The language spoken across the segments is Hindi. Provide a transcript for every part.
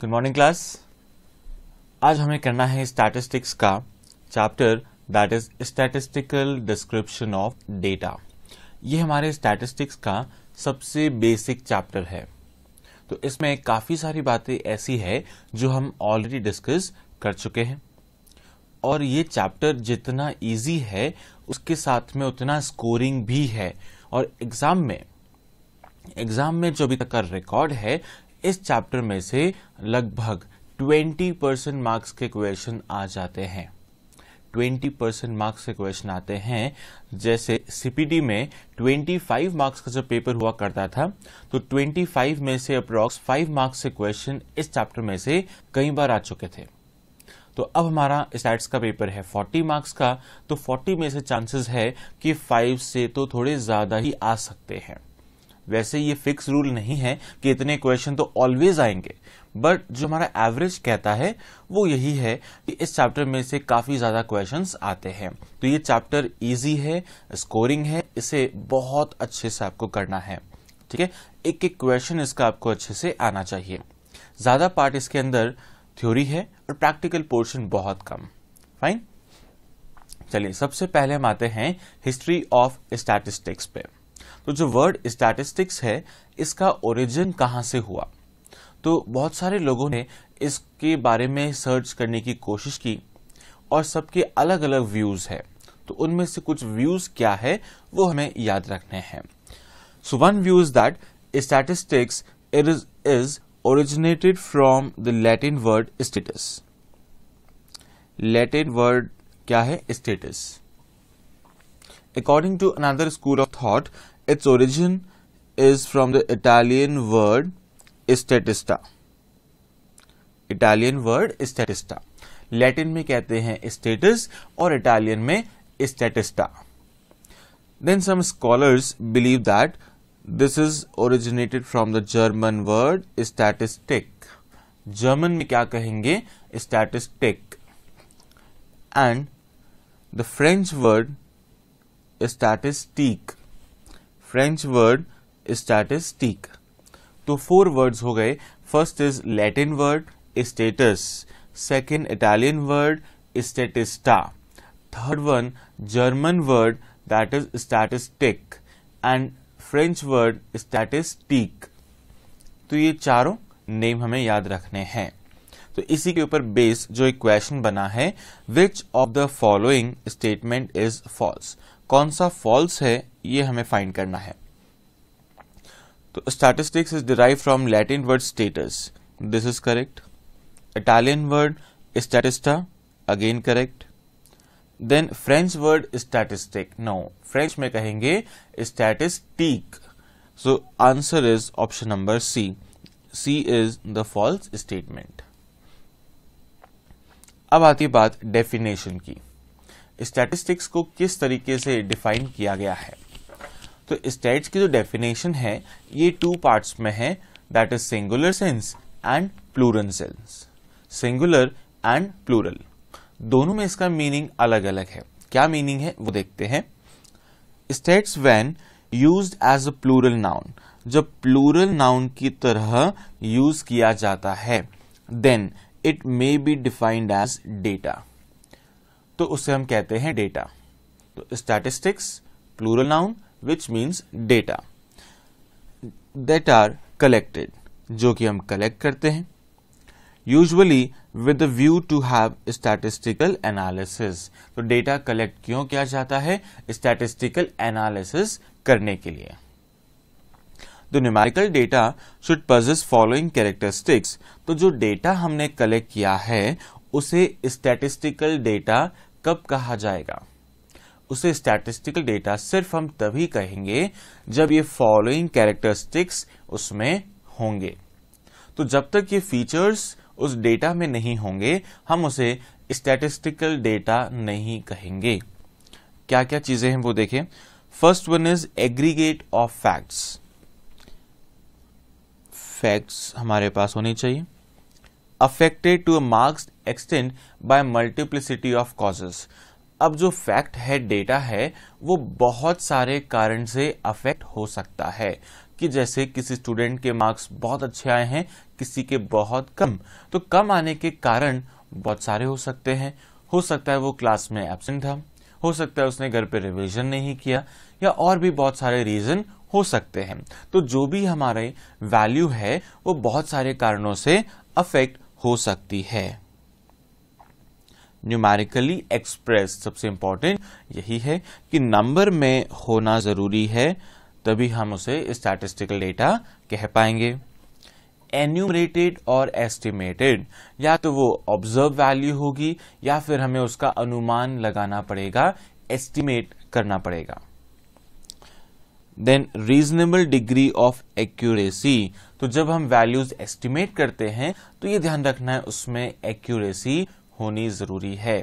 गुड मॉर्निंग क्लास आज हमें करना है स्टैटिस्टिक्स का chapter that is statistical description of data ये हमारे स्टैटिस्टिक्स का सबसे बेसिक चैप्टर है तो इसमें काफ़ी सारी बातें ऐसी है जो हम ऑलरेडी डिस्कस कर चुके हैं और ये चैप्टर जितना इजी है उसके साथ में उतना स्कोरिंग भी है और एग्ज़ाम में एग्ज़ाम में जो अभी तक का रिकॉर्ड है इस चैप्टर में से लगभग 20 परसेंट मार्क्स के क्वेश्चन आ जाते हैं 20 परसेंट मार्क्स के क्वेश्चन आते हैं जैसे सीपीडी में 25 मार्क्स का जब पेपर हुआ करता था तो 25 में से अप्रॉक्स 5 मार्क्स के क्वेश्चन इस चैप्टर में से कई बार आ चुके थे तो अब हमारा स्टैट्स का पेपर है 40 मार्क्स का तो 40 में से चांसेस है कि 5 से तो थोड़े ज़्यादा ही आ सकते हैं वैसे ये फिक्स रूल नहीं है कि इतने क्वेश्चन तो ऑलवेज आएंगे बट जो हमारा एवरेज कहता है वो यही है कि इस चैप्टर में से काफ़ी ज़्यादा क्वेश्चन आते हैं तो ये चैप्टर इजी है स्कोरिंग है इसे बहुत अच्छे से आपको करना है ठीक है एक एक क्वेश्चन इसका आपको अच्छे से आना चाहिए ज़्यादा पार्ट इसके अंदर थ्योरी है और प्रैक्टिकल पोर्शन बहुत कम फाइन चलिए सबसे पहले हम आते हैं हिस्ट्री ऑफ स्टैटिस्टिक्स पे तो जो वर्ड स्टैटिस्टिक्स है इसका ओरिजिन कहाँ से हुआ तो बहुत सारे लोगों ने इसके बारे में सर्च करने की कोशिश की और सबके अलग अलग व्यूज है तो उनमें से कुछ व्यूज क्या है वो हमें याद रखने हैं so one is that statistics is originated from the Latin word status Latin word क्या है status according to another school of thought its origin is from the Italian word statista. Italian word statista. Latin में कहते हैं status और Italian में statista. Then some scholars believe that this is originated from the German word statistic. German में क्या कहेंगे statistic. And the French word statistique. French word statistic तो फोर वर्ड्स हो गए first is Latin word status second Italian word statista third one German word that is statistic and French word statistic तो ये चारों नेम हमें याद रखने हैं तो इसी के ऊपर बेस जो एक क्वेश्चन बना है which of the following statement is false कौन सा फॉल्स है ये हमें फाइंड करना है तो statistics is derive from Latin word status this is correct Italian word statista again correct then French word statistic no French में कहेंगे statistic so answer is option number C C is the false statement अब आती है बात डेफिनेशन की स्टैटिस्टिक्स को किस तरीके से डिफाइन किया गया है तो स्टेट्स की जो डेफिनेशन है ये टू पार्ट्स में है that is singular sense and plural sense singular and plural दोनों में इसका मीनिंग अलग अलग है क्या मीनिंग है वो देखते हैं states when use as a plural noun जब प्लूरल नाउन की तरह यूज किया जाता है then it may be defined as data तो उसे हम कहते हैं डेटा तो statistics plural noun which means data that are collected जो कि हम कलेक्ट करते हैं usually with view to have statistical analysis तो डेटा कलेक्ट क्यों किया जाता है स्टैटिस्टिकल एनालिसिस करने के लिए तो numerical data should possess following characteristics तो जो डेटा हमने कलेक्ट किया है उसे स्टैटिस्टिकल डेटा कब कहा जाएगा उसे स्टैटिस्टिकल डेटा सिर्फ हम तभी कहेंगे जब ये फॉलोइंग कैरेक्टरिस्टिक्स उसमें होंगे तो जब तक ये फीचर्स उस डेटा में नहीं होंगे हम उसे स्टैटिस्टिकल डेटा नहीं कहेंगे क्या क्या चीजें हैं वो देखें first one is aggregate of facts facts हमारे पास होने चाहिए affected to a marks extend by multiplicity of causes अब जो फैक्ट है डेटा है वो बहुत सारे कारण से अफेक्ट हो सकता है कि जैसे किसी स्टूडेंट के मार्क्स बहुत अच्छे आए हैं किसी के बहुत कम तो कम आने के कारण बहुत सारे हो सकते हैं हो सकता है वो क्लास में एबसेंट था हो सकता है उसने घर पे रिवीजन नहीं किया या और भी बहुत सारे रीजन हो सकते हैं तो जो भी हमारे वैल्यू है वो बहुत सारे कारणों से अफेक्ट हो सकती है न्यूमेरिकली एक्सप्रेस सबसे इंपॉर्टेंट यही है कि नंबर में होना ज़रूरी है तभी हम उसे स्टैटिस्टिकल डेटा कह पाएंगे एन्यूमरेटेड और एस्टिमेटेड या तो वो ऑब्जर्व वैल्यू होगी या फिर हमें उसका अनुमान लगाना पड़ेगा एस्टिमेट करना पड़ेगा then reasonable degree of accuracy तो जब हम वैल्यूज एस्टिमेट करते हैं तो ये ध्यान रखना है उसमें एक्यूरेसी होनी ज़रूरी है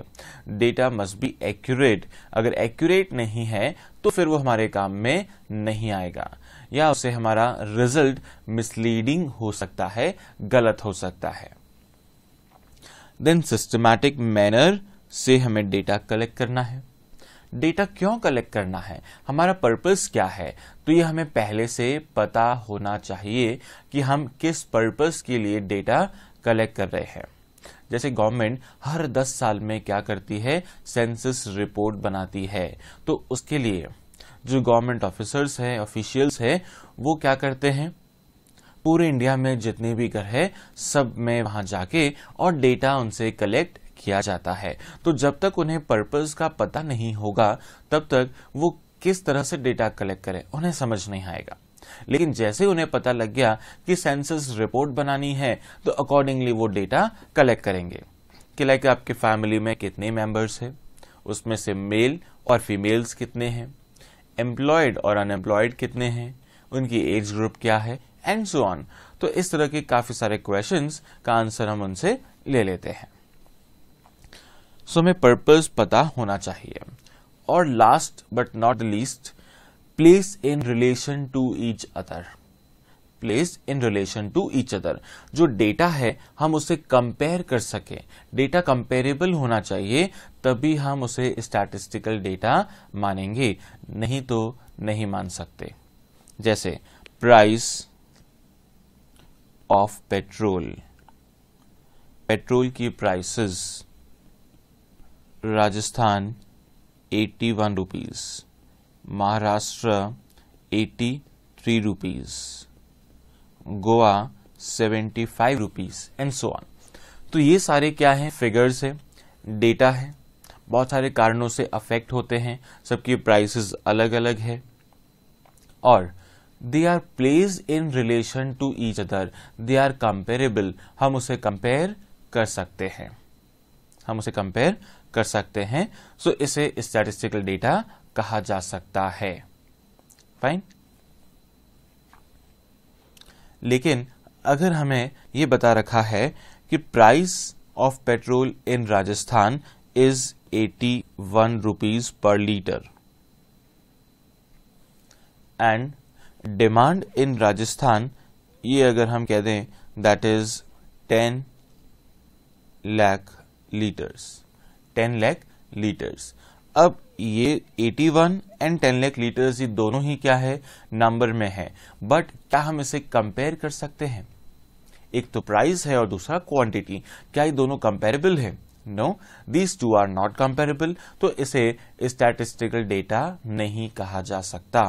डेटा मस्ट बी एक्यूरेट अगर एक्यूरेट नहीं है तो फिर वो हमारे काम में नहीं आएगा या उसे हमारा रिजल्ट मिसलीडिंग हो सकता है गलत हो सकता है देन सिस्टमैटिक मैनर से हमें डेटा कलेक्ट करना है डेटा क्यों कलेक्ट करना है हमारा पर्पस क्या है तो ये हमें पहले से पता होना चाहिए कि हम किस पर्पस के लिए डेटा कलेक्ट कर रहे हैं जैसे गवर्नमेंट हर 10 साल में क्या करती है सेंसस रिपोर्ट बनाती है तो उसके लिए जो गवर्नमेंट ऑफिसर्स हैं ऑफिशियल्स हैं वो क्या करते हैं पूरे इंडिया में जितने भी घर है सब में वहां जाके और डेटा उनसे कलेक्ट किया जाता है तो जब तक उन्हें पर्पस का पता नहीं होगा तब तक वो किस तरह से डेटा कलेक्ट करें उन्हें समझ नहीं आएगा लेकिन जैसे उन्हें पता लग गया कि सेंसस रिपोर्ट बनानी है तो अकॉर्डिंगली वो डेटा कलेक्ट करेंगे कि लाइक आपके फैमिली में कितने मेंबर्स हैं उसमें से मेल और फीमेल्स कितने हैं एम्प्लॉयड और अनएम्प्लॉयड कितने हैं उनकी एज ग्रुप क्या है एंड सो ऑन तो इस तरह के काफी सारे क्वेश्चन का आंसर हम उनसे ले लेते हैं सो so, हमें पर्पज पता होना चाहिए और last but not least place in relation to each other place in relation to each other जो डेटा है हम उसे कंपेयर कर सके डेटा कंपेरेबल होना चाहिए तभी हम उसे स्टैटिस्टिकल डेटा मानेंगे नहीं तो नहीं मान सकते जैसे प्राइस ऑफ पेट्रोल पेट्रोल की prices Rajasthan eighty one rupees Maharashtra eighty three rupees Goa seventy five rupees and so on तो ये सारे क्या हैं फिगर्स है डेटा है बहुत सारे कारणों से अफेक्ट होते हैं सबकी प्राइसेस अलग अलग है और they are place in relation to each other they are comparable हम उसे कंपेयर कर सकते हैं हम उसे कंपेयर कर सकते हैं सो so, इसे स्टैटिस्टिकल डेटा कहा जा सकता है फाइन लेकिन अगर हमें ये बता रखा है कि price of petrol in Rajasthan is eighty one rupees per litre and demand in Rajasthan ये अगर हम कह दें that is ten lakh litres ten lakh litres अब ये 81 एंड 10 लाख लीटर्स ये दोनों ही क्या है नंबर में है बट क्या हम इसे कंपेयर कर सकते हैं एक तो प्राइस है और दूसरा क्वांटिटी क्या ये दोनों कंपेरेबल है no these two are not comparable तो इसे स्टैटिस्टिकल डेटा नहीं कहा जा सकता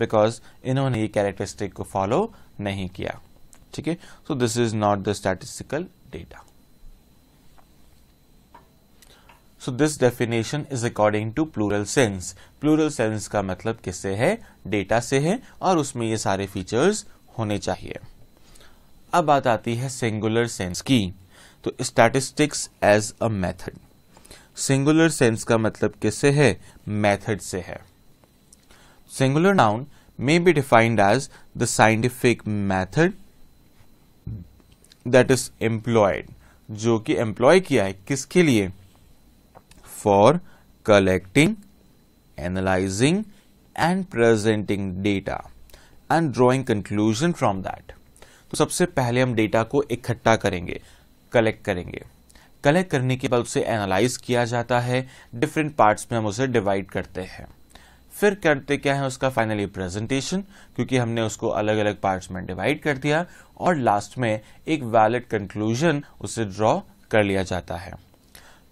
बिकॉज इन्होंने ये कैरेक्टरिस्टिक को फॉलो नहीं किया ठीक है so this is not the statistical data so this definition is according to plural sense plural sense का मतलब किससे है डेटा से है और उसमें ये सारे फीचर्स होने चाहिए अब बात आती है सिंगुलर सेंस की तो statistics as a method singular sense का मतलब किससे है मेथड से है singular noun may be defined as the scientific method that is employed जो कि एम्प्लॉय किया है किसके लिए for collecting, analyzing and presenting data and drawing conclusion from that. तो सबसे पहले हम डेटा को इकट्ठा करेंगे कलेक्ट करेंगे कलेक्ट करने के बाद उसे एनालाइज किया जाता है डिफरेंट पार्ट्स में हम उसे डिवाइड करते हैं फिर करते क्या है उसका फाइनली प्रेजेंटेशन क्योंकि हमने उसको अलग अलग पार्ट्स में डिवाइड कर दिया और लास्ट में एक वैलिड कंक्लूजन उसे ड्रॉ कर लिया जाता है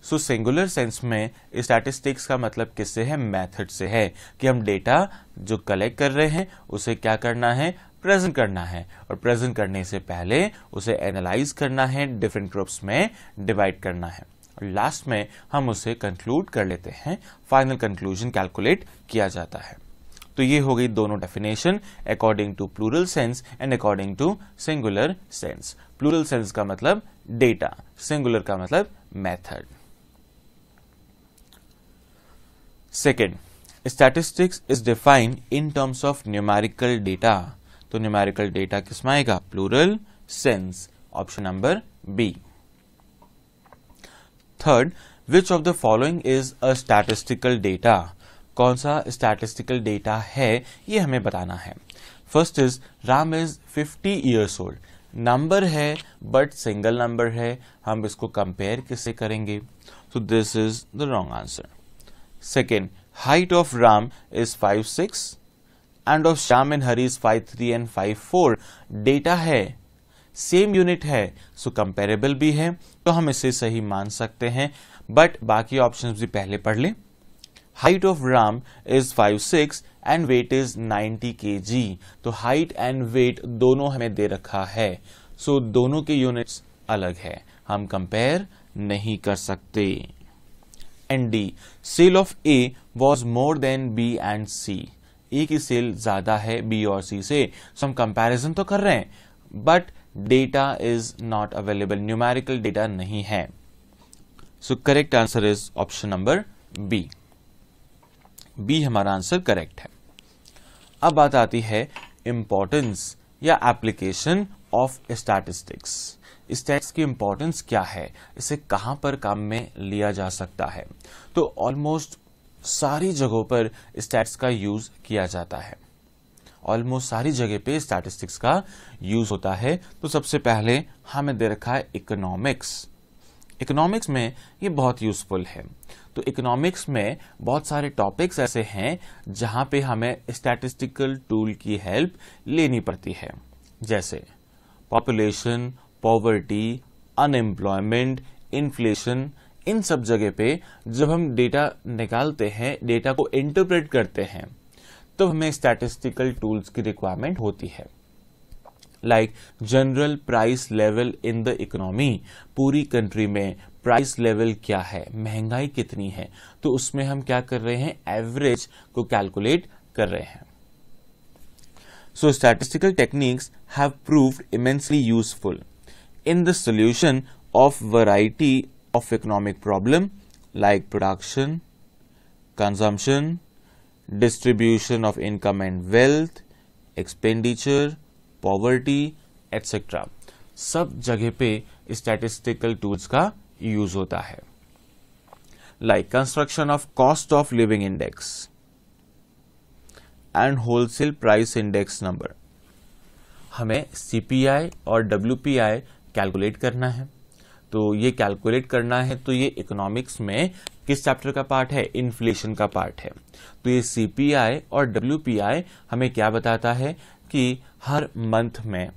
सो सिंगुलर सेंस में स्टैटिस्टिक्स का मतलब किससे है मेथड से है कि हम डेटा जो कलेक्ट कर रहे हैं उसे क्या करना है प्रेजेंट करना है और प्रेजेंट करने से पहले उसे एनालाइज करना है डिफरेंट ग्रुप्स में डिवाइड करना है और लास्ट में हम उसे कंक्लूड कर लेते हैं फाइनल कंक्लूजन कैलकुलेट किया जाता है तो ये हो गई दोनों definition according to plural sense and according to singular sense plural sense का मतलब डेटा सिंगुलर का मतलब method second statistics is defined in terms of numerical data तो न्यूमेरिकल डेटा किस में आएगा plural sense option number B third which of the following is a statistical data कौन सा स्टैटिस्टिकल डेटा है ये हमें बताना है first is Ram is fifty years old number है बट सिंगल नंबर है हम इसको कंपेयर किससे करेंगे so this is the wrong answer Second, height of Ram is 5'6 and of Shyam and Hari is 5'3 and 5'4. Data है सेम यूनिट है सो so कंपेरेबल भी है तो हम इसे सही मान सकते हैं बट बाकी ऑप्शन भी पहले पढ़ लें height of Ram is five six and weight is K G तो हाइट एंड वेट दोनों हमें दे रखा है सो so, दोनों के यूनिट्स अलग है हम कंपेयर नहीं कर सकते and the sale of A was more than B and C A की सेल ज्यादा है बी और सी से सो हम कंपेरिजन तो कर रहे हैं but data is not available numerical data नहीं है so correct answer is option number B B हमारा आंसर करेक्ट है अब बात आती है इंपॉर्टेंस या एप्लीकेशन ऑफ स्टैटिस्टिक्स इस टैक्स की इम्पोर्टेंस क्या है इसे कहाँ पर काम में लिया जा सकता है तो ऑलमोस्ट सारी जगहों पर इस टैक्स का यूज किया जाता है ऑलमोस्ट सारी जगह पे स्टैटिस्टिक्स का यूज होता है तो सबसे पहले हमें दे रखा है इकोनॉमिक्स इकोनॉमिक्स में ये बहुत यूजफुल है तो इकोनॉमिक्स में बहुत सारे टॉपिक्स ऐसे हैं जहां पे हमें स्टैटिस्टिकल टूल की हेल्प लेनी पड़ती है जैसे पॉपुलेशन पॉवर्टी अनएम्प्लॉयमेंट इन्फ्लेशन इन सब जगह पे जब हम डेटा निकालते हैं डेटा को इंटरप्रेट करते हैं तो हमें स्टैटिस्टिकल टूल्स की रिक्वायरमेंट होती है like general price level in the economy पूरी कंट्री में प्राइस लेवल क्या है महंगाई कितनी है तो उसमें हम क्या कर रहे हैं एवरेज को कैलकुलेट कर रहे हैं so statistical techniques have proved immensely useful in the solution of variety of economic problem like production, consumption, distribution of income and wealth, expenditure, poverty, etc. sab jagah pe statistical tools ka use hota hai like construction of cost of living index and wholesale price index number हमें सीपीआई और डब्ल्यूपीआई कैलकुलेट करना है तो ये कैलकुलेट करना है तो ये इकोनॉमिक्स में किस चैप्टर का पार्ट है इन्फ्लेशन का पार्ट है तो ये सीपीआई और डब्ल्यू हमें क्या बताता है कि हर मंथ में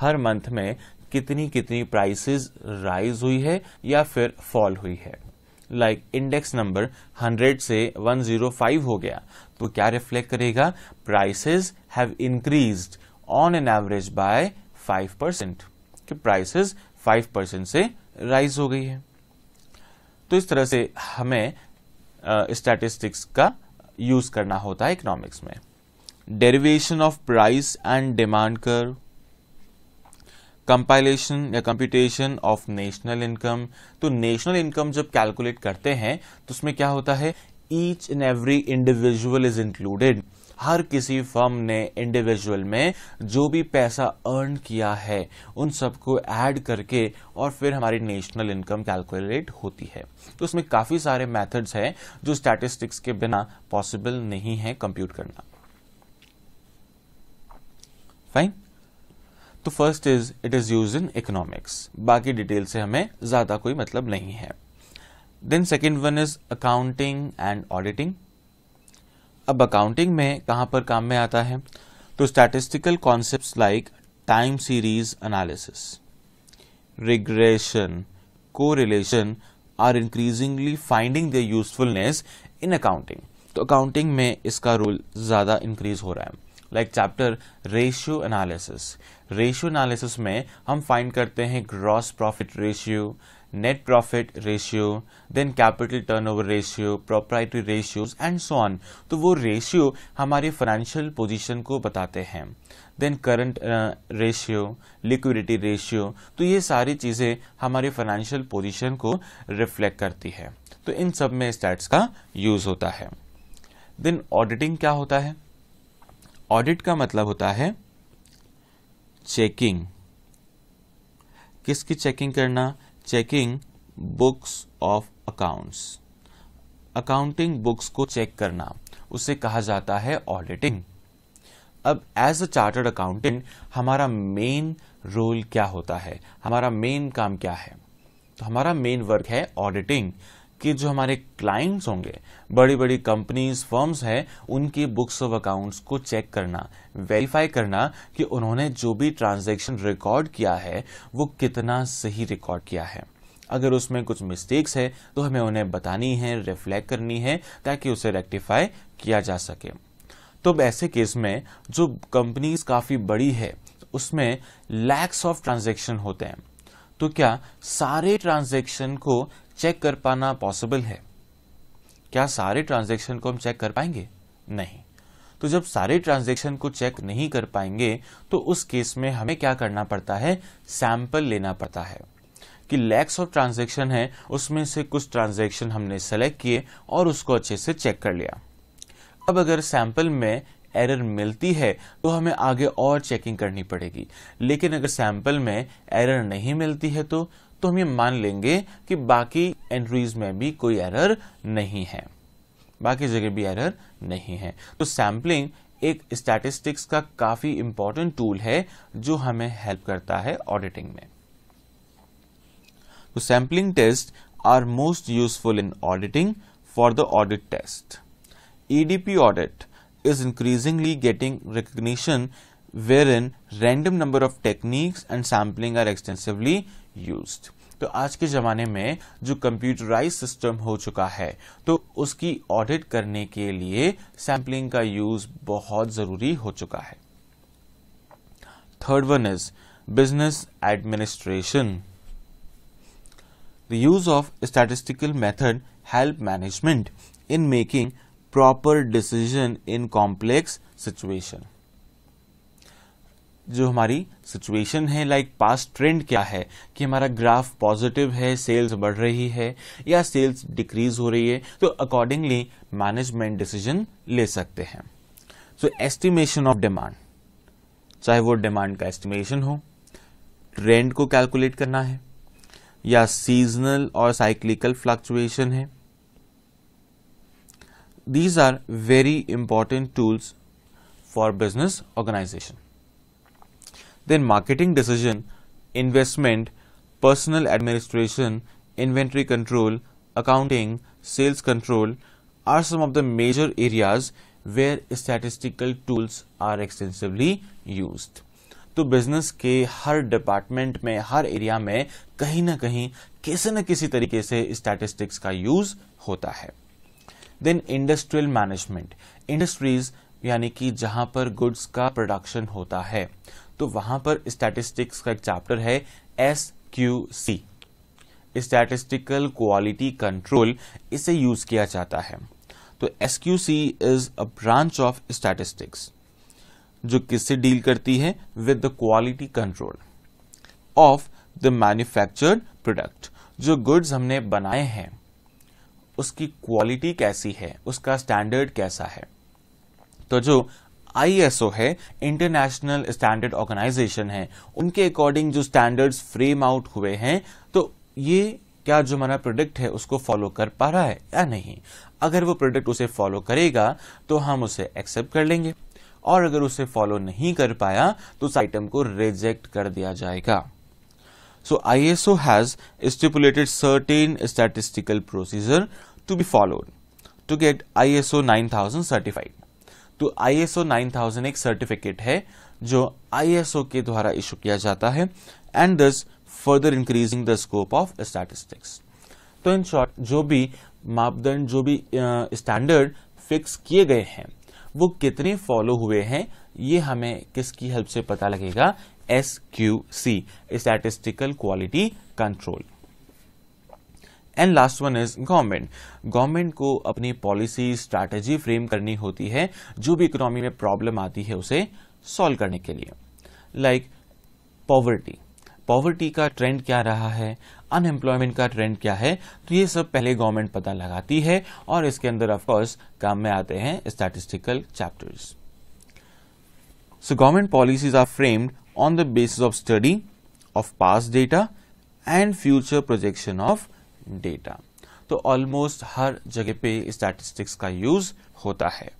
हर मंथ में कितनी कितनी प्राइसेस राइज हुई है या फिर फॉल हुई है लाइक इंडेक्स नंबर 100 से 105 हो गया तो क्या रिफ्लेक्ट करेगा prices have increased on an average by 5 percent कि प्राइसेस 5 परसेंट से राइज हो गई है तो इस तरह से हमें स्टैटिस्टिक्स uh, का यूज करना होता है इकोनॉमिक्स में derivation of price and demand कर कंपाइलेशन या कंप्यूटेशन ऑफ नेशनल इनकम तो नेशनल इनकम जब कैलकुलेट करते हैं तो उसमें क्या होता है each and every individual is included हर किसी फर्म ने इंडिविजुअल में जो भी पैसा अर्न किया है उन सबको ऐड करके और फिर हमारी नेशनल इनकम कैलकुलेट होती है तो उसमें काफ़ी सारे मेथड्स हैं जो स्टैटिस्टिक्स के बिना पॉसिबल नहीं है कंप्यूट करना फाइन तो first is it is use in economics बाकी डिटेल से हमें ज़्यादा कोई मतलब नहीं है then second one is accounting and auditing अब अकाउंटिंग में कहाँ पर काम में आता है तो statistical concept like time series analysis regression relation are increasingly finding the usefulness in accounting तो अकाउंटिंग में इसका रोल ज़्यादा इंक्रीज हो रहा है like chapter ratio analysis ratio analysis में हम फाइंड करते हैं gross profit ratio net profit ratio, then capital turnover ratio, proprietary ratios and so on. तो वो ratio हमारे financial position को बताते हैं then current uh, ratio, liquidity ratio, तो ये सारी चीज़ें हमारे financial position को reflect करती है तो इन सब में stats का use होता है then auditing क्या होता है audit का मतलब होता है checking किसकी चेकिंग करना checking books of accounts accounting books को चेक करना उसे कहा जाता है ऑडिटिंग अब एज अ चार्टर्ड अकाउंटेंट हमारा मेन रोल क्या होता है हमारा मेन काम क्या है तो हमारा मेन वर्क है ऑडिटिंग कि जो हमारे क्लाइंट्स होंगे बड़ी बड़ी कंपनीज फर्म्स हैं उनकी बुक्स ऑफ अकाउंट्स को चेक करना वेरीफाई करना कि उन्होंने जो भी ट्रांजैक्शन रिकॉर्ड किया है वो कितना सही रिकॉर्ड किया है अगर उसमें कुछ मिस्टेक्स है तो हमें उन्हें बतानी है रिफ्लेक्ट करनी है ताकि उसे रेक्टिफाई किया जा सके तो ऐसे केस में जो कंपनीज काफ़ी बड़ी है उसमें लैक्स ऑफ ट्रांजेक्शन होते हैं तो क्या सारे ट्रांजेक्शन को चेक कर पाना पॉसिबल है क्या सारे ट्रांजेक्शन को हम चेक कर पाएंगे नहीं तो जब सारे ट्रांजेक्शन को चेक नहीं कर पाएंगे तो उस केस में हमें क्या करना पड़ता है सैंपल लेना पड़ता है कि लैक्स ऑफ ट्रांजेक्शन है उसमें से कुछ ट्रांजेक्शन हमने सेलेक्ट किए और उसको अच्छे से चेक कर लिया अब अगर सैंपल में एरर मिलती है तो हमें आगे और चेकिंग करनी पड़ेगी लेकिन अगर सैंपल में एरर नहीं मिलती है तो तो हम ये मान लेंगे कि बाकी एंट्रीज में भी कोई एरर नहीं है बाकी जगह भी एरर नहीं है तो सैम्पलिंग एक स्टैटिस्टिक्स का काफी इंपॉर्टेंट टूल है जो हमें हेल्प करता है ऑडिटिंग में तो sampling test are most useful in auditing for the audit test EDP audit is increasingly getting recognition wherein random number of techniques and sampling are extensively used. तो आज के ज़माने में जो कंप्यूटराइज सिस्टम हो चुका है तो उसकी ऑडिट करने के लिए सैम्पलिंग का यूज बहुत ज़रूरी हो चुका है third one is business administration the use of statistical method help management in making proper decision in complex situation जो हमारी सिचुएशन है लाइक पास्ट ट्रेंड क्या है कि हमारा ग्राफ पॉजिटिव है सेल्स बढ़ रही है या सेल्स डिक्रीज हो रही है तो अकॉर्डिंगली मैनेजमेंट डिसीजन ले सकते हैं सो एस्टिमेशन ऑफ डिमांड चाहे वो डिमांड का एस्टिमेशन हो ट्रेंड को कैलकुलेट करना है या सीजनल और साइक्लिकल फ्लक्चुएशन है these are very important tools for business organization then marketing decision, investment, personal administration, inventory control, accounting, sales control are some of the major areas where statistical tools are extensively used. तो बिजनेस के हर डिपार्टमेंट में हर एरिया में कहीं ना कहीं किसी न किसी तरीके से स्टैटिस्टिक्स का यूज होता है देन इंडस्ट्रियल मैनेजमेंट इंडस्ट्रीज यानी कि जहां पर गुड्स का प्रोडक्शन होता है तो वहां पर स्टैटिस्टिक्स का एक चैप्टर है S Q C statistical quality control इसे यूज किया जाता है तो S Q C is a branch of statistics जो किससे डील करती है with the quality control of the manufactured product जो गुड्स हमने बनाए हैं उसकी क्वालिटी कैसी है उसका स्टैंडर्ड कैसा है तो जो आईएसओ e है इंटरनेशनल स्टैंडर्ड ऑर्गेनाइजेशन है उनके अकॉर्डिंग जो स्टैंडर्ड्स फ्रेम आउट हुए हैं तो ये क्या जो हमारा प्रोडक्ट है उसको फॉलो कर पा रहा है या नहीं अगर वो प्रोडक्ट उसे फॉलो करेगा तो हम उसे एक्सेप्ट कर लेंगे और अगर उसे फॉलो नहीं कर पाया तो उस आइटम को रिजेक्ट कर दिया जाएगा So ISO e has stipulated certain statistical procedure to be followed to get nine 9000 certified तो आईएसओ 9000 एक सर्टिफिकेट है जो आईएसओ के द्वारा इशू किया जाता है and thus further increasing the scope of statistics तो इन शॉर्ट जो भी मापदंड जो भी स्टैंडर्ड फिक्स किए गए हैं वो कितने फॉलो हुए हैं ये हमें किसकी हेल्प से पता लगेगा S Q C statistical quality control and last one is government government को अपनी पॉलिसी स्ट्रैटेजी फ्रेम करनी होती है जो भी इकोनॉमी में प्रॉब्लम आती है उसे सॉल्व करने के लिए लाइक पॉवर्टी पॉवर्टी का ट्रेंड क्या रहा है अनएम्प्लॉयमेंट का ट्रेंड क्या है तो ये सब पहले गवर्नमेंट पता लगाती है और इसके अंदर ऑफकोर्स काम में आते हैं statistical chapters so government policies are framed on the basis of study of past data and future projection of data तो ऑलमोस्ट हर जगह पे स्टैटिस्टिक्स का यूज होता है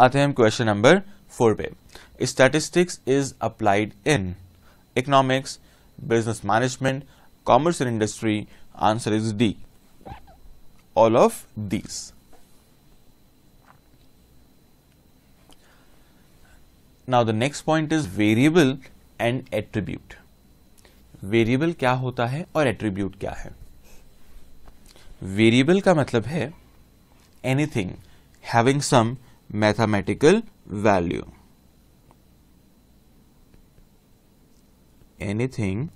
आते हैं क्वेश्चन नंबर फोर पे statistics is applied in economics business management commerce and industry answer is D all of these now the next point is variable and attribute variable क्या होता है और एट्रीब्यूट क्या है वेरिएबल का मतलब है anything having some mathematical value anything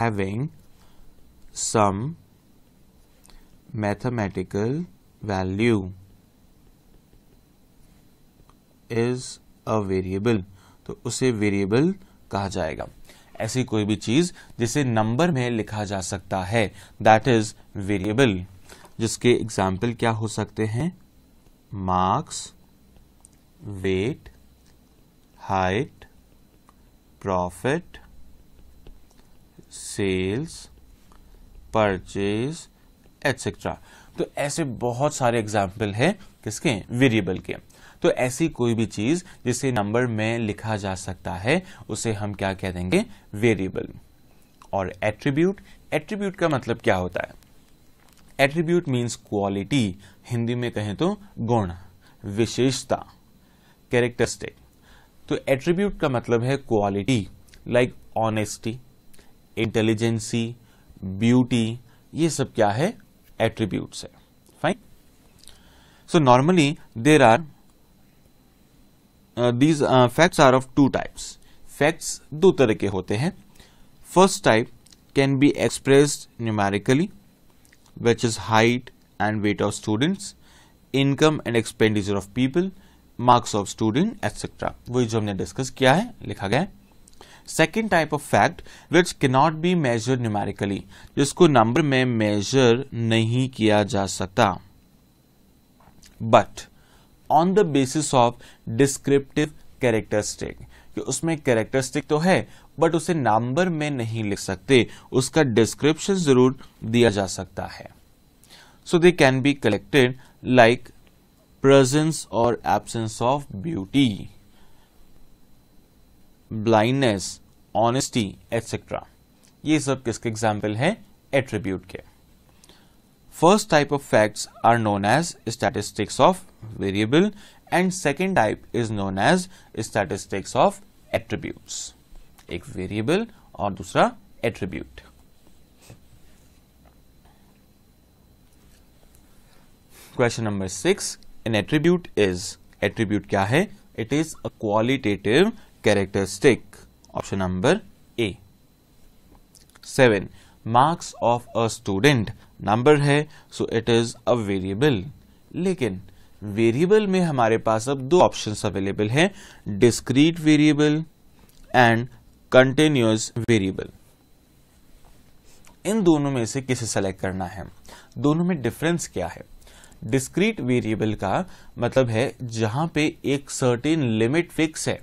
having some mathematical value is a variable तो उसे variable कहा जाएगा ऐसी कोई भी चीज जिसे नंबर में लिखा जा सकता है दैट इज वेरिएबल जिसके एग्जाम्पल क्या हो सकते हैं marks weight height profit sales purchase etcetera तो ऐसे बहुत सारे एग्जाम्पल हैं किसके वेरिएबल के तो ऐसी कोई भी चीज जिसे नंबर में लिखा जा सकता है उसे हम क्या कह देंगे वेरिएबल और एट्रीब्यूट एट्रीब्यूट का मतलब क्या होता है एट्रीब्यूट मीन्स क्वालिटी हिंदी में कहें तो गुण विशेषता कैरेक्टरिस्टिक तो एट्रीब्यूट का मतलब है quality like honesty intelligence beauty ये सब क्या है एट्रीब्यूट्स है fine so normally there are these facts are of two types facts दो तरह के होते हैं first type can be express numerically which is height and weight of students income and expenditure of people marks of student etcetera वही जो हमने डिस्कस किया है लिखा गया है second type of fact which cannot B major numerically जिसको नंबर में मेजर नहीं किया जा सकता but on the basis of descriptive characteristic कि उसमें कैरेक्टरिस्टिक तो है बट उसे नंबर में नहीं लिख सकते उसका डिस्क्रिप्शन जरूर दिया जा सकता है so they can be collected like presence और absence of beauty blindness honesty etcetera ये सब किसके एग्जाम्पल हैं एट्रीब्यूट के First type of facts are known as statistics of variable and second type is known as statistics of attributes. एक variable और दूसरा attribute. Question number six. An attribute is attribute क्या है? It is a qualitative characteristic. Option number A. Seven. Marks of a student number है so it is a variable लेकिन वेरिएबल में हमारे पास अब दो ऑप्शंस अवेलेबल हैं discrete variable and continuous variable इन दोनों में से किसे सेलेक्ट करना है दोनों में डिफरेंस क्या है डिस्क्रीट वेरिएबल का मतलब है जहां पे एक सर्टेन लिमिट फिक्स है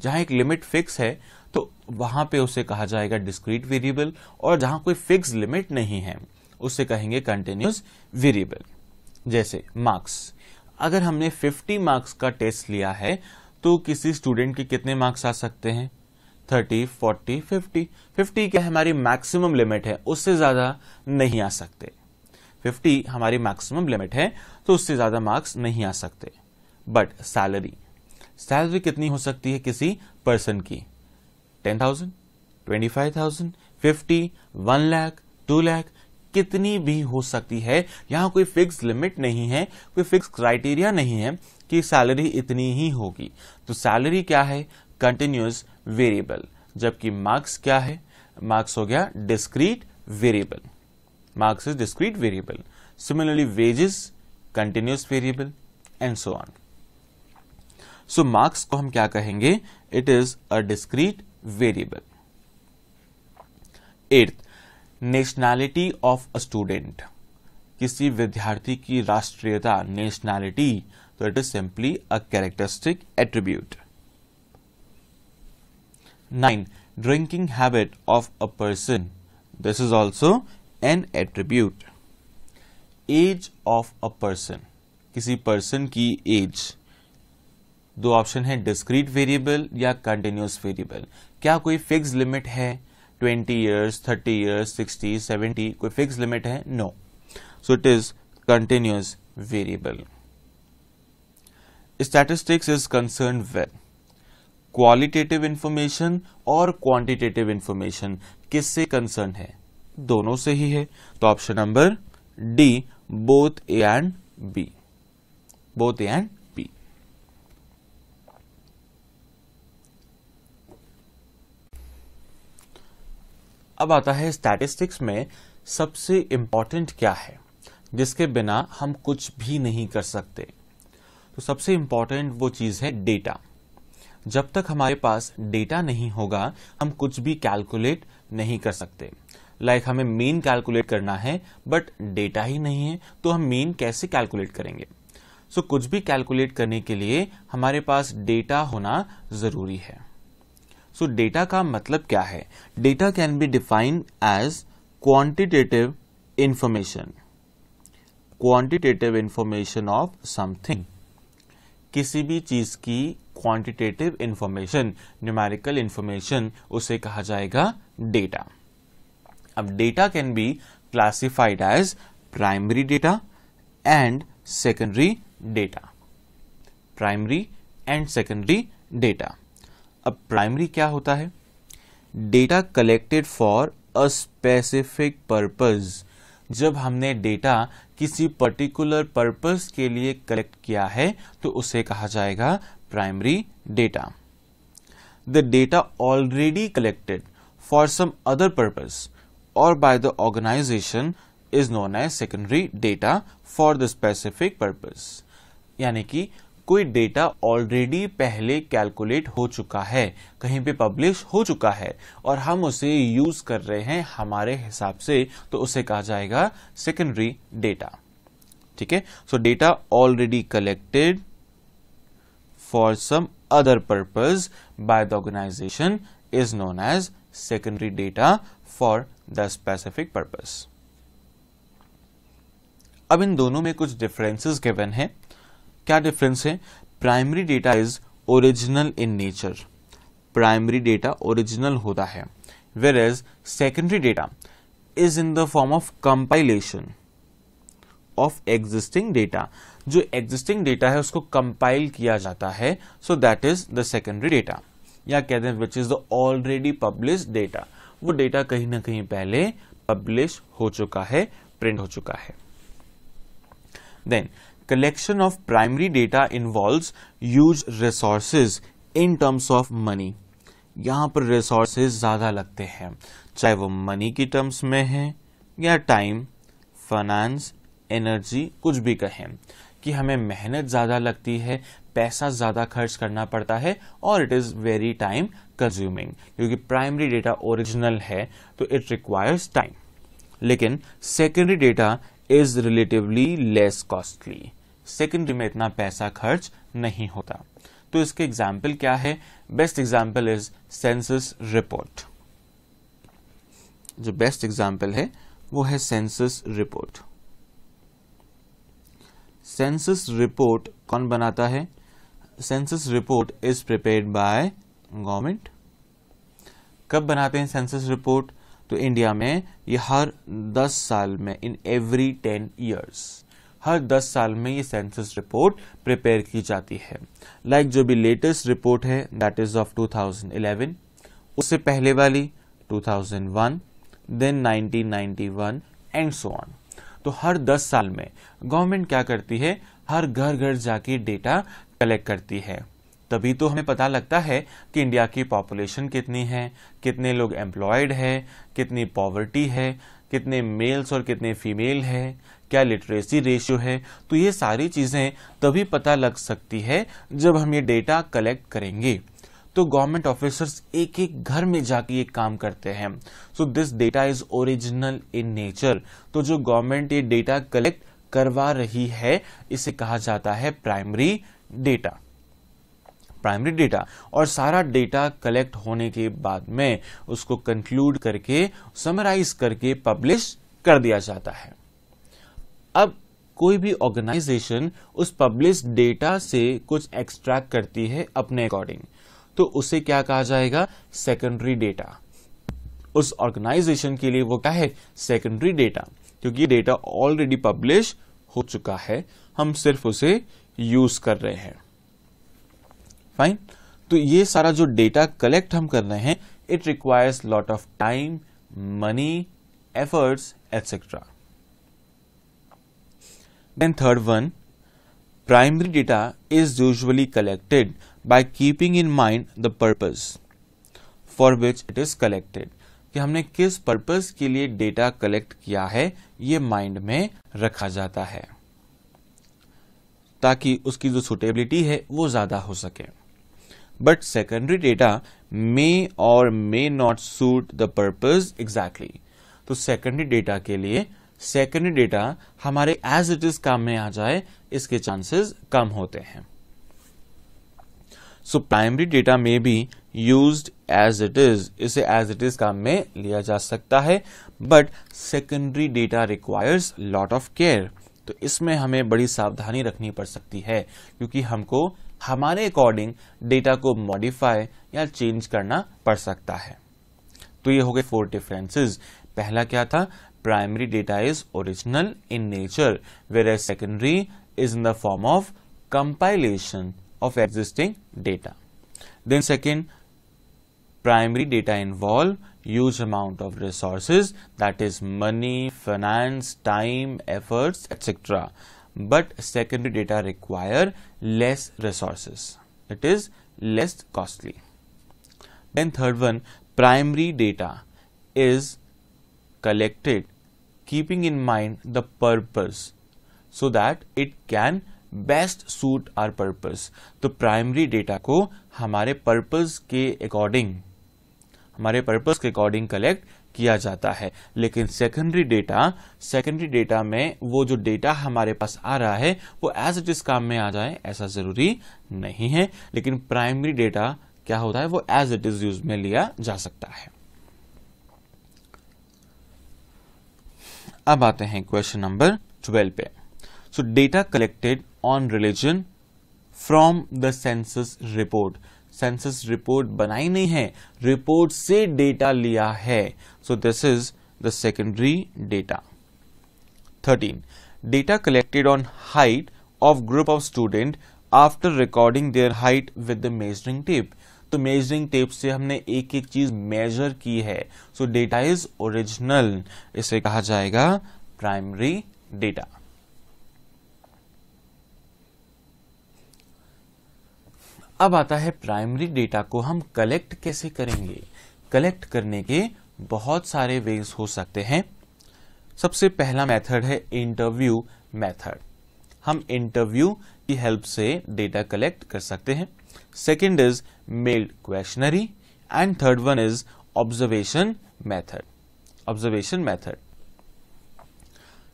जहां एक लिमिट फिक्स है तो वहां पे उसे कहा जाएगा डिस्क्रीट वेरिएबल और जहां कोई फिक्स लिमिट नहीं है उसे कहेंगे कंटिन्यूस वेरिएबल जैसे मार्क्स अगर हमने 50 मार्क्स का टेस्ट लिया है तो किसी स्टूडेंट के कितने मार्क्स आ सकते हैं 30, 40, 50, 50 क्या हमारी मैक्सिमम लिमिट है उससे ज्यादा नहीं आ सकते 50 हमारी मैक्सिमम लिमिट है तो उससे ज्यादा मार्क्स नहीं आ सकते बट सैलरी सैलरी कितनी हो सकती है किसी पर्सन की ten thousand twenty five thousand fifty one lakh two lakh कितनी भी हो सकती है यहाँ कोई फिक्स लिमिट नहीं है कोई फिक्स क्राइटेरिया नहीं है कि सैलरी इतनी ही होगी तो सैलरी क्या है कंटिन्यूस वेरिएबल जबकि मार्क्स क्या है मार्क्स हो गया discrete variable marks is discrete variable similarly wages continuous variable and so on so marks को हम क्या कहेंगे it is a discrete variable eighth nationality of a student किसी विद्यार्थी की राष्ट्रीयता नेशनैलिटी तो it is simply a characteristic attribute nine drinking habit of a person this is also an attribute age of a person किसी पर्सन की एज दो ऑप्शन है डिस्क्रीट वेरिएबल या कंटिन्यूस वेरिएबल क्या कोई फिक्स लिमिट है 20 years, 30 years, 60, 70 कोई फिक्स लिमिट है no so it is continuous variable statistics is concern with qualitative information और क्वांटिटेटिव इंफॉर्मेशन किससे कंसर्न है दोनों से ही है तो option number D both A and B both A and अब आता है स्टैटिस्टिक्स में सबसे इम्पॉर्टेंट क्या है जिसके बिना हम कुछ भी नहीं कर सकते तो सबसे इम्पॉर्टेंट वो चीज़ है डेटा जब तक हमारे पास डेटा नहीं होगा हम कुछ भी कैलकुलेट नहीं कर सकते लाइक like हमें मेन कैलकुलेट करना है बट डेटा ही नहीं है तो हम मेन कैसे कैलकुलेट करेंगे सो so, कुछ भी कैलकुलेट करने के लिए हमारे पास डेटा होना ज़रूरी है सो डेटा का मतलब क्या है data can be defined as quantitative information quantitative information of something किसी भी चीज की क्वांटिटेटिव इंफॉर्मेशन न्यूमेरिकल इंफॉर्मेशन उसे कहा जाएगा डेटा अब data can be classified as primary data and secondary data primary and secondary data अब प्राइमरी क्या होता है data collected for a specific purpose जब हमने डेटा किसी पर्टिकुलर पर्पज के लिए कलेक्ट किया है तो उसे कहा जाएगा primary data the data already collected for some other purpose और by the organization is known as secondary data for the specific purpose यानी कि कोई डेटा ऑलरेडी पहले कैलकुलेट हो चुका है कहीं पे पब्लिश हो चुका है और हम उसे यूज कर रहे हैं हमारे हिसाब से तो उसे कहा जाएगा सेकेंडरी डेटा ठीक है so data already collected for some other purpose by the organization is known as secondary data for the specific purpose अब इन दोनों में कुछ डिफरेंसेस गिवन है क्या डिफरेंस है primary data is original in nature primary data original होता है whereas secondary data is in the form of compilation of existing data जो एग्जिस्टिंग डेटा है उसको कंपाइल किया जाता है so that is the secondary data या कहते हैं which is the already publish data वो डेटा कहीं ना कहीं पहले पब्लिश हो चुका है प्रिंट हो चुका है then collection of primary data involves use resources in terms of money यहाँ पर रिसोर्सेज ज़्यादा लगते हैं चाहे वो मनी की टर्म्स में हैं या टाइम फाइनेंस एनर्जी कुछ भी कहें कि हमें मेहनत ज़्यादा लगती है पैसा ज़्यादा खर्च करना पड़ता है और it is very time consuming क्योंकि प्राइमरी डेटा ओरिजिनल है तो इट रिक्वायर्स टाइम लेकिन secondary data is relatively less costly secondary में इतना पैसा खर्च नहीं होता तो इसके एग्जाम्पल क्या है best example is census report जो बेस्ट एग्जाम्पल है वो है सेंसस रिपोर्ट सेंसस रिपोर्ट कौन बनाता है census report is prepare by government कब बनाते हैं सेंसस रिपोर्ट तो इंडिया में ये हर 10 साल में इन एवरी 10 ईयर्स हर 10 साल में ये सेंसस रिपोर्ट प्रिपेयर की जाती है लाइक like जो भी लेटेस्ट रिपोर्ट है दैट इज ऑफ 2011 उससे पहले वाली 2001 देन 1991 एंड सो ऑन तो हर 10 साल में गवर्नमेंट क्या करती है हर घर घर जाके डेटा कलेक्ट करती है तभी तो हमें पता लगता है कि इंडिया की पॉपुलेशन कितनी है कितने लोग एम्प्लॉयड है कितनी पॉवर्टी है कितने मेल्स और कितने फीमेल है क्या लिटरेसी रेशियो है तो ये सारी चीज़ें तभी पता लग सकती है जब हम ये डेटा कलेक्ट करेंगे तो गवर्नमेंट ऑफिसर्स एक एक घर में जाके ये काम करते हैं so this data is original in nature तो जो गवर्नमेंट ये डेटा कलेक्ट करवा रही है इसे कहा जाता है प्राइमरी डेटा प्राइमरी डेटा और सारा डेटा कलेक्ट होने के बाद में उसको कंक्लूड करके समराइज करके पब्लिश कर दिया जाता है अब कोई भी ऑर्गेनाइजेशन उस पब्लिश डेटा से कुछ एक्सट्रैक्ट करती है अपने अकॉर्डिंग तो उसे क्या कहा जाएगा सेकेंडरी डेटा उस ऑर्गेनाइजेशन के लिए वो क्या है सेकेंडरी डेटा क्योंकि ये डेटा ऑलरेडी पब्लिश हो चुका है हम सिर्फ उसे यूज कर रहे हैं फाइन तो ये सारा जो डेटा कलेक्ट हम कर रहे हैं it requires lot of time money efforts etcetera then third one primary data is usually collected by keeping in mind the purpose for which it is collected कि हमने किस पर्पस के लिए डेटा कलेक्ट किया है ये माइंड में रखा जाता है ताकि उसकी जो सुटेबिलिटी है वो ज्यादा हो सके but secondary data may or may not suit the purpose exactly. तो secondary data के लिए secondary data हमारे as it is काम में आ जाए इसके chances कम होते हैं सो प्राइमरी डेटा में भी यूज एज इट इज इसे एज इट इज काम में लिया जा सकता है but secondary data requires lot of care तो इसमें हमें बड़ी सावधानी रखनी पड़ सकती है क्योंकि हमको हमारे अकॉर्डिंग डेटा को मॉडिफाई या चेंज करना पड़ सकता है तो ये हो गए फोर डिफरेंसेस पहला क्या था primary data is original in nature whereas secondary is in the form of compilation of existing data then second primary data involve huge amount of resources that is money finance time efforts etc but secondary data require less resources. It is less costly. Then third one, primary data is collected keeping in mind the purpose so that it can best suit our purpose तो primary data ko hamare purpose ke according हमारे पर्पस के अकॉर्डिंग कलेक्ट किया जाता है लेकिन सेकेंडरी डेटा सेकेंडरी डेटा में वो जो डेटा हमारे पास आ रहा है वो एज इट इज काम में आ जाए ऐसा जरूरी नहीं है लेकिन प्राइमरी डेटा क्या होता है वो एज इट इज यूज में लिया जा सकता है अब आते हैं क्वेश्चन नंबर ट्वेल्व पे so data collected on religion from the census report census report बनाई नहीं है रिपोर्ट से डेटा लिया है so this is the secondary data thirteen data collected on height of group of student after recording their height with the measuring tape तो मेजरिंग टेप से हमने एक एक चीज मेजर की है सो डेटा इज ओरिजिनल इसे कहा जाएगा प्राइमरी डेटा अब आता है प्राइमरी डेटा को हम कलेक्ट कैसे करेंगे कलेक्ट करने के बहुत सारे वेज हो सकते हैं सबसे पहला मेथड है इंटरव्यू मेथड हम इंटरव्यू की हेल्प से डेटा कलेक्ट कर सकते हैं second is mail questionnaire and third one is observation method observation method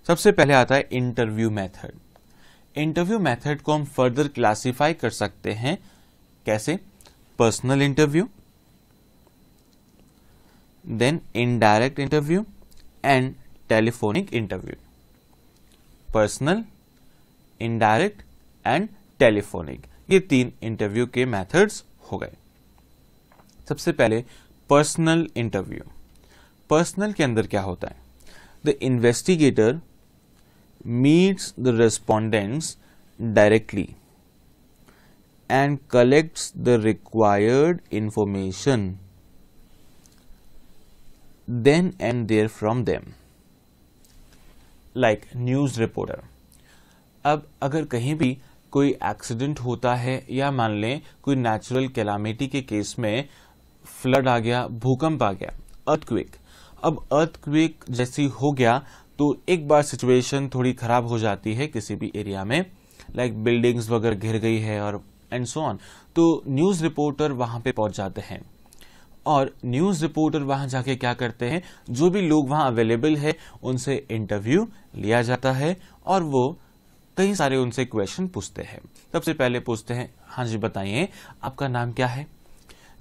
सबसे पहले आता है इंटरव्यू मेथड इंटरव्यू मेथड को हम फर्दर क्लासिफाई कर सकते हैं कैसे personal interview then indirect interview and telephonic interview personal indirect and telephonic ये तीन इंटरव्यू के मेथड्स हो गए सबसे पहले पर्सनल इंटरव्यू पर्सनल के अंदर क्या होता है the investigator meets the respondents directly and collects the required information then and there from them like news reporter अब अगर कहीं भी कोई एक्सीडेंट होता है या मान लें कोई नेचुरल कैलामिटी के केस में फ्लड आ गया भूकंप आ गया अर्थक्विक अब अर्थक्वेक जैसी हो गया तो एक बार सिचुएशन थोड़ी खराब हो जाती है किसी भी एरिया में लाइक बिल्डिंग्स वगैरह घिर गई है और एंड सो ऑन तो न्यूज़ रिपोर्टर वहां पे पहुंच जाते हैं और न्यूज़ रिपोर्टर वहां जाके क्या करते हैं जो भी लोग वहां अवेलेबल है उनसे इंटरव्यू लिया जाता है और वो कई सारे उनसे क्वेश्चन पूछते हैं सबसे पहले पूछते हैं हाँ जी बताइए आपका नाम क्या है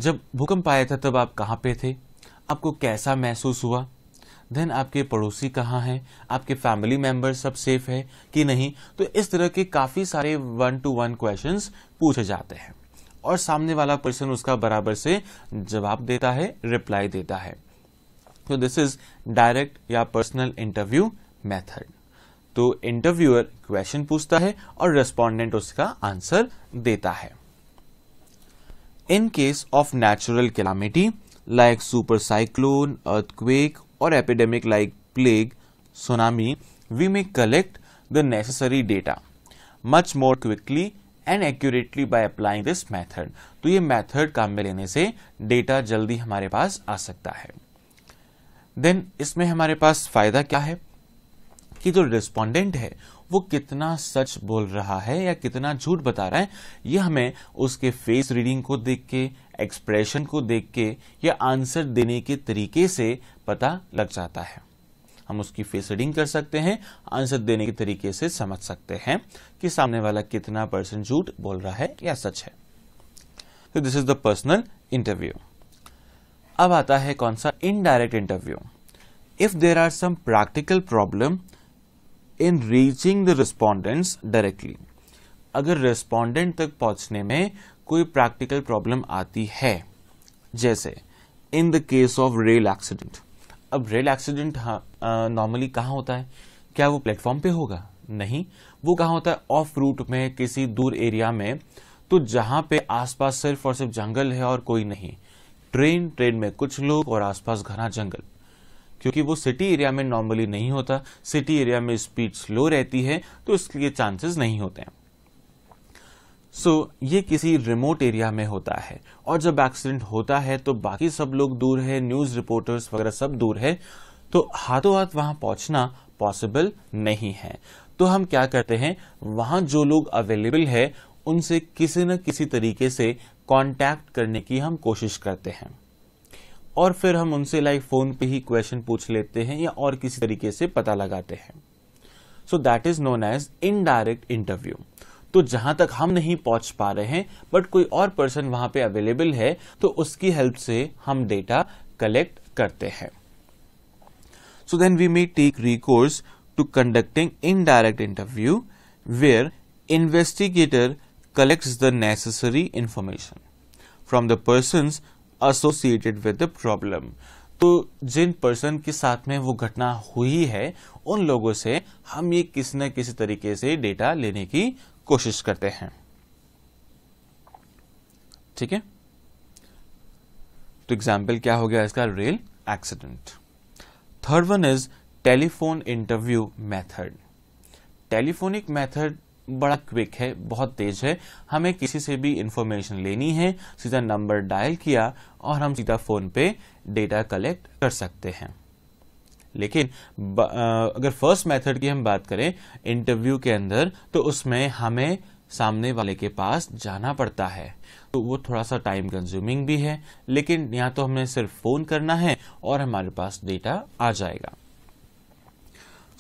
जब भूकंप आया था तब आप कहाँ पे थे आपको कैसा महसूस हुआ देन आपके पड़ोसी कहाँ हैं आपके फैमिली मेम्बर सब सेफ है कि नहीं तो इस तरह के काफ़ी सारे वन टू वन क्वेश्चन पूछे जाते हैं और सामने वाला पर्सन उसका बराबर से जवाब देता है रिप्लाई देता है तो दिस इज डायरेक्ट या पर्सनल इंटरव्यू मेथड तो इंटरव्यूअर क्वेश्चन पूछता है और रेस्पॉन्डेंट उसका आंसर देता है in case of natural calamity like super cyclone earthquake or epidemic like plague, tsunami, we may collect the necessary data much more quickly and accurately by applying this method तो ये मैथड काम में लेने से डेटा जल्दी हमारे पास आ सकता है देन इसमें हमारे पास फायदा क्या है कि जो रिस्पोंडेंट है वो कितना सच बोल रहा है या कितना झूठ बता रहा है ये हमें उसके फेस रीडिंग को देख के एक्सप्रेशन को देख के या आंसर देने के तरीके से पता लग जाता है हम उसकी फेस रीडिंग कर सकते हैं आंसर देने के तरीके से समझ सकते हैं कि सामने वाला कितना परसेंट झूठ बोल रहा है या सच है तो this is the personal interview अब आता है कौन सा indirect interview if there are some practical problem in reaching the respondents directly अगर रिस्पोंडेंट तक पहुंचने में कोई प्रैक्टिकल प्रॉब्लम आती है जैसे in the case of rail accident अब रेल एक्सीडेंट नॉर्मली कहाँ होता है क्या वो प्लेटफॉर्म पे होगा नहीं वो कहाँ होता है ऑफ रूट में किसी दूर एरिया में तो जहाँ पे आसपास सिर्फ और सिर्फ जंगल है और कोई नहीं ट्रेन ट्रेन में कुछ लोग और आसपास घना जंगल क्योंकि वो सिटी एरिया में नॉर्मली नहीं होता सिटी एरिया में स्पीड स्लो रहती है तो इसके लिए चांसेस नहीं होते हैं सो so, ये किसी रिमोट एरिया में होता है और जब एक्सीडेंट होता है तो बाकी सब लोग दूर है न्यूज रिपोर्टर्स वगैरह सब दूर है तो हाथों हाथ वहां पहुंचना पॉसिबल नहीं है तो हम क्या करते हैं वहां जो लोग अवेलेबल है उनसे किसी न किसी तरीके से कांटेक्ट करने की हम कोशिश करते हैं और फिर हम उनसे लाइक फ़ोन पे ही क्वेश्चन पूछ लेते हैं या और किसी तरीके से पता लगाते हैं so that is known as indirect interview तो जहां तक हम नहीं पहुंच पा रहे हैं बट कोई और पर्सन वहां पे अवेलेबल है तो उसकी हेल्प से हम डेटा कलेक्ट करते हैं so then we may take recourse to conducting indirect interview where investigator collect the necessary information from the person associated with the problem तो जिन पर्सन के साथ में वो घटना हुई है उन लोगों से हम ये किसी न किसी तरीके से डेटा लेने की कोशिश करते हैं ठीक है तो एग्जाम्पल क्या हो गया इसका rail accident third one is telephone interview method telephonic method बड़ा क्विक है बहुत तेज है हमें किसी से भी इंफॉर्मेशन लेनी है सीधा नंबर डायल किया और हम सीधा फ़ोन पे डेटा कलेक्ट कर सकते हैं लेकिन अगर फर्स्ट मेथड की हम बात करें इंटरव्यू के अंदर तो उसमें हमें सामने वाले के पास जाना पड़ता है तो वो थोड़ा सा टाइम कंज्यूमिंग भी है लेकिन यहाँ तो हमें सिर्फ फोन करना है और हमारे पास डेटा आ जाएगा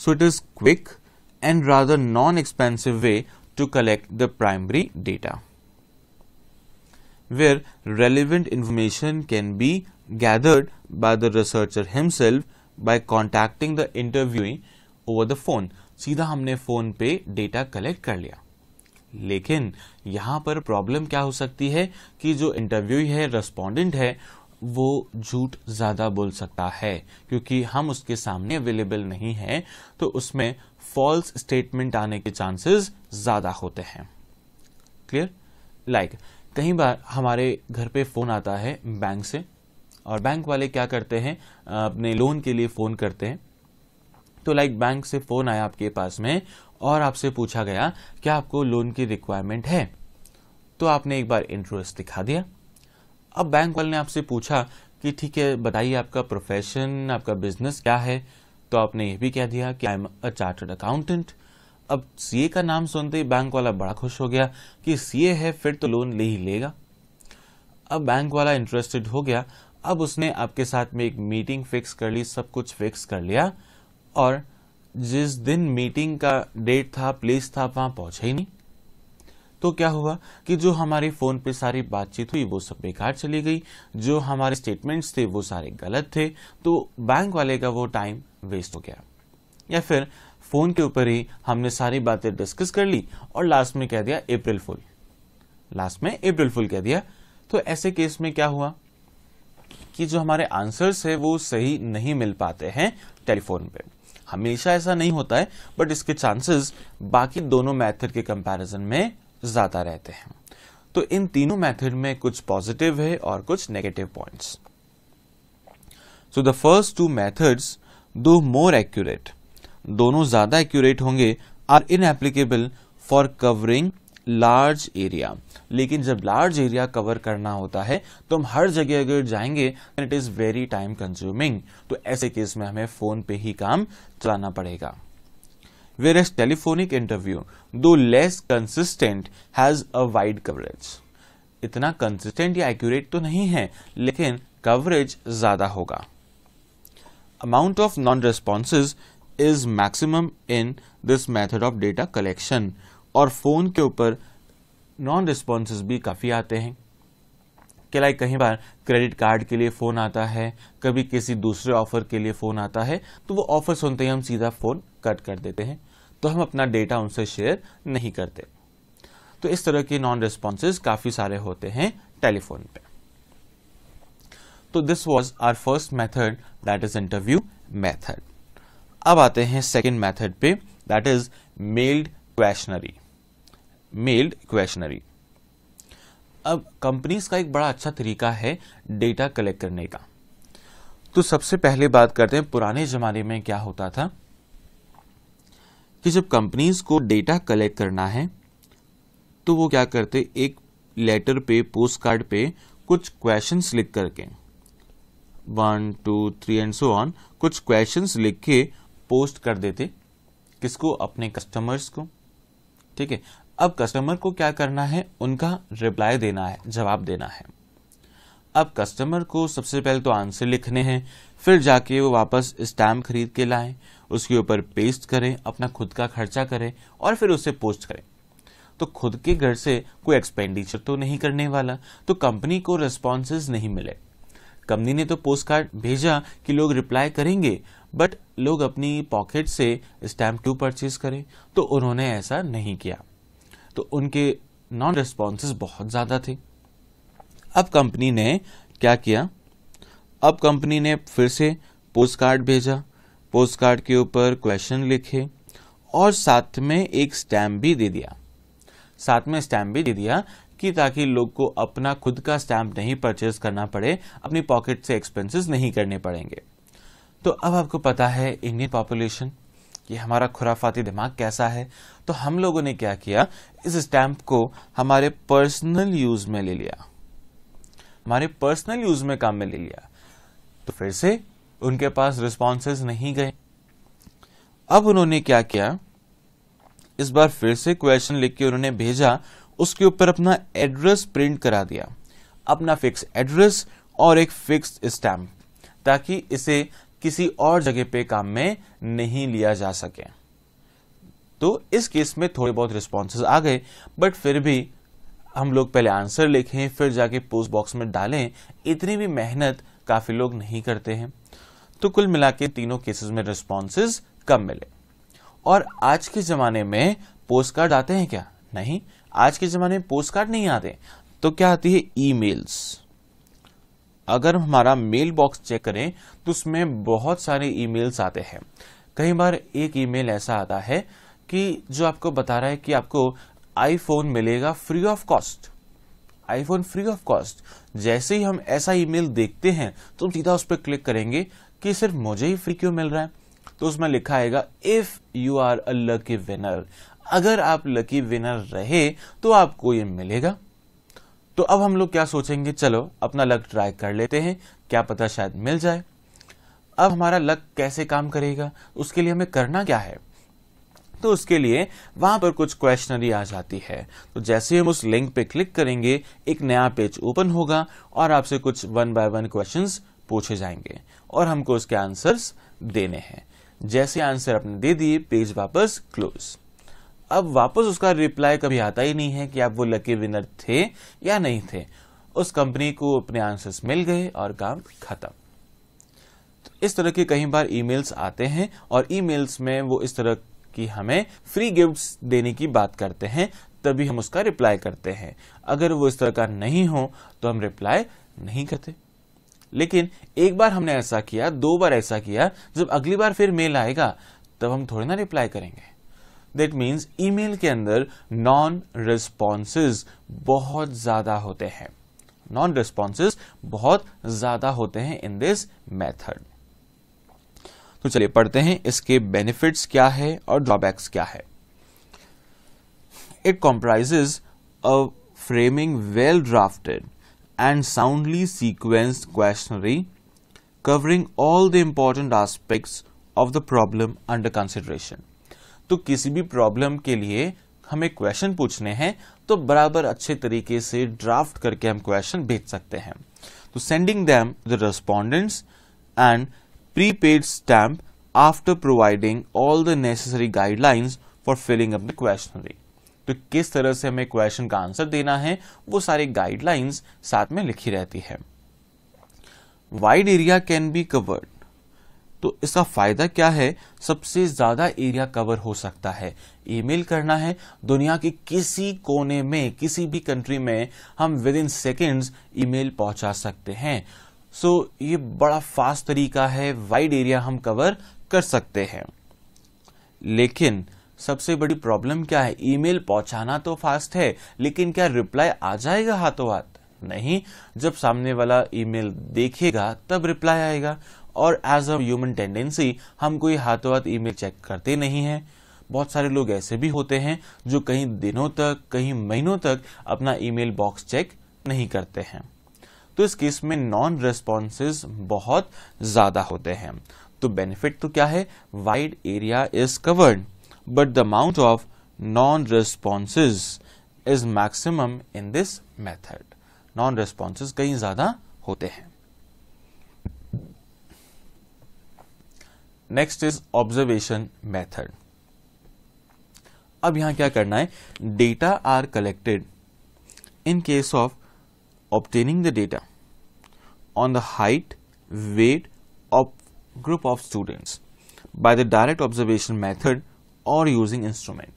so it is quick and rather non-expensive way to collect the primary data where relevant information can be gathered by the researcher himself by contacting the interviewee over the phone सीधा हमने फोन पे डेटा कलेक्ट कर लिया लेकिन यहाँ पर प्रॉब्लम क्या हो सकती है कि जो इंटरव्यू है रेस्पॉन्डेंट है वो झूठ ज़्यादा बोल सकता है क्योंकि हम उसके सामने अवेलेबल नहीं है तो उसमें फॉल्स स्टेटमेंट आने के चांसेस ज़्यादा होते हैं क्लियर लाइक like, कई बार हमारे घर पे फ़ोन आता है बैंक से और बैंक वाले क्या करते हैं अपने लोन के लिए फ़ोन करते हैं तो लाइक बैंक से फ़ोन आया आपके पास में और आपसे पूछा गया क्या आपको लोन की रिक्वायरमेंट है तो आपने एक बार इंटरेस्ट दिखा दिया अब बैंक वाले ने आपसे पूछा कि ठीक है बताइए आपका प्रोफेशन आपका बिजनेस क्या है तो आपने ये भी कह दिया कि I am a chartered accountant अब सीए का नाम सुनते ही बैंक वाला बड़ा खुश हो गया कि सीए है फिर तो लोन ले ही लेगा अब बैंक वाला इंटरेस्टेड हो गया अब उसने आपके साथ में एक मीटिंग फिक्स कर ली सब कुछ फिक्स कर लिया और जिस दिन मीटिंग का डेट था प्लेस था वहां पहुंचे ही नहीं तो क्या हुआ कि जो हमारे फ़ोन पे सारी बातचीत हुई वो सब बेकार चली गई जो हमारे स्टेटमेंट्स थे वो सारे गलत थे तो बैंक वाले का वो टाइम वेस्ट हो गया या फिर फ़ोन के ऊपर ही हमने सारी बातें डिस्कस कर ली और लास्ट में कह दिया अप्रैल फुल लास्ट में अप्रैल फुल कह दिया तो ऐसे केस में क्या हुआ कि जो हमारे आंसर्स है वो सही नहीं मिल पाते हैं टेलीफोन पे हमेशा ऐसा नहीं होता है बट इसके चांसेस बाकी दोनों मेथड के कंपैरिजन में ज़्यादा रहते हैं तो इन तीनों मेथड में कुछ पॉजिटिव है और कुछ negative points so the first two methods दो मोर एक्यूरेट दोनों ज़्यादा एक्यूरेट होंगे are in applicable for covering large area लेकिन जब लार्ज एरिया कवर करना होता है तो हम हर जगह अगर जाएंगे it is very time consuming तो ऐसे केस में हमें फ़ोन पे ही काम चलाना पड़ेगा whereas telephonic interview though less consistent has a wide coverage इतना कंसिस्टेंट या एक्यूरेट तो नहीं है लेकिन कवरेज ज्यादा होगा amount of non responses is maximum in this method of data collection और फोन के ऊपर नॉन responses भी काफ़ी आते हैं कि लाइक कहीं बार क्रेडिट कार्ड के लिए फ़ोन आता है कभी किसी दूसरे ऑफर के लिए फ़ोन आता है तो वो ऑफर सुनते ही हम सीधा फ़ोन कट कर देते हैं तो हम अपना डेटा उनसे शेयर नहीं करते तो इस तरह के नॉन रिस्पॉन्सेज काफ़ी सारे होते हैं टेलीफोन पे तो this was our first method that is interview method अब आते हैं सेकेंड मैथड पे that is mailed questionnaire mailed questionnaire अब कंपनीज का एक बड़ा अच्छा तरीका है डेटा कलेक्ट करने का तो सबसे पहले बात करते हैं पुराने जमाने में क्या होता था कि जब कंपनीज को डेटा कलेक्ट करना है तो वो क्या करते एक लेटर पे पोस्ट कार्ड पे कुछ क्वेश्चंस लिख करके one two three and so on कुछ क्वेश्चंस लिख के पोस्ट कर देते किसको अपने कस्टमर्स को ठीक है अब कस्टमर को क्या करना है उनका रिप्लाई देना है जवाब देना है अब कस्टमर को सबसे पहले तो आंसर लिखने हैं फिर जाके वो वापस स्टैम्प खरीद के लाएं उसके ऊपर पेस्ट करें अपना खुद का खर्चा करें और फिर उसे पोस्ट करें तो खुद के घर से कोई एक्सपेंडिचर तो नहीं करने वाला तो कंपनी को रिस्पॉन्सेज नहीं मिले कंपनी ने तो पोस्ट कार्ड भेजा कि लोग रिप्लाई करेंगे बट लोग अपनी पॉकेट से स्टैम्प टू परचेज करें तो उन्होंने ऐसा नहीं किया तो उनके नॉन रिस्पॉन्सेज बहुत ज़्यादा थे अब कंपनी ने क्या किया अब कंपनी ने फिर से पोस्ट कार्ड भेजा पोस्ट कार्ड के ऊपर क्वेश्चन लिखे और साथ में एक स्टैम्प भी दे दिया साथ में स्टैम्प भी दे दिया कि ताकि लोग को अपना खुद का स्टैम्प नहीं परचेज करना पड़े अपनी पॉकेट से एक्सपेंसेस नहीं करने पड़ेंगे तो अब आपको पता है इंडियन पॉपुलेशन कि हमारा खुराफाती दिमाग कैसा है तो हम लोगों ने क्या किया इस स्टैम्प को हमारे पर्सनल यूज में ले लिया हमारे पर्सनल यूज में काम में ले लिया तो फिर से उनके पास रिस्पॉन्सेज नहीं गए अब उन्होंने क्या किया इस बार फिर से क्वेश्चन लिख के उन्होंने भेजा उसके ऊपर अपना एड्रेस प्रिंट करा दिया अपना फिक्स एड्रेस और एक फिक्स स्टैम्प ताकि इसे किसी और जगह पे काम में नहीं लिया जा सके तो इस केस में थोड़े बहुत रिस्पॉन्सेज आ गए बट फिर भी हम लोग पहले आंसर लिखें फिर जाके पोस्ट बॉक्स में डालें इतनी भी मेहनत काफ़ी लोग नहीं करते हैं तो कुल मिला के तीनों केसेस में रिस्पॉन्सेज कम मिले और आज के जमाने में पोस्ट कार्ड आते हैं क्या नहीं आज के जमाने में पोस्ट कार्ड नहीं आते तो क्या आती है मेल्स अगर हमारा मेल बॉक्स चेक करें तो उसमें बहुत सारे ई मेल्स आते हैं कई बार एक ई मेल ऐसा आता है कि जो आपको बता रहा है कि आपको आईफोन मिलेगा free of cost iPhone free of cost जैसे ही हम ऐसा ईमेल देखते हैं तो हम सीधा उस पर क्लिक करेंगे कि सिर्फ मुझे ही फ्री क्यों मिल रहा है तो उसमें लिखा आएगा if you are a lucky winner अगर आप लकी विनर रहे तो आपको ये मिलेगा तो अब हम लोग क्या सोचेंगे चलो अपना लक ट्राई कर लेते हैं क्या पता शायद मिल जाए अब हमारा लक कैसे काम करेगा उसके लिए हमें करना क्या है तो उसके लिए वहां पर कुछ क्वेश्चनरी आ जाती है तो जैसे हम उस लिंक पे क्लिक करेंगे एक नया पेज ओपन होगा और आपसे कुछ वन बाय वन क्वेश्चंस पूछे जाएंगे और हमको उसके आंसर्स देने हैं जैसे आंसर आपने दे दिए पेज वापस क्लोज अब वापस उसका रिप्लाई कभी आता ही नहीं है कि आप वो लकी विनर थे या नहीं थे उस कंपनी को अपने आंसर्स मिल गए और काम खत्म तो इस तरह के कई बार ईमेल्स आते हैं और ईमेल्स में वो इस तरह की हमें फ्री गिफ्ट्स देने की बात करते हैं तभी हम उसका रिप्लाई करते हैं अगर वो इस तरह का नहीं हो तो हम रिप्लाई नहीं करते लेकिन एक बार हमने ऐसा किया दो बार ऐसा किया जब अगली बार फिर मेल आएगा तब हम थोड़े ना रिप्लाई करेंगे दैट मीन्स ईमेल के अंदर नॉन रिस्पॉन्सेज बहुत ज्यादा होते हैं नॉन रिस्पॉन्सेज बहुत ज्यादा होते हैं इन दिस मेथड तो चलिए पढ़ते हैं इसके बेनिफिट्स क्या है और ड्रॉबैक्स क्या है it comprises a framing well drafted and soundly sequenced questionnaire covering all the important aspects of the problem under consideration. तो किसी भी प्रॉब्लम के लिए हमें क्वेश्चन पूछने हैं तो बराबर अच्छे तरीके से ड्राफ्ट करके हम क्वेश्चन भेज सकते हैं तो sending them the respondents and pre paid stamp after providing all the necessary guidelines for filling up the questionnaire तो किस तरह से हमें क्वेश्चन का आंसर देना है वो सारे गाइडलाइंस साथ में लिखी रहती है wide area can be covered तो इसका फायदा क्या है सबसे ज्यादा एरिया कवर हो सकता है ईमेल करना है दुनिया के किसी कोने में किसी भी कंट्री में हम विद इन सेकेंड्स ईमेल पहुंचा सकते हैं सो so, ये बड़ा फास्ट तरीका है वाइड एरिया हम कवर कर सकते हैं लेकिन सबसे बड़ी प्रॉब्लम क्या है ईमेल पहुंचाना तो फास्ट है लेकिन क्या रिप्लाई आ जाएगा हाथों हाथ नहीं जब सामने वाला ईमेल देखेगा तब रिप्लाई आएगा और एज अ ह्यूमन टेंडेंसी हम कोई हाथों हाथ ईमेल चेक करते नहीं है बहुत सारे लोग ऐसे भी होते हैं जो कहीं दिनों तक कहीं महीनों तक अपना ईमेल बॉक्स चेक नहीं करते हैं तो इस केस में नॉन रेस्पॉन्सेज बहुत ज्यादा होते हैं तो बेनिफिट तो क्या है wide area is covered but the amount of non-responses is maximum in this method. Non-responses कहीं ज़्यादा होते हैं Next is observation method. अब यहां क्या करना है Data are collected in case of obtaining the data on the height, weight of group of students by the direct observation method और यूजिंग इंस्ट्रूमेंट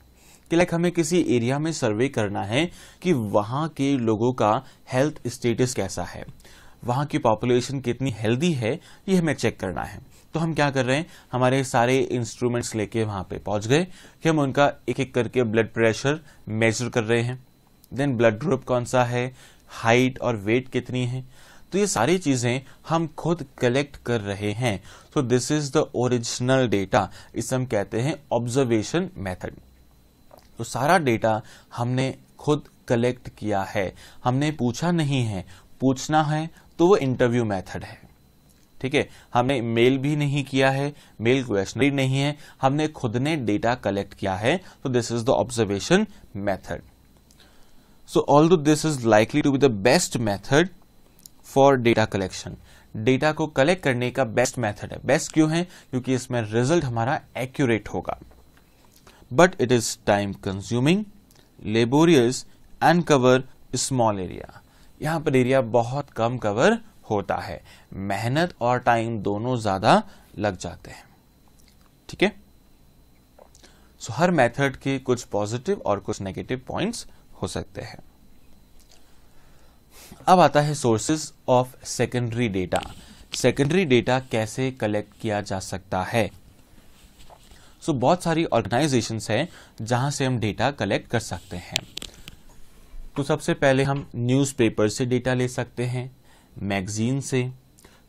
कि लाइक हमें किसी एरिया में सर्वे करना है कि वहां के लोगों का हेल्थ स्टेटस कैसा है वहां की पॉपुलेशन कितनी हेल्दी है ये हमें चेक करना है तो हम क्या कर रहे हैं हमारे सारे इंस्ट्रूमेंट्स लेके वहां पे पहुंच गए कि हम उनका एक एक करके ब्लड प्रेशर मेजर कर रहे हैं देन ब्लड ग्रुप कौन सा है हाइट और वेट कितनी है तो ये सारी चीजें हम खुद कलेक्ट कर रहे हैं तो this is the original data इसे हम कहते हैं ऑब्जर्वेशन मेथड तो सारा डेटा हमने खुद कलेक्ट किया है हमने पूछा नहीं है पूछना है तो वो इंटरव्यू मेथड है ठीक है हमने मेल भी नहीं किया है मेल भी नहीं है हमने खुद ने डेटा कलेक्ट किया है तो this is the observation method so all this is likely to be the best method for data collection data को कलेक्ट करने का बेस्ट मेथड है बेस्ट क्यों है क्योंकि इसमें रिजल्ट हमारा एक्यूरेट होगा but it is time consuming laborious and cover small area यहां पर एरिया बहुत कम कवर होता है मेहनत और टाइम दोनों ज्यादा लग जाते हैं ठीक है सो हर मेथड के कुछ पॉजिटिव और कुछ नेगेटिव पॉइंट्स हो सकते हैं अब आता है sources of secondary data secondary data कैसे कलेक्ट किया जा सकता है सो so, बहुत सारी ऑर्गेनाइजेशन हैं जहां से हम डेटा कलेक्ट कर सकते हैं तो सबसे पहले हम न्यूज़पेपर से डेटा ले सकते हैं मैगजीन से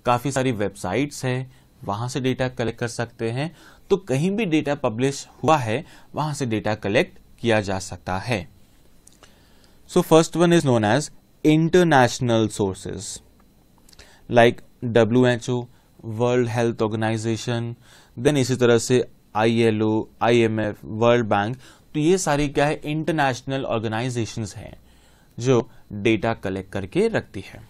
काफ़ी सारी वेबसाइट्स हैं वहां से डेटा कलेक्ट कर सकते हैं तो कहीं भी डेटा पब्लिश हुआ है वहां से डेटा कलेक्ट किया जा सकता है so first one is known as international sources like WHO, World Health Organization then इसी तरह से ILO, IMF, वर्ल्ड बैंक तो ये सारी क्या है इंटरनेशनल ऑर्गेनाइजेशन हैं जो डेटा कलेक्ट करके रखती है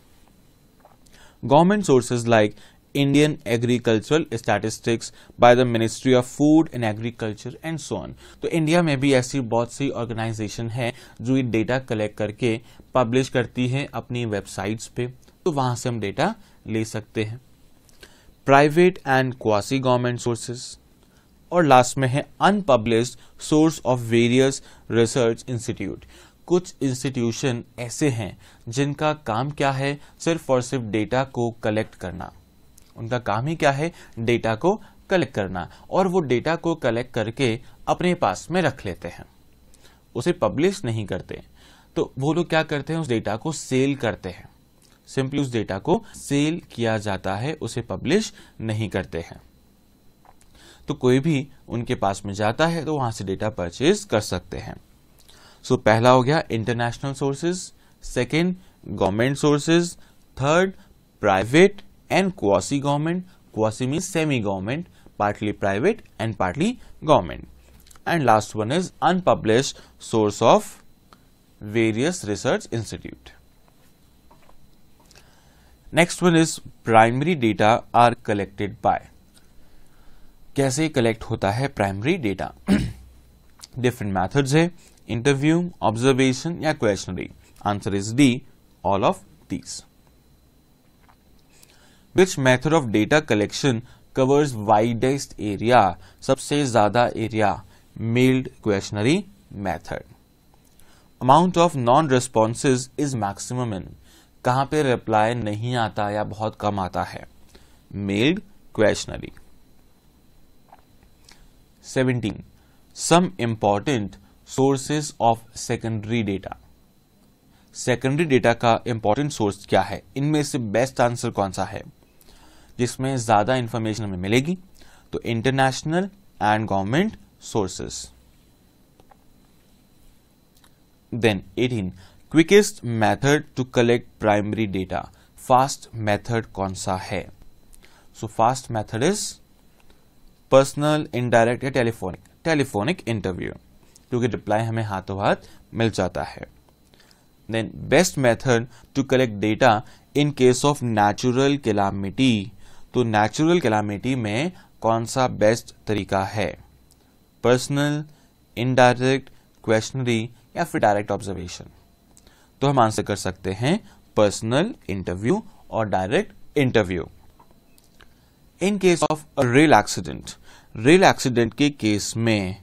government sources like Indian agricultural Statistics by the ministry of food and agriculture and so on. तो इंडिया में भी ऐसी बहुत सी ऑर्गेनाइजेशन है जो ये डेटा कलेक्ट करके पब्लिश करती है अपनी वेबसाइट्स पे तो वहां से हम डेटा ले सकते हैं private and quasi government sources और लास्ट में है unpublished source of various research institute कुछ इंस्टीट्यूशन ऐसे हैं जिनका काम क्या है सिर्फ और सिर्फ डेटा को कलेक्ट करना उनका काम ही क्या है डेटा को कलेक्ट करना और वो डेटा को कलेक्ट करके अपने पास में रख लेते हैं उसे पब्लिश नहीं करते तो वो लोग क्या करते हैं उस डेटा को सेल करते हैं सिंपली उस डेटा को सेल किया जाता है उसे पब्लिश नहीं करते हैं तो कोई भी उनके पास में जाता है तो वहां से डेटा परचेज कर सकते हैं सो so, पहला हो गया international sources second government sources third private and quasi government. Quasi means semi government, partly private and partly government. And last one is unpublished source of various research institute. Next one is primary data are collected by कैसे कलेक्ट होता है प्राइमरी डेटा डिफरेंट मेथड्स है इंटरव्यू ऑब्जर्वेशन या questionnaire answer is D all of these which method of data collection covers widest area सबसे ज्यादा एरिया mailed questionnaire method amount of non responses is maximum in कहां पे रिप्लाई नहीं आता या बहुत कम आता है mailed questionnaire seventeen some important sources of secondary data secondary data का इंपॉर्टेंट सोर्स क्या है इनमें से बेस्ट आंसर कौन सा है जिसमें ज़्यादा इंफॉर्मेशन हमें मिलेगी तो international and government sources then eighteen quickest method to collect primary data fast method कौन सा है so fast method is personal indirect या टेलीफोनिक टेलीफोनिक इंटरव्यू क्योंकि रिप्लाई हमें हाथों हाथ मिल जाता है then best method to collect data in case of natural calamity तो नेचुरल कैलामिटी में कौन सा बेस्ट तरीका है पर्सनल इनडायरेक्ट क्वेश्चनरी या फिर डायरेक्ट ऑब्जर्वेशन तो हम आंसर कर सकते हैं पर्सनल इंटरव्यू और direct interview in case of rail accident rail accident के केस में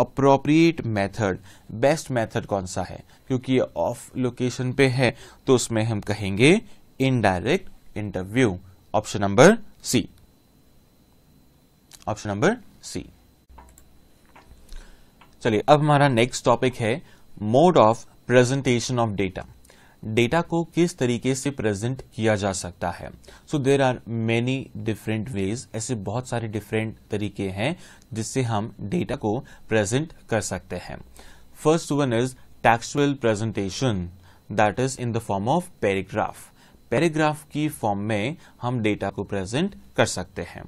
अप्रोप्रिएट मेथड बेस्ट मेथड कौन सा है क्योंकि ऑफ लोकेशन पे है तो उसमें हम कहेंगे indirect interview option number C option number C चलिए अब हमारा नेक्स्ट टॉपिक है mode of presentation of data data को किस तरीके से प्रेजेंट किया जा सकता है so there are many different ways ऐसे बहुत सारे डिफरेंट तरीके हैं जिससे हम डेटा को प्रेजेंट कर सकते हैं first one is textual presentation that is in the form of paragraph paragraph की फॉर्म में हम डेटा को प्रेजेंट कर सकते हैं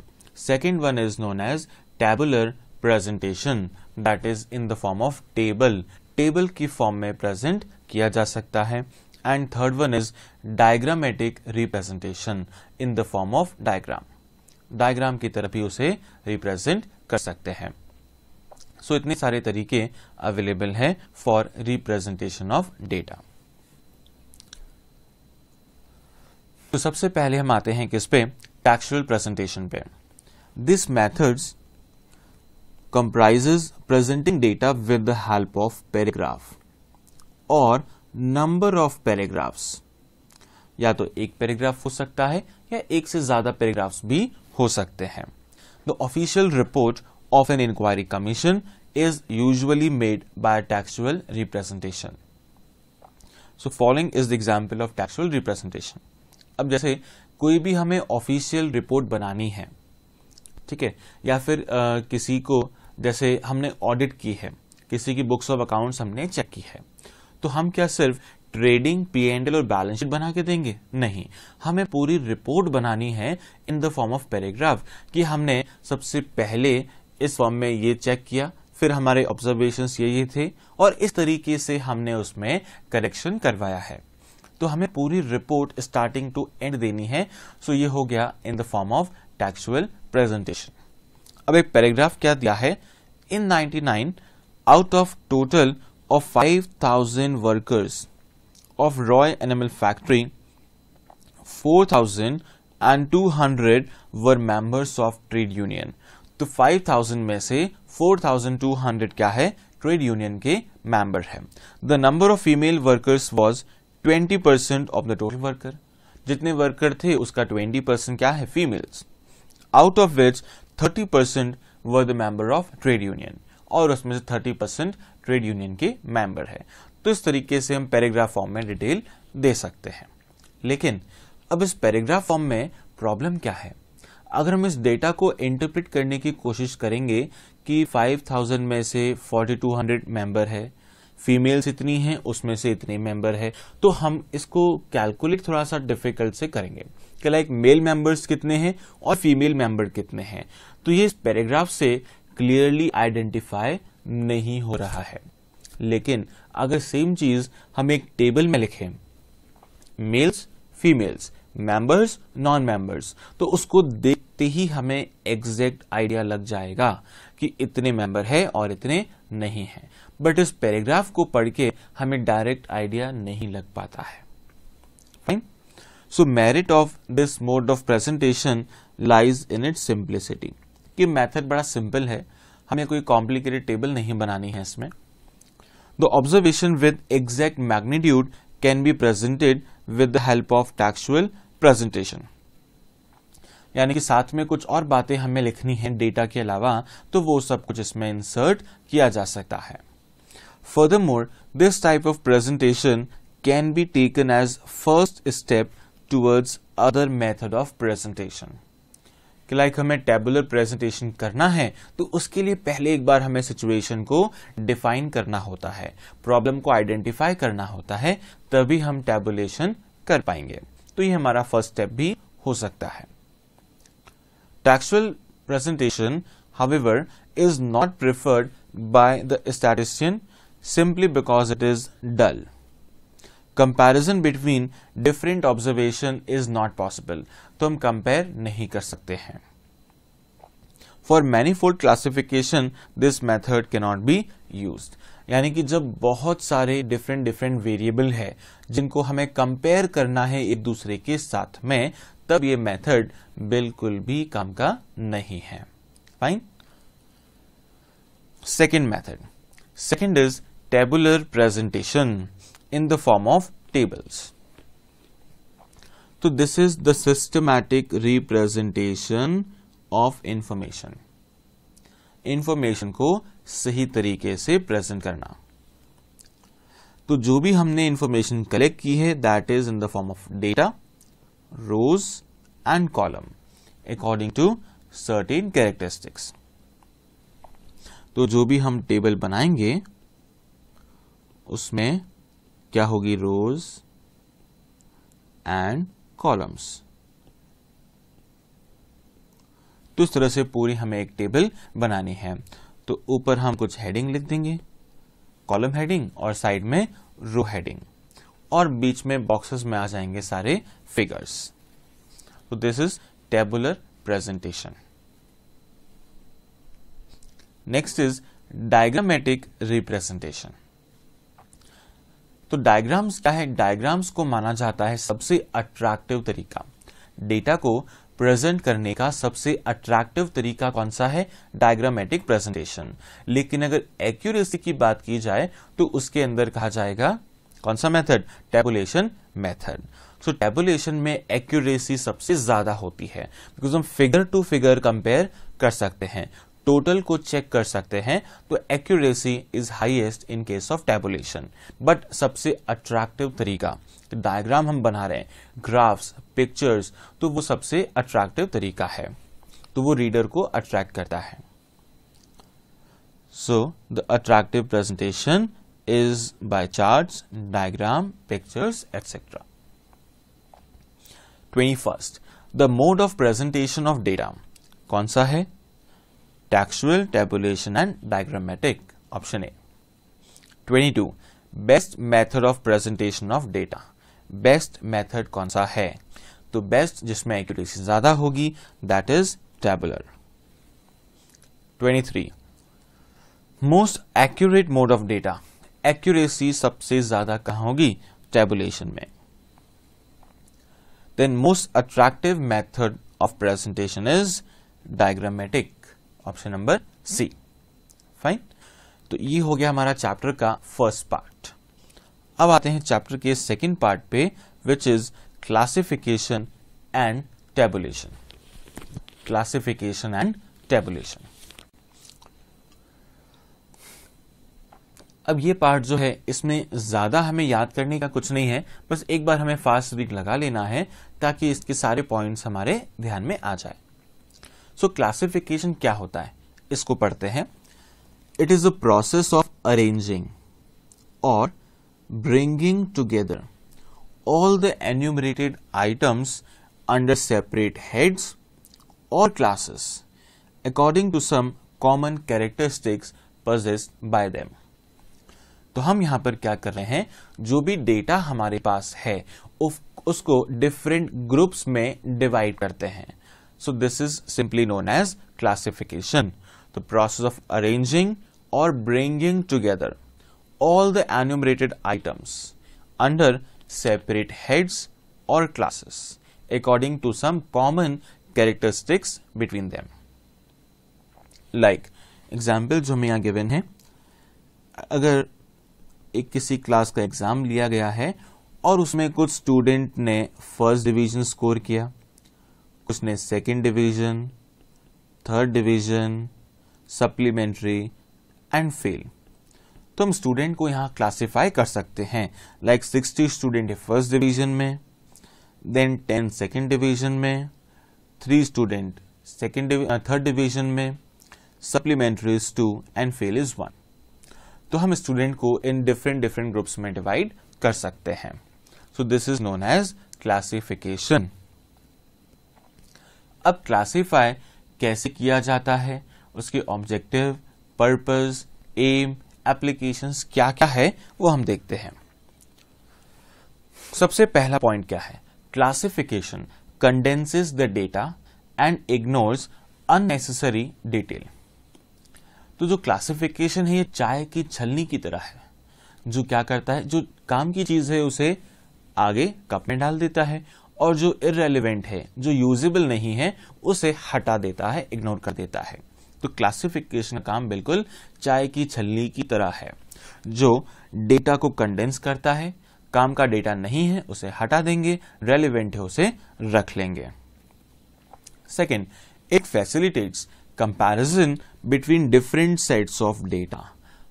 second one is known as tabular presentation that is in the form of table table की फॉर्म में प्रेजेंट किया जा सकता है and third one is diagrammatic representation in the form of diagram diagram की तरफ ही उसे रिप्रेजेंट कर सकते हैं सो so, इतने सारे तरीके अवेलेबल हैं फॉर रिप्रेजेंटेशन ऑफ डेटा तो सबसे पहले हम आते हैं किस पे टैक्सुअल प्रेजेंटेशन पे this methods comprises presenting data with the help of paragraph और नंबर ऑफ पैराग्राफ्स या तो एक पैराग्राफ हो सकता है या एक से ज्यादा पैराग्राफ्स भी हो सकते हैं the official report of an inquiry commission is usually made by textual representation so following is the example of textual representation अब जैसे कोई भी हमें ऑफिशियल रिपोर्ट बनानी है ठीक है या फिर आ, किसी को जैसे हमने ऑडिट की है किसी की बुक्स ऑफ अकाउंट्स हमने चेक की है तो हम क्या सिर्फ ट्रेडिंग पी एंडल और बैलेंस शीट बना के देंगे नहीं हमें पूरी रिपोर्ट बनानी है in the form of paragraph कि हमने सबसे पहले इस फॉर्म में ये चेक किया फिर हमारे ऑब्जर्वेशंस ये ये थे और इस तरीके से हमने उसमें करेक्शन करवाया है तो हमें पूरी रिपोर्ट स्टार्टिंग टू एंड देनी है सो so ये हो गया in the form of textual presentation अब एक पैराग्राफ क्या दिया है in 99 out of total of 5000 workers of Roy animal factory 4000 and 200 were members of trade union तो 5000 में से 4200 क्या है ट्रेड यूनियन के मेंबर है the number of female workers was twenty percent of the total worker जितने वर्कर थे उसका ट्वेंटी परसेंट क्या है females out of which thirty percent were the member of trade union और उसमें से थर्टी परसेंट ट्रेड यूनियन के मेंबर है तो इस तरीके से हम पैराग्राफ फॉर्म में डिटेल दे सकते हैं लेकिन अब इस पैराग्राफ फॉर्म में प्रॉब्लम क्या है अगर हम इस डेटा को इंटरप्रिट करने की कोशिश करेंगे कि 5000 में से 4200 मेंबर है फीमेल्स इतनी हैं उसमें से इतने मेंबर है तो हम इसको कैलकुलेट थोड़ा सा डिफिकल्ट से करेंगे कि लाइक मेल मेंबर्स कितने हैं और फीमेल मेंबर कितने हैं तो ये इस पैराग्राफ से क्लियरली आइडेंटिफाई नहीं हो रहा है लेकिन अगर सेम चीज हम एक टेबल में लिखें males females members non members तो उसको देखते ही हमें एग्जैक्ट आइडिया लग जाएगा कि इतने मेंबर है और इतने नहीं है बट उस पैराग्राफ को पढ़ के हमें डायरेक्ट आइडिया नहीं लग पाता है so merit of this mode of presentation lies in it simplicity कि मेथड बड़ा सिंपल है हमें कोई कॉम्प्लिकेटेड टेबल नहीं बनानी है इसमें the observation with exact magnitude can be presented with the help of textual presentation यानी कि साथ में कुछ और बातें हमें लिखनी है डेटा के अलावा तो वो सब कुछ इसमें इंसर्ट किया जा सकता है Furthermore, this type of presentation can be taken as first step towards other method of presentation. कि लाइक हमें टेबुलर प्रेजेंटेशन करना है तो उसके लिए पहले एक बार हमें सिचुएशन को डिफाइन करना होता है प्रॉब्लम को आइडेंटिफाई करना होता है तभी हम टेबुलेशन कर पाएंगे तो ये हमारा फर्स्ट स्टेप भी हो सकता है textual presentation however is not preferred by the statistician simply because it is dull. Comparison between different observation is not possible. तो हम compare नहीं कर सकते हैं. For manifold classification, this method cannot be used. यानी कि जब बहुत सारे डिफरेंट डिफरेंट वेरिएबल है जिनको हमें कंपेयर करना है एक दूसरे के साथ में तब ये मेथड बिल्कुल भी काम का नहीं है fine second method second is tabular presentation in the form of tables. So this is the systematic representation of information. Information को सही तरीके से प्रेजेंट करना तो जो भी हमने इंफॉर्मेशन कलेक्ट की है that is in the form of data rows and column according to certain characteristics तो जो भी हम टेबल बनाएंगे उसमें क्या होगी रोज एंड कॉलम्स तो इस तरह से पूरी हमें एक टेबल बनानी है तो ऊपर हम कुछ हेडिंग लिख देंगे कॉलम हेडिंग और साइड में रो हेडिंग और बीच में बॉक्सेस में आ जाएंगे सारे फिगर्स तो this is tabular presentation next is diagrammatic representation तो डायग्राम्स क्या है डायग्राम्स को माना जाता है सबसे अट्रैक्टिव तरीका डेटा को प्रेजेंट करने का सबसे अट्रैक्टिव तरीका कौन सा है डायग्रामेटिक प्रेजेंटेशन लेकिन अगर एक्यूरेसी की बात की जाए तो उसके अंदर कहा जाएगा कौन सा method tabulation method so tabulation में एक्यूरेसी सबसे ज्यादा होती है बिकॉज हम फिगर टू फिगर कंपेयर कर सकते हैं टोटल को चेक कर सकते हैं तो accuracy is highest in case of tabulation but सबसे अट्रैक्टिव तरीका डायग्राम तो हम बना रहे हैं ग्राफ्स पिक्चर्स तो वो सबसे अट्रैक्टिव तरीका है तो वो रीडर को अट्रैक्ट करता है so the attractive presentation is by charts diagram pictures etcetera twenty first the mode of presentation of data कौन सा है textual, tabulation and diagrammatic. Option A. 22. Best method of presentation of data best method कौन सा है तो बेस्ट जिसमें एक्यूरेसी ज्यादा होगी that is tabular 23. Most accurate mode of data accuracy सबसे ज्यादा कहा होगी टेबुलेशन में then most attractive method of presentation is diagrammatic option number C fine तो ये हो गया हमारा चैप्टर का फर्स्ट पार्ट अब आते हैं चैप्टर के सेकेंड पार्ट पे which is classification and tabulation classification and tabulation अब ये पार्ट जो है इसमें ज्यादा हमें याद करने का कुछ नहीं है बस एक बार हमें फास्ट रीड लगा लेना है ताकि इसके सारे पॉइंट्स हमारे ध्यान में आ जाए सो क्लासिफिकेशन क्या होता है इसको पढ़ते हैं it is a process of arranging और bringing together all the enumerated items under separate heads और classes according to some common characteristics possessed by them तो हम यहां पर क्या कर रहे हैं जो भी डेटा हमारे पास है उसको डिफरेंट ग्रुप्स में डिवाइड करते हैं So this is simply known as classification, the process of arranging or bringing together all the enumerated items under separate heads or classes according to some common characteristics between them. Like example jo हमें यहाँ गिवन है अगर एक किसी क्लास का एग्जाम लिया गया है और उसमें कुछ स्टूडेंट ने फर्स्ट डिवीजन स्कोर किया उसने second division third division supplementary and fail तो हम स्टूडेंट को यहाँ क्लासीफाई कर सकते हैं लाइक सिक्सटी स्टूडेंट है फर्स्ट डिवीजन में देन टेन सेकेंड डिवीजन में three student second third division में supplementary is two and fail is one तो हम स्टूडेंट को इन डिफरेंट डिफरेंट ग्रुप्स में डिवाइड कर सकते हैं so this is known as classification अब क्लासीफाई कैसे किया जाता है उसके ऑब्जेक्टिव पर्पस एम एप्लीकेशन क्या क्या है वो हम देखते हैं सबसे पहला पॉइंट क्या है classification condenses the data and ignores unnecessary detail तो जो क्लासिफिकेशन है ये चाय की छलनी की तरह है जो क्या करता है जो काम की चीज है उसे आगे कप में डाल देता है और जो इरेलीवेंट है जो यूजेबल नहीं है उसे हटा देता है इग्नोर कर देता है तो क्लासिफिकेशन का काम बिल्कुल चाय की छलनी की तरह है जो डेटा को कंडेंस करता है काम का डेटा नहीं है उसे हटा देंगे रेलिवेंट है उसे रख लेंगे second it facilitates comparison between different sets of data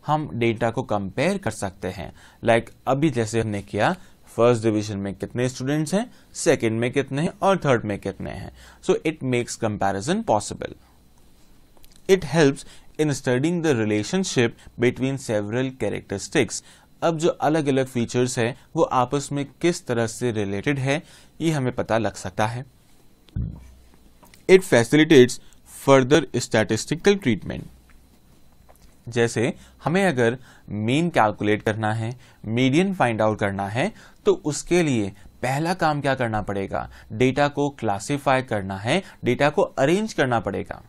हम डेटा को कंपेयर कर सकते हैं लाइक like अभी जैसे हमने किया फर्स्ट डिवीजन में कितने स्टूडेंट्स हैं सेकंड में कितने हैं और थर्ड में कितने हैं so it makes comparison possible it helps in studying the relationship between several characteristics अब जो अलग अलग फीचर्स हैं वो आपस में किस तरह से रिलेटेड है ये हमें पता लग सकता है it facilitates further statistical treatment जैसे हमें अगर मीन कैलकुलेट करना है मीडियन फाइंड आउट करना है तो उसके लिए पहला काम क्या करना पड़ेगा डेटा को क्लासिफाई करना है डेटा को अरेंज करना पड़ेगा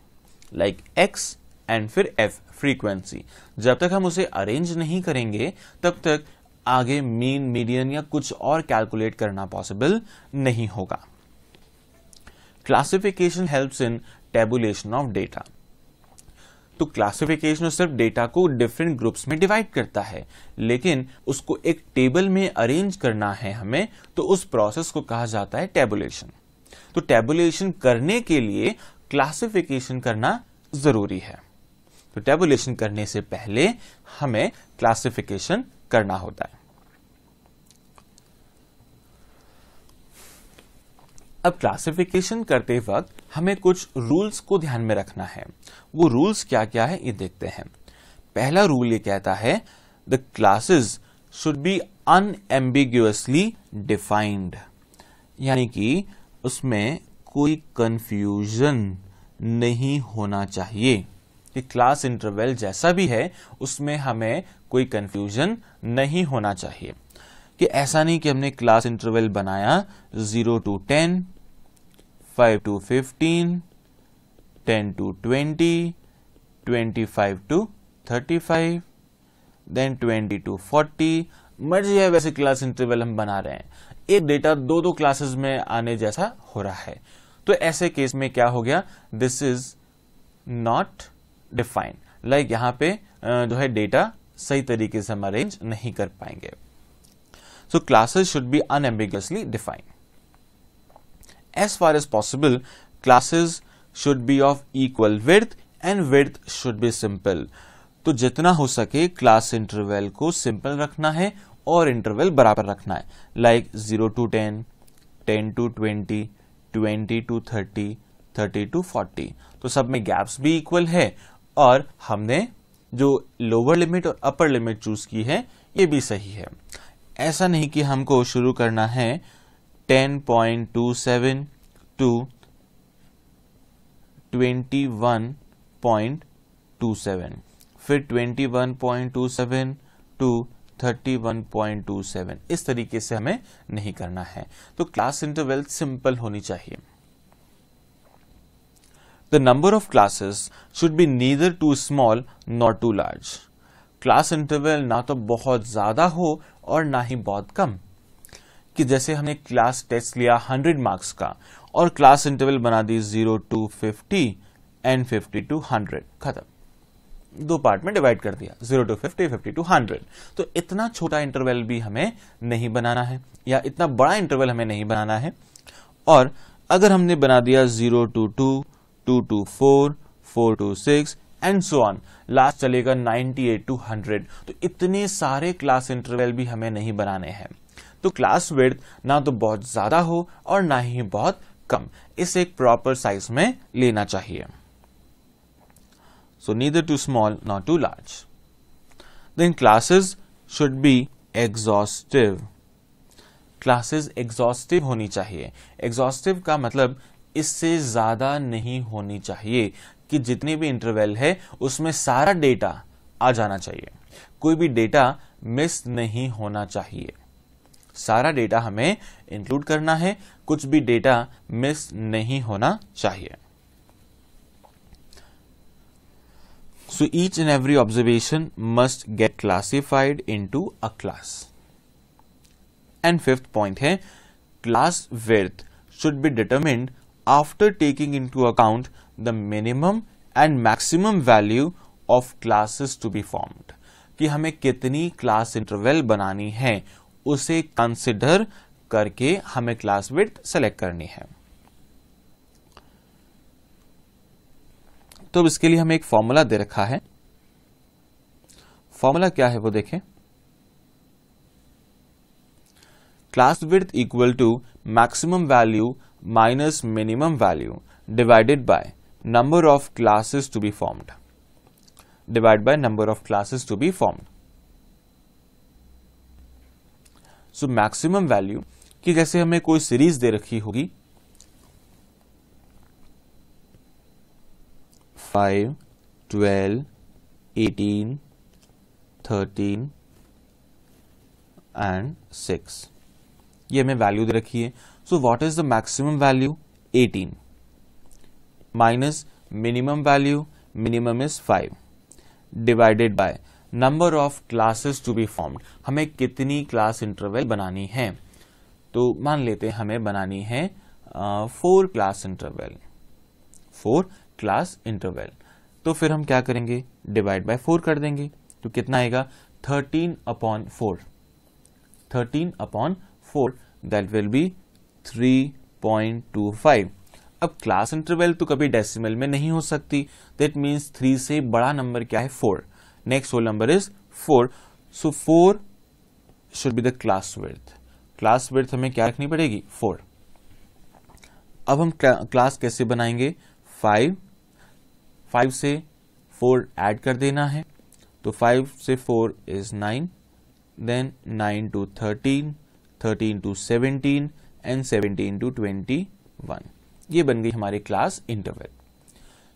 लाइक एक्स एंड फिर एफ फ्रीक्वेंसी जब तक हम उसे अरेंज नहीं करेंगे तब तक आगे मीन मीडियन या कुछ और कैलकुलेट करना पॉसिबल नहीं होगा classification helps in tabulation of data तो क्लासिफिकेशन सिर्फ डेटा को डिफरेंट ग्रुप्स में डिवाइड करता है लेकिन उसको एक टेबल में अरेंज करना है हमें तो उस प्रोसेस को कहा जाता है टेबुलेशन तो टेबुलेशन करने के लिए क्लासिफिकेशन करना जरूरी है तो टेबुलेशन करने से पहले हमें क्लासिफिकेशन करना होता है अब क्लासिफिकेशन करते वक्त हमें कुछ रूल्स को ध्यान में रखना है वो रूल्स क्या क्या है ये देखते हैं पहला रूल ये कहता है the classes should be unambiguously defined यानी कि उसमें कोई कंफ्यूजन नहीं होना चाहिए कि क्लास इंटरवल जैसा भी है उसमें हमें कोई कंफ्यूजन नहीं होना चाहिए कि ऐसा नहीं कि हमने क्लास इंटरवल बनाया zero to ten five to fifteen ten to twenty twenty five to thirty five then twenty to forty मर्जी है वैसे क्लास इंटरवल हम बना रहे हैं एक डेटा दो दो क्लासेस में आने जैसा हो रहा है तो ऐसे केस में क्या हो गया this is not defined like यहां पे जो है डेटा सही तरीके से हम अरेंज नहीं कर पाएंगे so classes should be unambiguously defined as far as possible, classes should be of equal width and width should be simple. तो जितना हो सके क्लास इंटरवेल को सिंपल रखना है और इंटरवेल बराबर रखना है like zero to ten ten to twenty twenty to thirty thirty to forty तो सब में गैप्स भी इक्वल है और हमने जो लोअर लिमिट और अपर लिमिट चूज की है ये भी सही है ऐसा नहीं कि हमको शुरू करना है पॉइंट टू 21.27 फिर 21.27 टू 31.27 इस तरीके से हमें नहीं करना है तो क्लास इंटरवल सिंपल होनी चाहिए the number of classes should be neither too small not too large class interval ना तो बहुत ज्यादा हो और ना ही बहुत कम कि जैसे हमने क्लास टेस्ट लिया 100 मार्क्स का और क्लास इंटरवल बना दी 0 टू 50 एंड 50 टू 100 खत्म दो पार्ट में डिवाइड कर दिया 0 टू 50, 50 टू 100 तो इतना छोटा इंटरवल भी हमें नहीं बनाना है या इतना बड़ा इंटरवल हमें नहीं बनाना है और अगर हमने बना दिया 0 to 2, two to four four to six and so on last चलेगा 98 टू 100 तो इतने सारे क्लास इंटरवल भी हमें नहीं बनाने हैं तो क्लास वेड ना तो बहुत ज़्यादा हो और ना ही बहुत कम इसे एक प्रॉपर साइज में लेना चाहिए so neither too small not too large then classes should be exhaustive classes exhaustive होनी चाहिए एग्जॉस्टिव का मतलब इससे ज्यादा नहीं होनी चाहिए कि जितनी भी इंटरवल है उसमें सारा डेटा आ जाना चाहिए कोई भी डेटा मिस नहीं होना चाहिए सारा डेटा हमें इंक्लूड करना है कुछ भी डेटा मिस नहीं होना चाहिए so each and every observation must get classified into a class and fifth point है class width should be determined after taking into account the minimum and maximum value of classes to be formed कि हमें कितनी क्लास इंटरवेल बनानी है उसे कंसिडर करके हमें क्लास विथ सेलेक्ट करनी है तो इसके लिए हमें एक फॉर्मूला दे रखा है फॉर्मूला क्या है वो देखें class width equal to maximum value minus minimum value divided by number of classes to be formed divide by number of classes to be formed so maximum value कि जैसे हमें कोई सीरीज दे रखी होगी five twelve eighteen thirteen and six ये हमें वैल्यू दे रखी है so what is the maximum value eighteen minus minimum value minimum is five divided by number of classes to be formed हमें कितनी क्लास इंटरवल बनानी है तो मान लेते हैं हमें बनानी है four class interval four class interval तो फिर हम क्या करेंगे डिवाइड बाय फोर कर देंगे तो कितना आएगा thirteen upon four thirteen upon four that will be three point two five अब क्लास इंटरवल तो कभी डेसिमल में नहीं हो सकती दैट मीन्स थ्री से बड़ा नंबर क्या है four next whole number is 4 so 4 should be the class width class width हमें क्या रखनी पड़ेगी 4 अब हम क्लास कैसे बनाएंगे 5 5 से 4 ऐड कर देना है तो 5 से 4 is 9 then 9 to 13 13 to 17 and 17 to 21 ये बन गई हमारी क्लास इंटरवल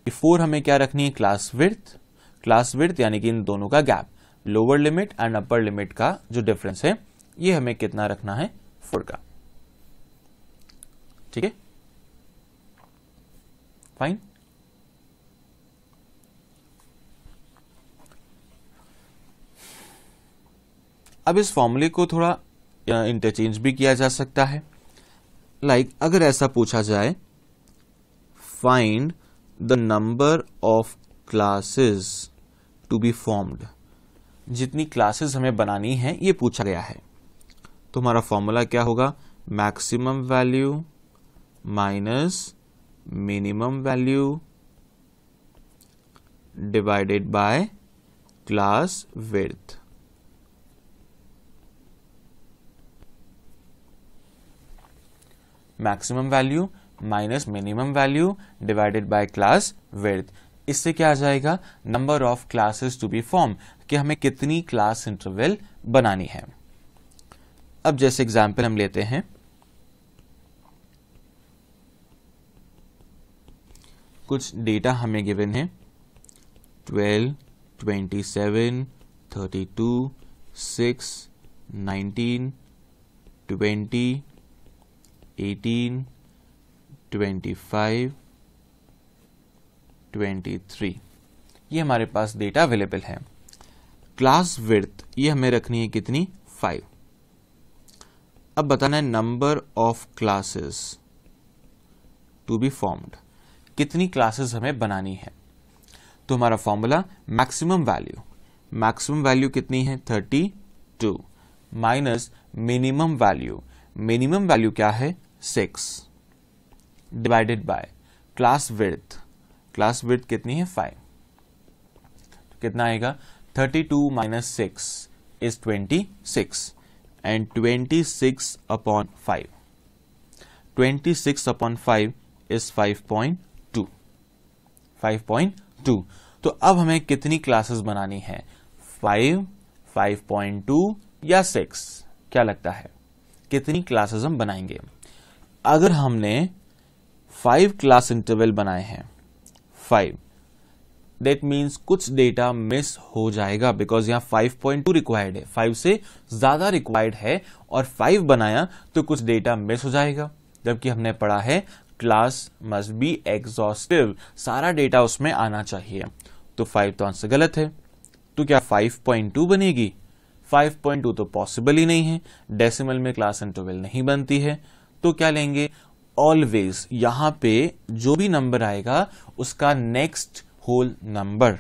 ये 4 हमें क्या रखनी है क्लास विर्थ क्लास विर्थ यानी कि इन दोनों का gap lower limit and upper limit का जो डिफरेंस है ये हमें कितना रखना है फोर का ठीक है फाइन अब इस फॉर्मूले को थोड़ा इंटरचेंज भी किया जा सकता है लाइक like, अगर ऐसा पूछा जाए find the number of classes to be formed जितनी क्लासेस हमें बनानी है ये पूछा गया है तो हमारा फॉर्मूला क्या होगा maximum value minus minimum value divided by class width maximum value minus minimum value divided by class width इससे क्या आ जाएगा number of classes to be form कि हमें कितनी क्लास इंटरवल बनानी है अब जैसे एग्जाम्पल हम लेते हैं कुछ डेटा हमें गिवन है 12, 27, 32, 6, 19, 20, 18, 25, 23 ये हमारे पास डेटा अवेलेबल है क्लास विर्थ ये हमें रखनी है कितनी फाइव अब बताना है number of classes to be formed कितनी क्लासेस हमें बनानी है तो हमारा formula maximum value maximum value कितनी है 32 minus minimum value minimum value क्या है 6 divided by class width class width कितनी है फाइव तो कितना आएगा thirty two minus six is twenty six and twenty six upon five twenty six upon five is five point two five point two तो अब हमें कितनी क्लासेस बनानी है फाइव फाइव पॉइंट टू या सिक्स क्या लगता है कितनी क्लासेस हम बनाएंगे अगर हमने फाइव क्लास इंटरवल बनाए हैं फाइव दैट मीन्स कुछ डेटा मिस हो जाएगा बिकॉज यहाँ फाइव पॉइंट टू रिक्वायर्ड है फाइव से ज्यादा रिक्वायर्ड है और फाइव बनाया तो कुछ डेटा मिस हो जाएगा जबकि हमने पढ़ा है क्लास मस्ट बी एग्जॉस्टिव सारा डेटा उसमें आना चाहिए तो फाइव तो आंसर गलत है तो क्या फाइव पॉइंट टू बनेगी फाइव पॉइंट टू तो पॉसिबल ही नहीं है डेसिमल में क्लास इंटरवल नहीं बनती है तो क्या लेंगे ऑलवेज यहां पे जो भी नंबर आएगा उसका नेक्स्ट होल नंबर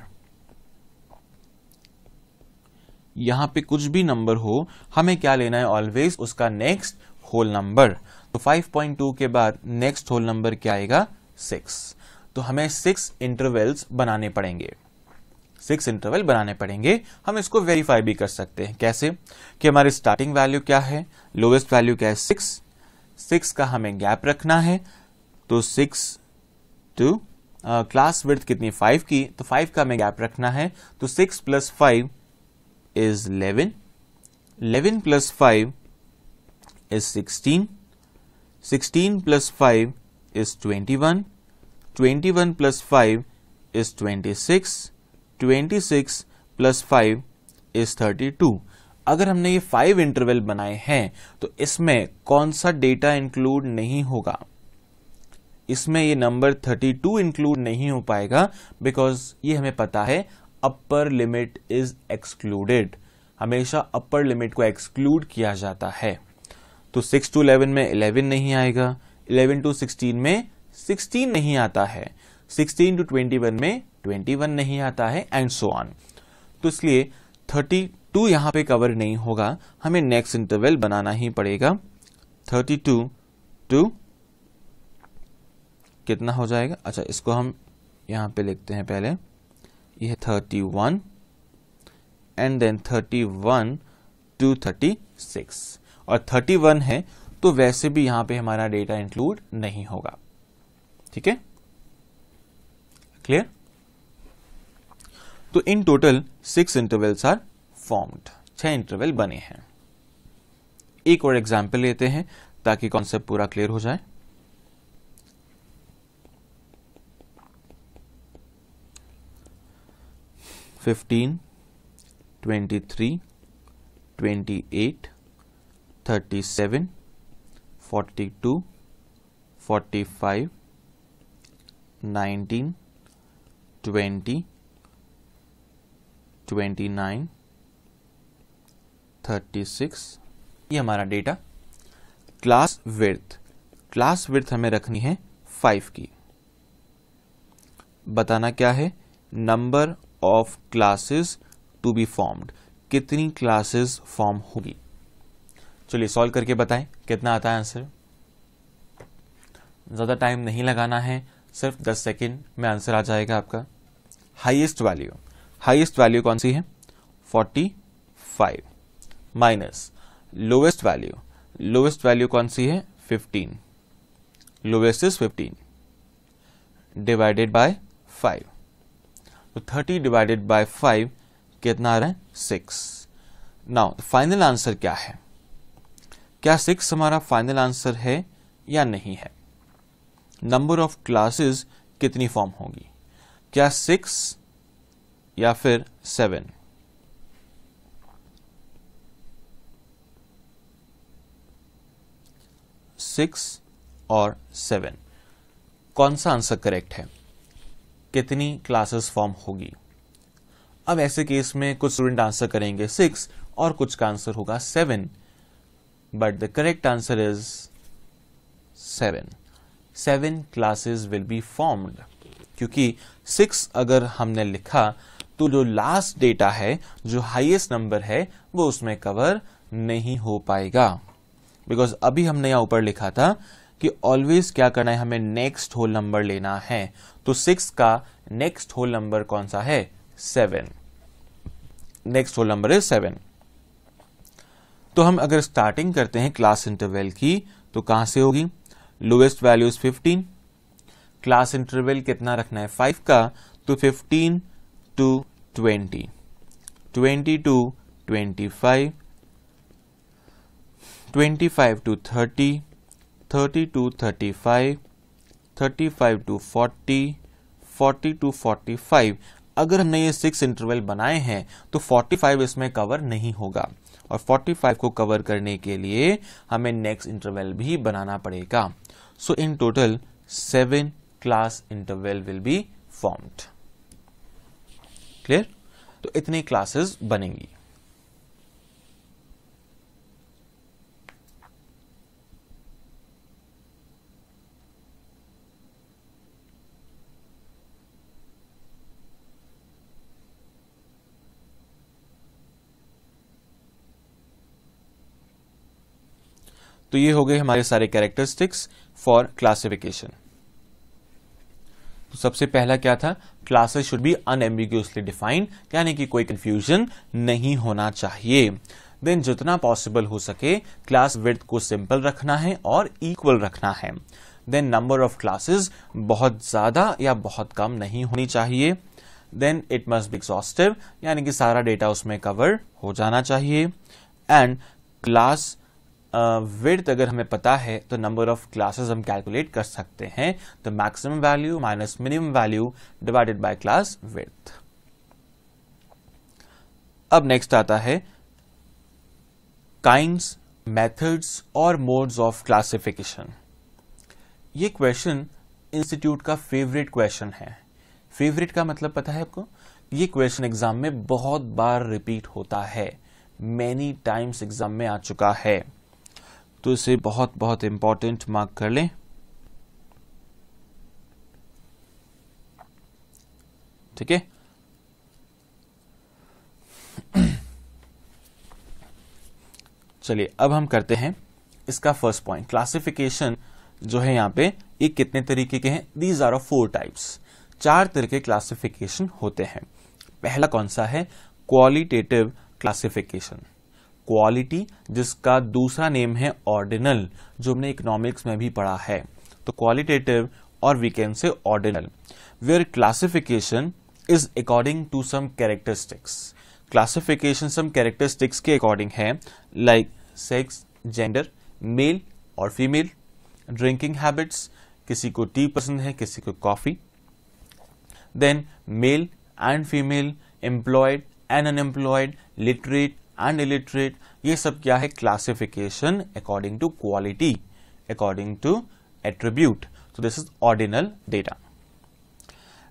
यहां पे कुछ भी नंबर हो हमें क्या लेना है ऑलवेज उसका नेक्स्ट होल नंबर तो 5.2 के बाद नेक्स्ट होल नंबर क्या आएगा सिक्स तो हमें सिक्स इंटरवल्स बनाने पड़ेंगे सिक्स इंटरवल बनाने पड़ेंगे हम इसको वेरीफाई भी कर सकते हैं कैसे कि हमारी स्टार्टिंग वैल्यू क्या है लोवेस्ट वैल्यू क्या है सिक्स सिक्स का हमें गैप रखना है तो सिक्स टू क्लास विथ कितनी फाइव की तो फाइव का हमें गैप रखना है तो six plus five is eleven eleven plus five is sixteen sixteen plus five is twenty one twenty one plus five is twenty six twenty six plus five is thirty two अगर हमने ये फाइव इंटरवल बनाए हैं तो इसमें कौन सा डेटा इंक्लूड नहीं होगा इसमें ये नंबर 32 इंक्लूड नहीं हो पाएगा बिकॉज ये हमें पता है अपर लिमिट इज एक्सक्लूडेड हमेशा अपर लिमिट को एक्सक्लूड किया जाता है तो 6 टू 11 में 11 नहीं आएगा 11 टू 16 में 16 नहीं आता है 16 टू 21 में 21 नहीं आता है एंड सो ऑन तो इसलिए 30 टू यहां पे कवर नहीं होगा हमें नेक्स्ट इंटरवल बनाना ही पड़ेगा थर्टी टू टू कितना हो जाएगा अच्छा इसको हम यहां पे लिखते हैं पहले यह thirty one and then thirty one to thirty six और थर्टी वन है तो वैसे भी यहां पे हमारा डेटा इंक्लूड नहीं होगा ठीक है क्लियर तो in total six intervals are formed छह इंटरवल बने हैं एक और एग्जाम्पल लेते हैं ताकि कॉन्सेप्ट पूरा क्लियर हो जाए fifteen twenty three twenty eight thirty seven forty two forty five nineteen twenty twenty nine thirty six ये हमारा data class width class width हमें रखनी है फाइव की बताना क्या है number of classes to be formed कितनी क्लासेस फॉर्म होगी चलिए सॉल्व करके बताएं कितना आता है आंसर ज़्यादा टाइम नहीं लगाना है सिर्फ 10 सेकेंड में आंसर आ जाएगा आपका हाईएस्ट वैल्यू हाईएस्ट वैल्यू कौन सी है 45 minus lowest value lowest value कौन सी है 15 लोवेस्ट इज 15 डिवाइडेड बाय 5 तो 30 डिवाइडेड बाय 5 कितना आ रहा है 6 नाउ फाइनल आंसर क्या है क्या 6 हमारा फाइनल आंसर है या नहीं है नंबर ऑफ क्लासेस कितनी फॉर्म होगी क्या 6 या फिर 7 सिक्स और सेवन कौन सा आंसर करेक्ट है कितनी क्लासेस फॉर्म होगी अब ऐसे केस में कुछ स्टूडेंट आंसर करेंगे सिक्स और कुछ का आंसर होगा seven but the correct answer is seven seven classes will be formed क्योंकि सिक्स अगर हमने लिखा तो जो लास्ट डेटा है जो हाईएस्ट नंबर है वो उसमें कवर नहीं हो पाएगा बिकॉज अभी हमने यहाँ ऊपर लिखा था कि ऑलवेज क्या करना है हमें नेक्स्ट होल नंबर लेना है तो सिक्स का नेक्स्ट होल नंबर कौन सा है सेवन नेक्स्ट होल नंबर है सेवन तो हम अगर स्टार्टिंग करते हैं क्लास इंटरवेल की तो कहां से होगी lowest values fifteen class interval कितना रखना है फाइव का तो fifteen to twenty twenty to twenty five 25 to 30, 30 to 35, 35 to 40, 40 to 45 अगर हमने ये सिक्स इंटरवल बनाए हैं तो 45 इसमें कवर नहीं होगा और 45 को कवर करने के लिए हमें नेक्स्ट इंटरवल भी बनाना पड़ेगा so in total seven class interval will be formed clear तो इतनी क्लासेस बनेंगी तो ये हो गए हमारे सारे कैरेक्टरिस्टिक्स फॉर क्लासिफिकेशन तो सबसे पहला क्या था classes should be unambiguously defined यानी कि कोई कंफ्यूजन नहीं होना चाहिए देन जितना पॉसिबल हो सके क्लास विथ को सिंपल रखना है और इक्वल रखना है देन नंबर ऑफ क्लासेस बहुत ज्यादा या बहुत कम नहीं होनी चाहिए then it must be exhaustive यानी कि सारा डेटा उसमें कवर हो जाना चाहिए एंड क्लास विर्थ अगर हमें पता है तो नंबर ऑफ क्लासेस हम कैलकुलेट कर सकते हैं तो maximum value minus minimum value divided by class width अब नेक्स्ट आता है काइंड मेथड्स और मोड्स ऑफ क्लासिफिकेशन ये क्वेश्चन इंस्टीट्यूट का फेवरेट क्वेश्चन है फेवरेट का मतलब पता है आपको ये क्वेश्चन एग्जाम में बहुत बार रिपीट होता है मैनी टाइम्स एग्जाम में आ चुका है तो इसे बहुत बहुत इंपॉर्टेंट मार्क कर लें ठीक है चलिए अब हम करते हैं इसका फर्स्ट पॉइंट क्लासिफिकेशन जो है यहां पे ये कितने तरीके के हैं these are of four types चार तरीके क्लासिफिकेशन होते हैं पहला कौन सा है क्वालिटेटिव क्लासिफिकेशन क्वालिटी जिसका दूसरा नेम है ऑर्डिनल जो हमने इकोनॉमिक्स में भी पढ़ा है तो क्वालिटेटिव और we can say ordinal where classification is according to some characteristics classification some characteristics के अकॉर्डिंग है लाइक सेक्स जेंडर मेल और फीमेल ड्रिंकिंग हैबिट्स किसी को टी पसंद है किसी को coffee then male and female employed and unemployed literate and illiterate ये सब क्या है classification according to quality according to attribute तो this is ordinal data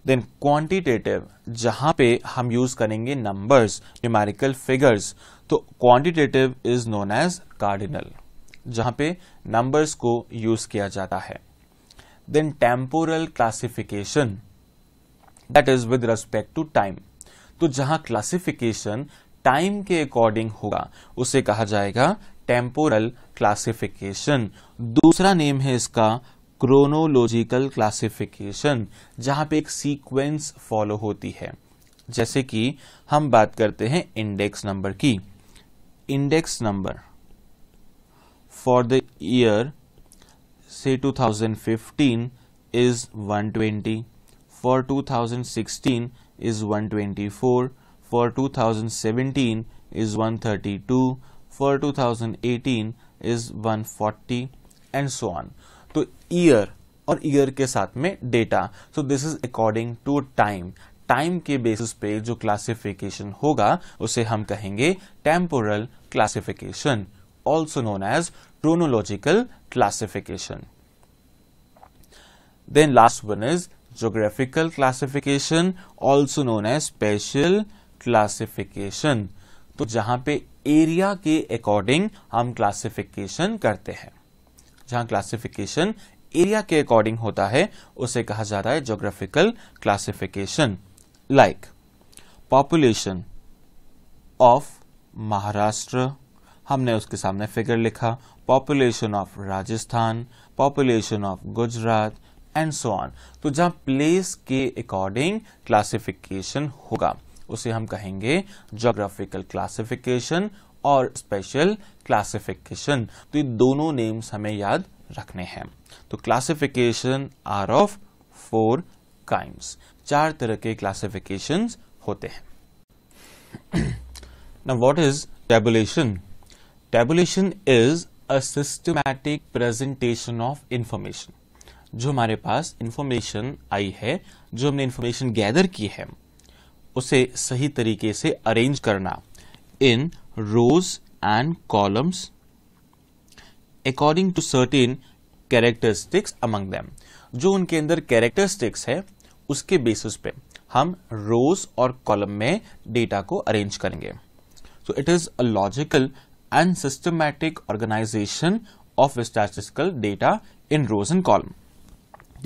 then quantitative जहां पे हम यूज करेंगे नंबर्स न्यूमेरिकल फिगर्स तो quantitative is known as cardinal जहां पे नंबर्स को यूज किया जाता है then temporal classification that is with respect to time तो जहां क्लासिफिकेशन टाइम के अकॉर्डिंग होगा उसे कहा जाएगा टेम्पोरल क्लासिफिकेशन दूसरा नेम है इसका क्रोनोलॉजिकल क्लासिफिकेशन जहां पे एक सीक्वेंस फॉलो होती है जैसे कि हम बात करते हैं इंडेक्स नंबर की index number for the year से 2015 is 120 for 2016 is 124 for 2017 is 132 for 2018 is 140 and so on तो year और ईयर के साथ में data so this is according to time time के बेसिस पे जो क्लासिफिकेशन होगा उसे हम कहेंगे temporal classification also known as chronological classification then last one is geographical classification also known as spatial classification तो जहां पे एरिया के अकॉर्डिंग हम क्लासिफिकेशन करते हैं जहां क्लासिफिकेशन एरिया के अकॉर्डिंग होता है उसे कहा जाता है geographical classification like population of Maharashtra हमने उसके सामने फिगर लिखा population of Rajasthan population of Gujarat and so on तो जहां प्लेस के अकॉर्डिंग क्लासिफिकेशन होगा उसे हम कहेंगे जोग्राफिकल क्लासिफिकेशन और स्पेशल क्लासिफिकेशन तो ये दोनों नेम्स हमें याद रखने हैं तो classification are of four kinds चार तरह के क्लासिफिकेशन होते हैं ना what is tabulation tabulation is a systematic presentation of information जो हमारे पास इंफॉर्मेशन आई है जो हमने इंफॉर्मेशन गैदर की है उसे सही तरीके से अरेंज करना in rows and columns according to certain characteristics among them जो उनके अंदर कैरेक्टरिस्टिक्स है उसके बेसिस पे हम रोज और कॉलम में डेटा को अरेंज करेंगे so it is a logical and systematic organisation of statistical data in rows and column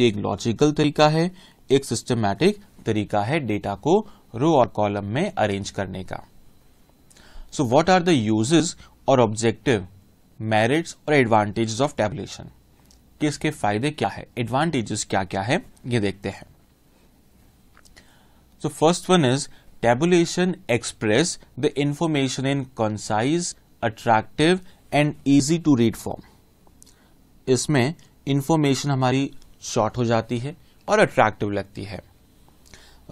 ये एक लॉजिकल तरीका है एक सिस्टमैटिक तरीका है डेटा को रो और कॉलम में अरेंज करने का so what are the uses और ऑब्जेक्टिव मेरिट्स और एडवांटेजेस ऑफ टेबलेशन कि इसके फायदे क्या है एडवांटेजेस क्या क्या है ये देखते हैं so first one is tabulation express the information in concise attractive and easy to read form इसमें इंफॉर्मेशन हमारी शॉर्ट हो जाती है और अट्रैक्टिव लगती है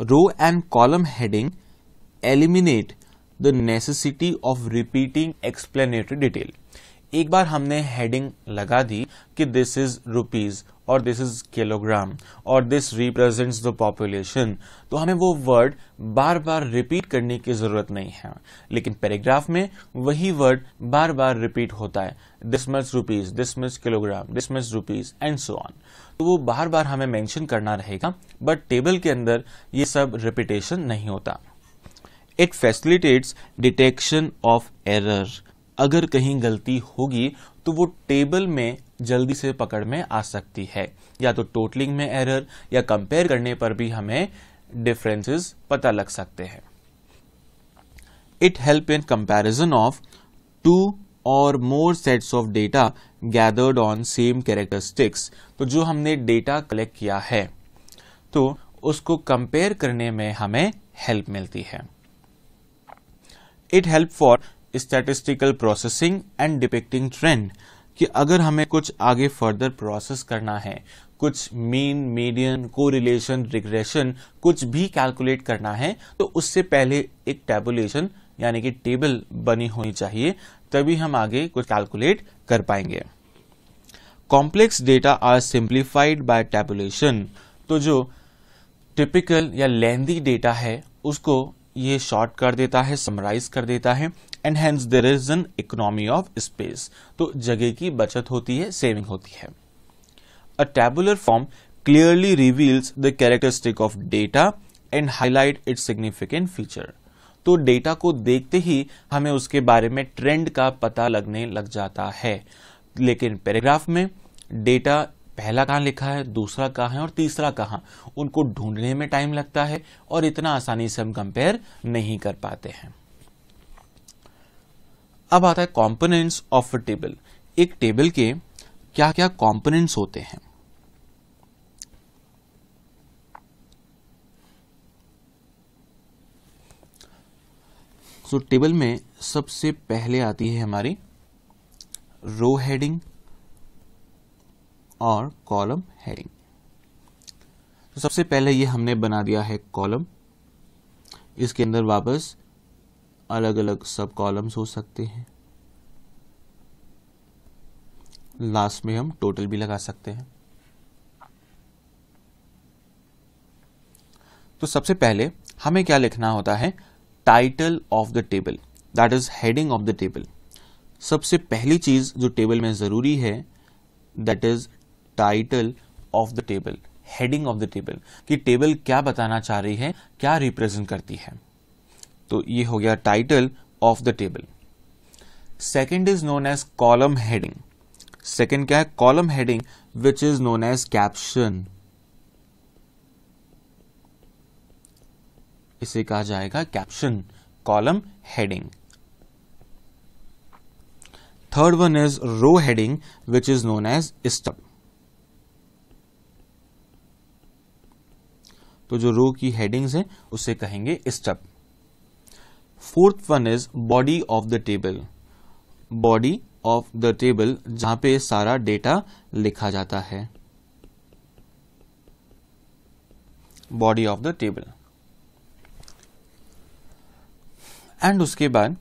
row and column heading eliminate the necessity of repeating explanatory detail. एक बार हमने हेडिंग लगा दी कि दिस इज रुपीज और दिस इज किलोग्राम और दिस रिप्रेजेंट्स द पॉपुलेशन तो हमें वो वर्ड बार बार रिपीट करने की जरूरत नहीं है लेकिन पैराग्राफ में वही वर्ड बार बार रिपीट होता है this much rupees this much kilogram this much rupees and so on तो वो बार बार हमें मेंशन करना रहेगा बट टेबल के अंदर ये सब रिपीटेशन नहीं होता it facilitates detection of error अगर कहीं गलती होगी तो वो टेबल में जल्दी से पकड़ में आ सकती है या तो टोटलिंग में एरर या कंपेयर करने पर भी हमें डिफरेंसेस पता लग सकते हैं it help in comparison of two और more sets of data gathered on same characteristics तो जो हमने डेटा कलेक्ट किया है तो उसको कंपेयर करने में हमें हेल्प मिलती है it help for statistical processing and depicting trend कि अगर हमें कुछ आगे फर्दर प्रोसेस करना है कुछ mean median correlation regression कुछ भी कैलकुलेट करना है तो उससे पहले एक टेबुलेशन यानी कि टेबल बनी होनी चाहिए तभी हम आगे कुछ कैलकुलेट कर पाएंगे complex data are simplified by tabulation तो जो टिपिकल या लेंदी डेटा है उसको ये शॉर्ट कर देता है समराइज कर देता है and hence there is an economy of space तो जगह की बचत होती है सेविंग होती है a tabular form clearly reveals the characteristic of data and highlight its significant feature तो डेटा को देखते ही हमें उसके बारे में ट्रेंड का पता लगने लग जाता है लेकिन पैराग्राफ में डेटा पहला कहाँ लिखा है दूसरा कहाँ है और तीसरा कहाँ उनको ढूंढने में टाइम लगता है और इतना आसानी से हम कंपेयर नहीं कर पाते हैं अब आता है कॉम्पोनेंट्स ऑफ अ टेबल एक टेबल के क्या क्या कॉम्पोनेंट्स होते हैं सो so, टेबल में सबसे पहले आती है हमारी रो हेडिंग और कॉलम हेडिंग तो सबसे पहले ये हमने बना दिया है कॉलम इसके अंदर वापस अलग अलग सब कॉलम्स हो सकते हैं लास्ट में हम टोटल भी लगा सकते हैं तो सबसे पहले हमें क्या लिखना होता है title of the table that is heading of the table सबसे पहली चीज जो टेबल में जरूरी है that is title of the table heading of the table कि टेबल क्या बताना चाह रही है क्या रिप्रेजेंट करती है तो ये हो गया title of the table second is known as column heading सेकेंड क्या है column heading which is known as caption इसे कहा जाएगा caption column heading third one is row heading which is known as stub तो जो रो की हेडिंग्स हैं उसे कहेंगे stub fourth one is body of the table body of the table जहां पे सारा डेटा लिखा जाता है body of the table and उसके बाद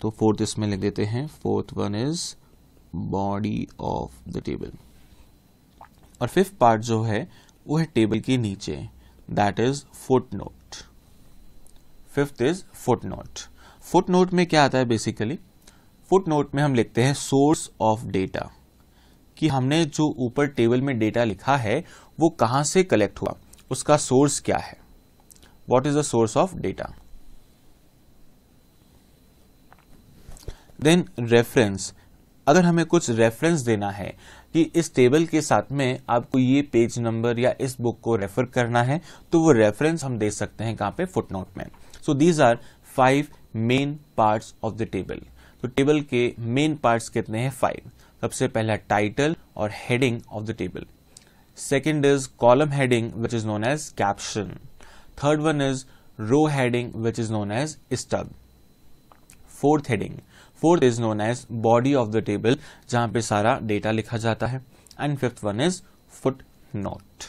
तो फोर्थ इसमें लिख देते हैं fourth one is body of the table और फिफ्थ पार्ट जो है वो है टेबल के नीचे that is footnote fifth is footnote footnote में क्या आता है बेसिकली फुट नोट में हम लिखते हैं सोर्स ऑफ डेटा कि हमने जो ऊपर टेबल में डेटा लिखा है वो कहां से कलेक्ट हुआ उसका सोर्स क्या है what is the source of data then reference अगर हमें कुछ रेफरेंस देना है कि इस टेबल के साथ में आपको ये पेज नंबर या इस बुक को रेफर करना है तो वो रेफरेंस हम दे सकते हैं कहाँ पे फुटनोट में so these are five main parts of the table तो टेबल के मेन पार्ट्स कितने हैं फाइव सबसे पहला टाइटल और heading of the table second is column heading which is known as caption third one is row heading which is known as stub fourth heading fourth is known as body of the table जहां पे सारा डेटा लिखा जाता है and fifth one is foot note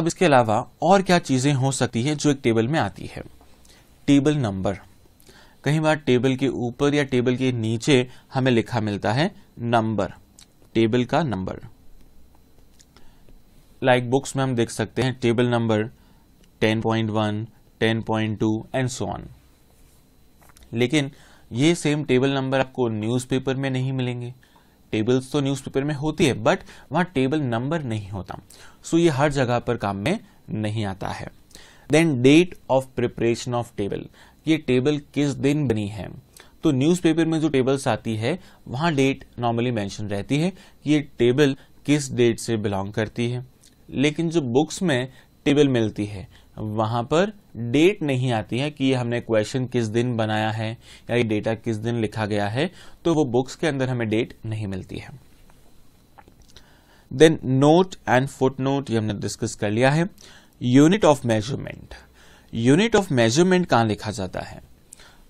अब इसके अलावा और क्या चीजें हो सकती है जो एक टेबल में आती है टेबल नंबर कई बार टेबल के ऊपर या टेबल के नीचे हमें लिखा मिलता है नंबर टेबल का नंबर लाइक like बुक्स में हम देख सकते हैं table number 10.1, 10.2 and so on लेकिन ये सेम टेबल नंबर आपको न्यूज़पेपर में नहीं मिलेंगे टेबल्स तो न्यूज़पेपर में होती है बट वहाँ टेबल नंबर नहीं होता सो so ये हर जगह पर काम में नहीं आता है then date of preparation of table ये टेबल किस दिन बनी है तो न्यूज़पेपर में जो टेबल्स आती है वहाँ डेट नॉर्मली मेंशन रहती है कि ये टेबल किस डेट से बिलोंग करती है लेकिन जो बुक्स में टेबल मिलती है वहां पर डेट नहीं आती है कि हमने क्वेश्चन किस दिन बनाया है या ये डेटा किस दिन लिखा गया है तो वो बुक्स के अंदर हमें डेट नहीं मिलती है then note and footnote ये हमने डिस्कस कर लिया है unit of measurement unit of measurement कहां लिखा जाता है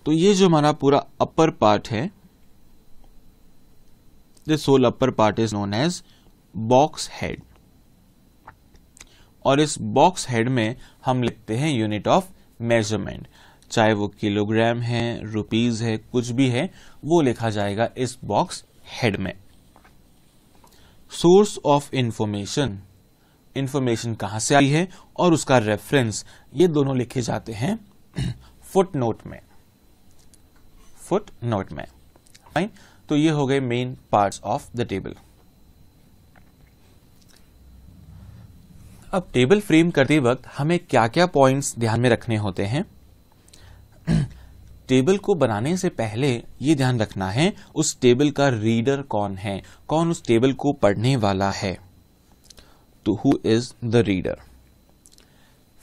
तो ये जो हमारा पूरा अपर पार्ट है this whole upper part is known as box head और इस बॉक्स हेड में हम लिखते हैं यूनिट ऑफ मेजरमेंट चाहे वो किलोग्राम है रुपीज है कुछ भी है वो लिखा जाएगा इस बॉक्स हेड में सोर्स ऑफ इंफॉर्मेशन इंफॉर्मेशन कहां से आई है और उसका रेफरेंस ये दोनों लिखे जाते हैं फुट नोट में फुट नोट में फाइन तो ये हो गए main parts of the table अब टेबल फ्रेम करते वक्त हमें क्या क्या पॉइंट्स ध्यान में रखने होते हैं टेबल को बनाने से पहले ये ध्यान रखना है उस टेबल का रीडर कौन है कौन उस टेबल को पढ़ने वाला है तो हु इज द रीडर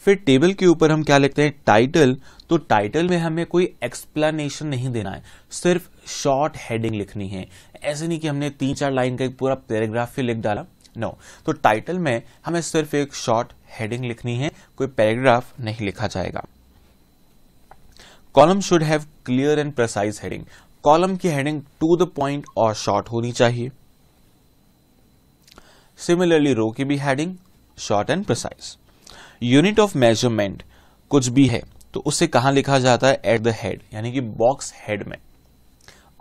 फिर टेबल के ऊपर हम क्या लिखते हैं टाइटल तो टाइटल में हमें कोई एक्सप्लेनेशन नहीं देना है सिर्फ शॉर्ट हेडिंग लिखनी है ऐसे नहीं कि हमने तीन चार लाइन का एक पूरा पैराग्राफ ही लिख डाला नो no. तो टाइटल में हमें सिर्फ एक शॉर्ट हेडिंग लिखनी है कोई पैराग्राफ नहीं लिखा जाएगा column should have clear and precise heading column की हेडिंग टू द पॉइंट और शॉर्ट होनी चाहिए सिमिलरली रो की भी heading short and precise unit of measurement कुछ भी है तो उसे कहां लिखा जाता है एट द हेड यानी कि बॉक्स हेड में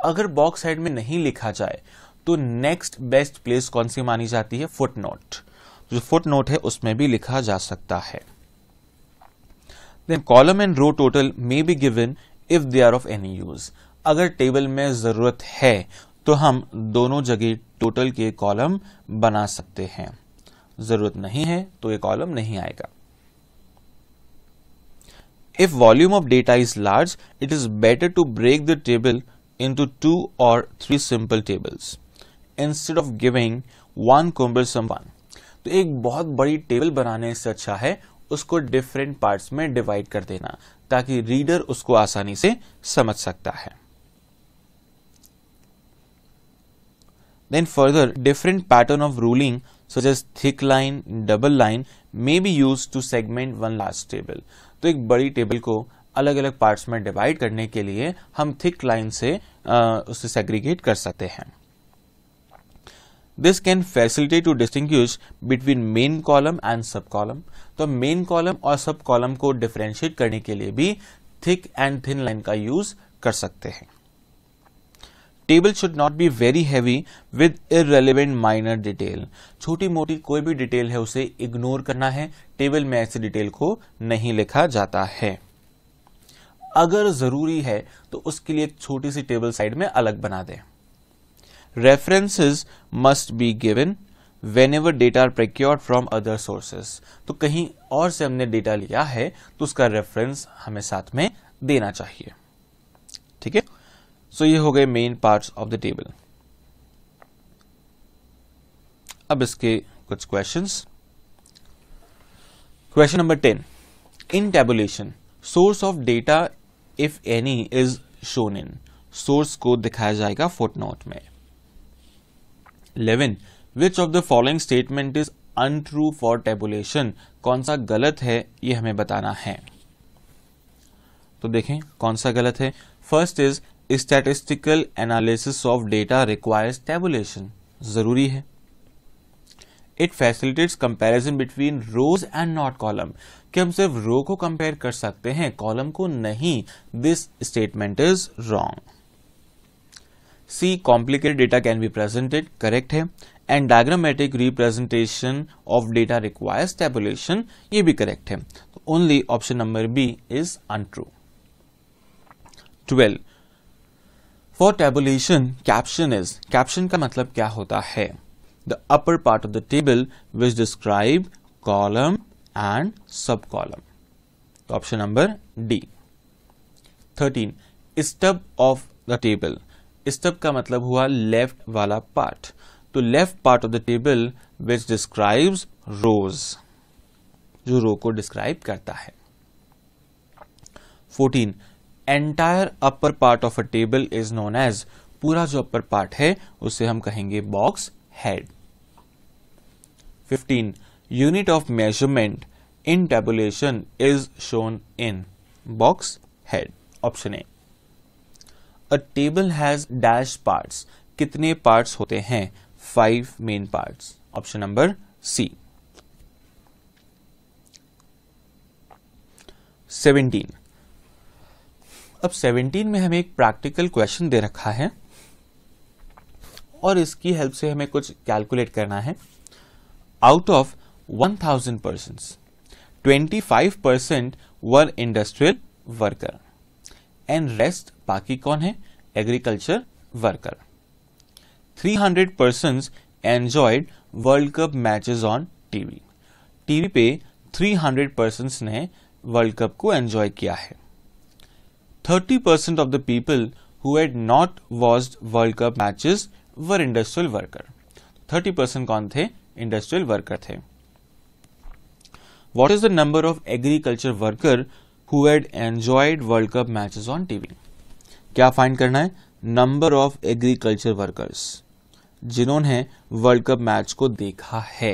अगर बॉक्स हेड में नहीं लिखा जाए तो नेक्स्ट बेस्ट प्लेस कौन सी मानी जाती है फुट नोट तो जो फुट नोट है उसमें भी लिखा जा सकता है then column and row total may be given if they are of any use अगर टेबल में जरूरत है तो हम दोनों जगह टोटल के कॉलम बना सकते हैं जरूरत नहीं है तो ये कॉलम नहीं आएगा if volume of data is large it is better to break the table to two और three simple tables instead of giving one cumbersome one तो एक बहुत बड़ी टेबल बनाने से अच्छा है उसको डिफरेंट पार्ट्स में डिवाइड कर देना ताकि रीडर उसको आसानी से समझ सकता है then further different pattern of ruling such as thick line double line may be use to segment one last table तो एक बड़ी टेबल को अलग अलग पार्ट्स में डिवाइड करने के लिए हम थिक लाइन से आ, उसे सेग्रीगेट कर सकते हैं this can facility to distinguish between main column and sub column तो मेन कॉलम और सब कॉलम को डिफ्रेंशिएट करने के लिए भी थिक एंड थिन लाइन का यूज कर सकते हैं table should not be very heavy with irrelevant minor detail छोटी मोटी कोई भी डिटेल है उसे इग्नोर करना है टेबल में ऐसी डिटेल को नहीं लिखा जाता है अगर जरूरी है तो उसके लिए एक छोटी सी टेबल साइड में अलग बना दें references must be given whenever data procured from from other तो कहीं और से हमने डेटा लिया है तो उसका रेफरेंस हमें साथ में देना चाहिए ठीक है सो ये हो गए main parts of the table अब इसके कुछ questions. Question number ten in tabulation source of data if any is shown in source को दिखाया जाएगा नोट में eleven which of the following statement is untrue for tabulation कौन सा गलत है ये हमें बताना है तो देखें कौन सा गलत है first is statistical analysis of data requires tabulation जरूरी है it facilitates comparison between rows and not column कि हम सिर्फ रो को कंपेयर कर सकते हैं कॉलम को नहीं this statement is wrong C. Complicated data can be presented, correct है and diagrammatic representation of data requires tabulation ये भी करेक्ट है तो only option number B is untrue twelve for tabulation caption is caption का मतलब क्या होता है the upper part of the table which describe column and sub column तो option number D thirteen stub of the table stub का मतलब हुआ लेफ्ट वाला पार्ट तो left part of the table which describes rows जो रो को डिस्क्राइब करता है 14 entire upper part of a table is known as पूरा जो अपर पार्ट है उसे हम कहेंगे box head 15 unit of measurement in tabulation is shown in box head option A a table has dash parts कितने पार्ट्स होते हैं five main parts option number C seventeen अब सेवेंटीन में हमें एक प्रैक्टिकल क्वेश्चन दे रखा है और इसकी हेल्प से हमें कुछ कैलकुलेट करना है out of one thousand percent twenty five percent were industrial worker and rest बाकी कौन है agriculture worker 300 hundred person enjoyed World Cup matches on TV TV पे 300 हंड्रेड पर्सन ने वर्ल्ड कप को एंजॉय किया है 30% percent of the people who had not watched World Cup matches were industrial worker 30 percent कौन थे इंडस्ट्रियल वर्कर थे what is the number of agriculture worker who had enjoyed World Cup matches on TV. क्या फाइंड करना है नंबर ऑफ एग्रीकल्चर वर्कर्स जिन्होंने वर्ल्ड कप मैच को देखा है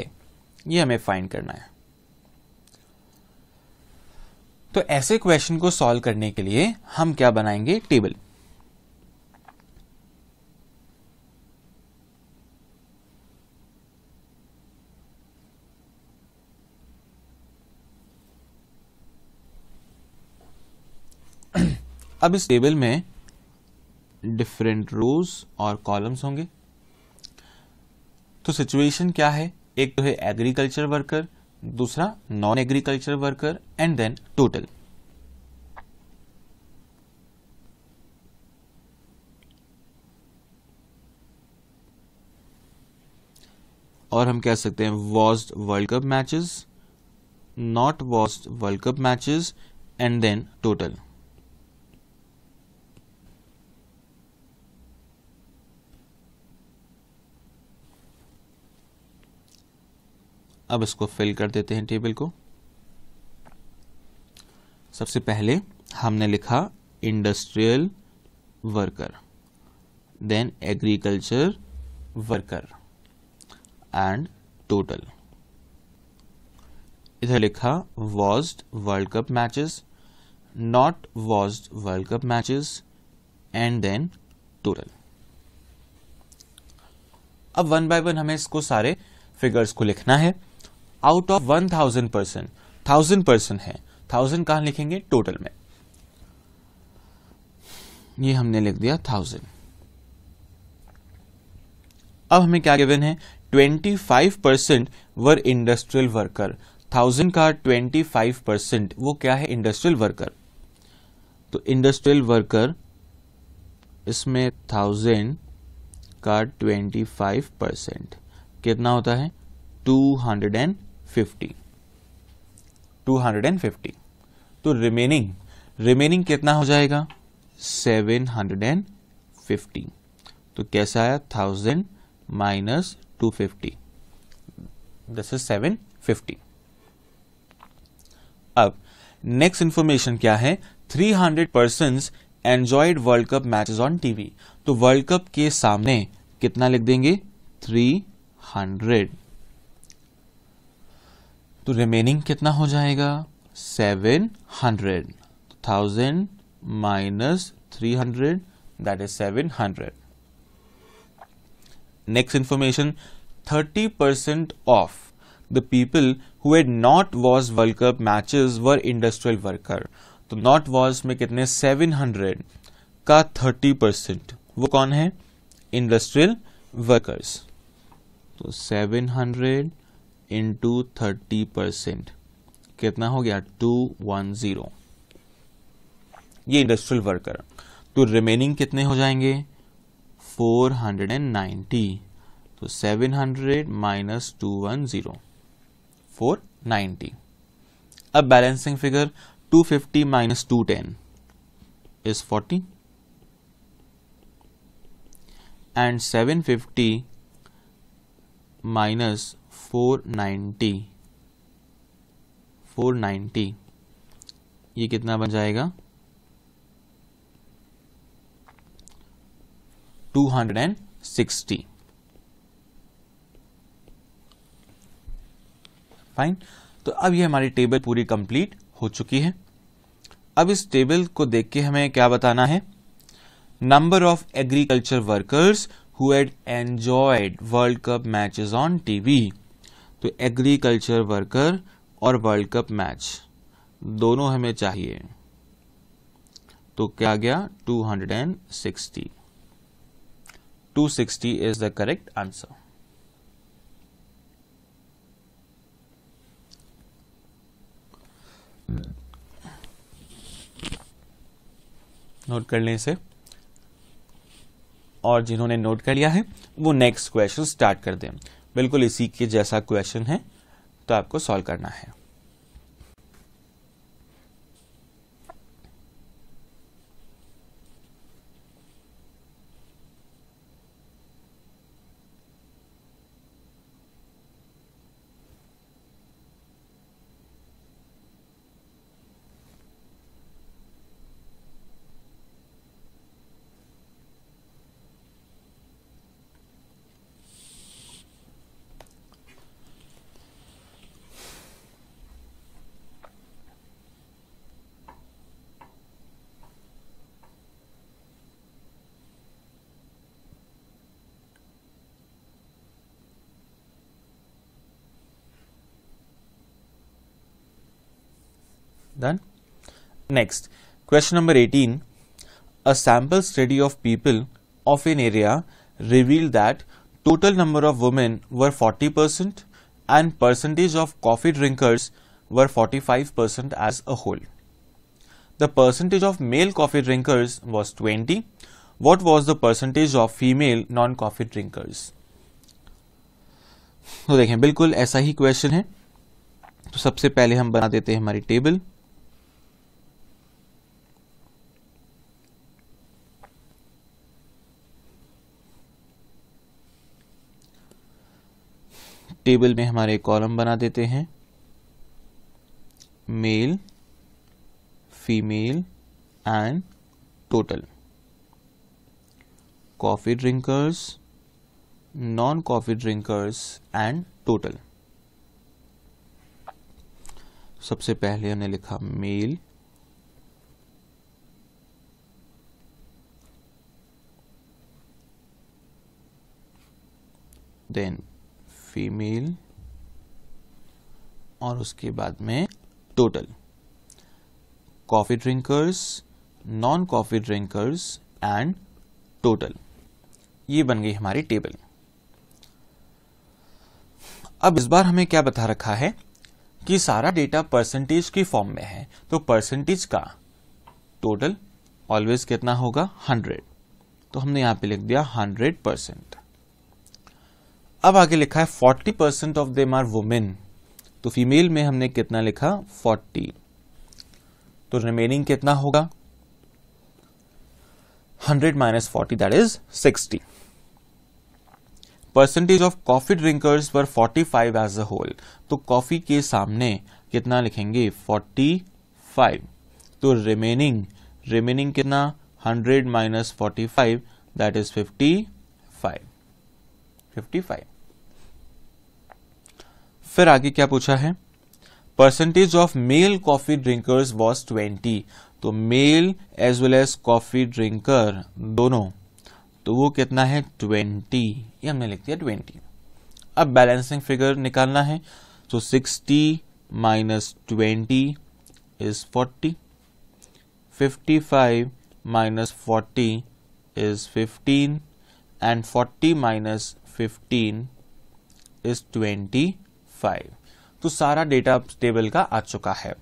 ये हमें फाइंड करना है तो ऐसे क्वेश्चन को सॉल्व करने के लिए हम क्या बनाएंगे टेबल अब इस टेबल में डिफरेंट रोज और कॉलम्स होंगे तो सिचुएशन क्या है एक तो है एग्रीकल्चर वर्कर दूसरा non agriculture worker and then total और हम कह सकते हैं watched World Cup matches not watched World Cup matches and then total अब इसको फिल कर देते हैं टेबल को सबसे पहले हमने लिखा industrial worker then agriculture worker and total इधर लिखा watched World Cup matches not watched World Cup matches and then total अब वन बाय वन हमें इसको सारे फिगर्स को लिखना है out of one thousand person thousand person है थाउजेंड कहा लिखेंगे टोटल में ये हमने लिख दिया थाउजेंड अब हमें क्या गिवन है twenty five percent were industrial worker thousand का ट्वेंटी फाइव परसेंट वो क्या है इंडस्ट्रियल वर्कर तो इंडस्ट्रियल वर्कर इसमें थाउजेंड का ट्वेंटी फाइव परसेंट कितना होता है two hundred and fifty two hundred and fifty तो रिमेनिंग रिमेनिंग कितना हो जाएगा सेवन हंड्रेड एंड फिफ्टी तो कैसा आया thousand minus two fifty this is seven fifty अब नेक्स्ट इंफॉर्मेशन क्या है three hundred person enjoyed World Cup matches on TV तो वर्ल्ड कप के सामने कितना लिख देंगे थ्री हंड्रेड तो रिमेनिंग कितना हो जाएगा seven hundred thousand minus three hundred that is seven hundred next information thirty percent of the people who had not watched World Cup matches were industrial worker. तो not watched में कितने सेवन हंड्रेड का थर्टी परसेंट वो कौन है इंडस्ट्रियल वर्कर्स तो seven hundred into thirty percent कितना हो गया टू वन जीरो ये इंडस्ट्रियल वर्कर तो रिमेनिंग कितने हो जाएंगे फोर हंड्रेड एंड नाइन्टी तो seven hundred minus two one zero four ninety अब balancing figure two fifty minus two ten is forty and seven fifty minus four ninety four ninety ये कितना बन जाएगा to hundred and sixty fine तो अब ये हमारी टेबल पूरी कंप्लीट हो चुकी है अब इस टेबल को देख के हमें क्या बताना है number of agriculture workers who had enjoyed World Cup matches on TV तो एग्रीकल्चर वर्कर और वर्ल्ड कप मैच दोनों हमें चाहिए तो क्या गया 260 260 is the correct answer note कर लें इसे और जिन्होंने नोट कर लिया है वो नेक्स्ट क्वेश्चन स्टार्ट कर दें बिल्कुल इसी के जैसा क्वेश्चन है तो आपको सॉल्व करना है Next, question number 18. A sample study of people of an area revealed that total number of women were 40% and percentage of coffee drinkers were 45% as a whole. The percentage of male coffee drinkers was 20. What was the percentage of female non-coffee drinkers? तो देखें बिल्कुल ऐसा ही क्वेश्चन है तो सबसे पहले हम बना देते हैं हमारी टेबल टेबल में हमारे कॉलम बना देते हैं male female and total coffee drinkers non coffee drinkers and total सबसे पहले हमने लिखा मेल देन फीमेल और उसके बाद में total coffee drinkers non coffee drinkers and total ये बन गई हमारी टेबल अब इस बार हमें क्या बता रखा है कि सारा डेटा परसेंटेज की फॉर्म में है तो परसेंटेज का टोटल ऑलवेज कितना होगा हंड्रेड तो हमने यहां पे लिख दिया हंड्रेड परसेंट अब आगे लिखा है forty percent of them are women तो फीमेल में हमने कितना लिखा फोर्टी तो रिमेनिंग कितना होगा hundred minus forty that is sixty percentage of coffee drinkers पर फाइव एज अ होल तो कॉफी के सामने कितना लिखेंगे फोर्टी फाइव तो रिमेनिंग रिमेनिंग कितना hundred minus forty five that is fifty five 55 फिर आगे क्या पूछा है percentage of male coffee drinkers was 20 तो mail as well as coffee drinker दोनों तो वो कितना है 20 ये हमने लिख दिया 20 अब बैलेंसिंग फिगर निकालना है तो 60 minus twenty is 40 55 minus forty is 15 and 40 minus fifteen is twenty five तो सारा डेटा टेबल का आ चुका है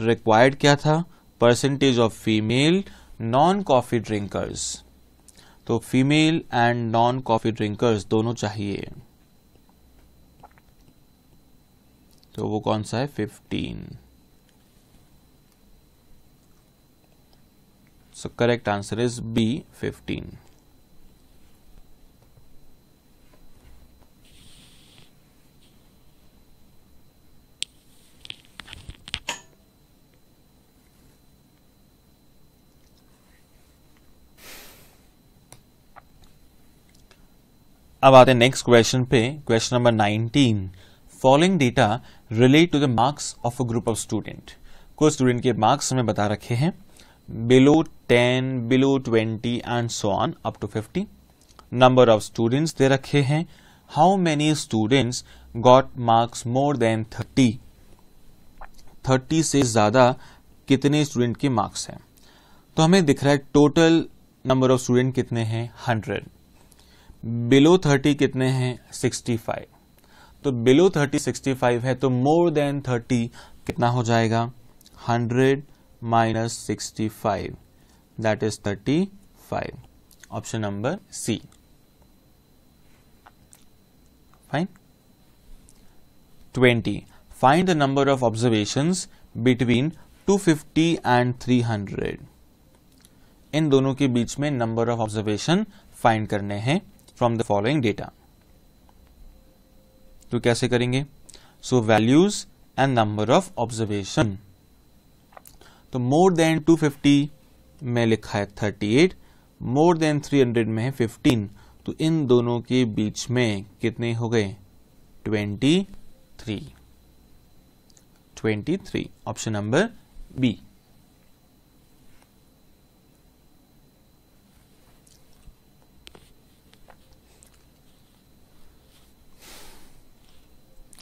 रिक्वायर्ड क्या था percentage of female non coffee drinkers तो female and non coffee drinkers दोनों चाहिए तो वो कौन सा है fifteen so correct answer is B fifteen अब आते हैं नेक्स्ट क्वेश्चन पे question number 19 following data relate to the marks of a group of student कुछ स्टूडेंट के मार्क्स हमें बता रखे हैं below 10 below 20 and so on up to 50 number of students दे रखे हैं how many students got marks more than 30 30 से ज्यादा कितने स्टूडेंट के मार्क्स हैं तो हमें दिख रहा है टोटल नंबर ऑफ स्टूडेंट कितने हैं हंड्रेड बिलो थर्टी कितने हैं सिक्सटी फाइव तो बिलो थर्टी सिक्सटी फाइव है तो मोर देन थर्टी कितना हो जाएगा hundred minus sixty five that is thirty five option number C fine twenty find the number of observation between two fifty and three hundred in दोनों के बीच में नंबर ऑफ ऑब्जर्वेशन फाइंड करने हैं फ्रॉम द फॉलोइंग डेटा तो कैसे करेंगे so values and number of observation तो मोर देन 250 में लिखा है 38 मोर देन 300 में है 15 तो इन दोनों के बीच में कितने हो गए 23 23 option number B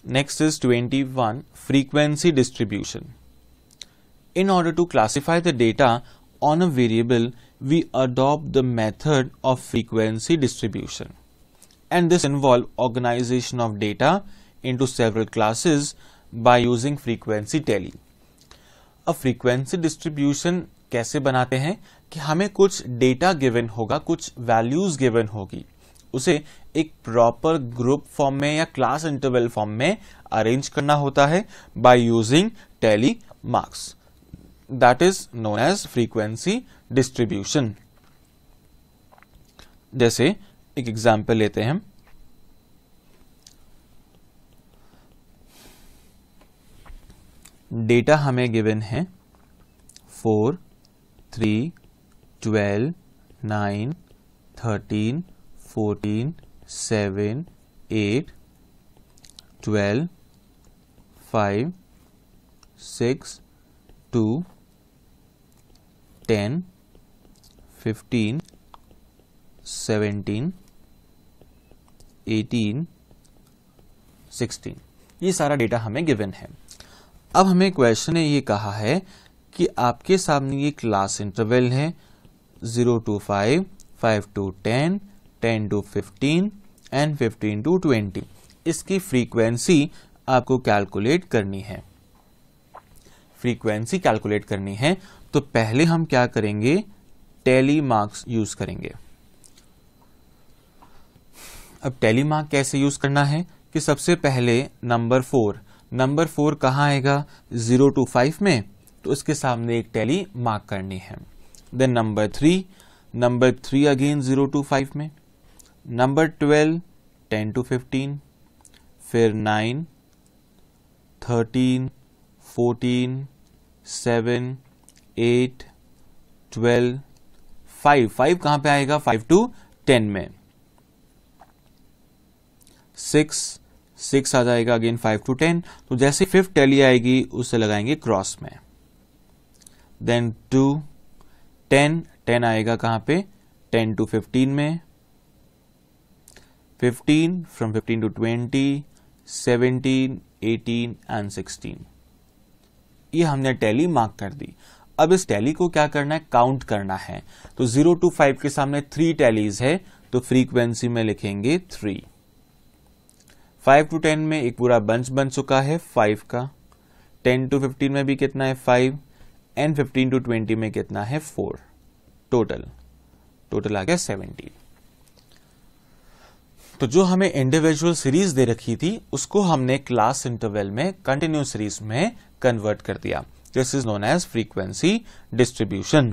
Next is 21 frequency distribution. In order to classify the data on a variable, we adopt the method of frequency distribution. And this involve organization of data into several classes by using frequency tally. A frequency distribution kaise banate hain ki hame kuch data given hoga kuch values given hogi उसे एक प्रॉपर ग्रुप फॉर्म में या क्लास इंटरवल फॉर्म में अरेंज करना होता है by using tally marks that is known as frequency distribution जैसे एक एग्जाम्पल लेते हैं डेटा हमें गिवन है four three twelve nine thirteen fourteen seven eight twelve five six two ten fifteen seventeen eighteen sixteen ये सारा डेटा हमें गिवन है अब हमें क्वेश्चन ने ये कहा है कि आपके सामने ये क्लास इंटरवल है zero to five five to ten ten to fifteen and fifteen to twenty इसकी फ्रीक्वेंसी आपको कैलकुलेट करनी है फ्रीक्वेंसी कैलकुलेट करनी है तो पहले हम क्या करेंगे टेली मार्क्स यूज करेंगे अब टेली मार्क कैसे यूज करना है कि सबसे पहले नंबर फोर नंबर फोर कहाँ आएगा जीरो टू फाइव में तो इसके सामने एक टेली मार्क करनी है then number three number three again zero to five में number twelve ten to fifteen फिर nine thirteen fourteen seven eight twelve five five कहां पे आएगा फाइव टू टेन में सिक्स सिक्स आ जाएगा अगेन फाइव टू टेन तो जैसे फिफ्थ टैली आएगी उसे लगाएंगे क्रॉस में देन टू टेन टेन आएगा कहां पे टेन टू फिफ्टीन में 15 from 15 to 20 17 18 एंड 16 ये हमने टैली मार्क कर दी अब इस टैली को क्या करना है काउंट करना है तो जीरो टू फाइव के सामने थ्री टैलीज है तो फ्रीक्वेंसी में लिखेंगे थ्री फाइव टू टेन में एक पूरा बंच बन चुका है फाइव का टेन टू फिफ्टीन में भी कितना है five and fifteen to twenty में कितना है फोर टोटल टोटल आ गया 17 तो जो हमें इंडिविजुअल सीरीज दे रखी थी उसको हमने क्लास इंटरवल में कंटिन्यू सीरीज में कन्वर्ट कर दिया this is known as frequency distribution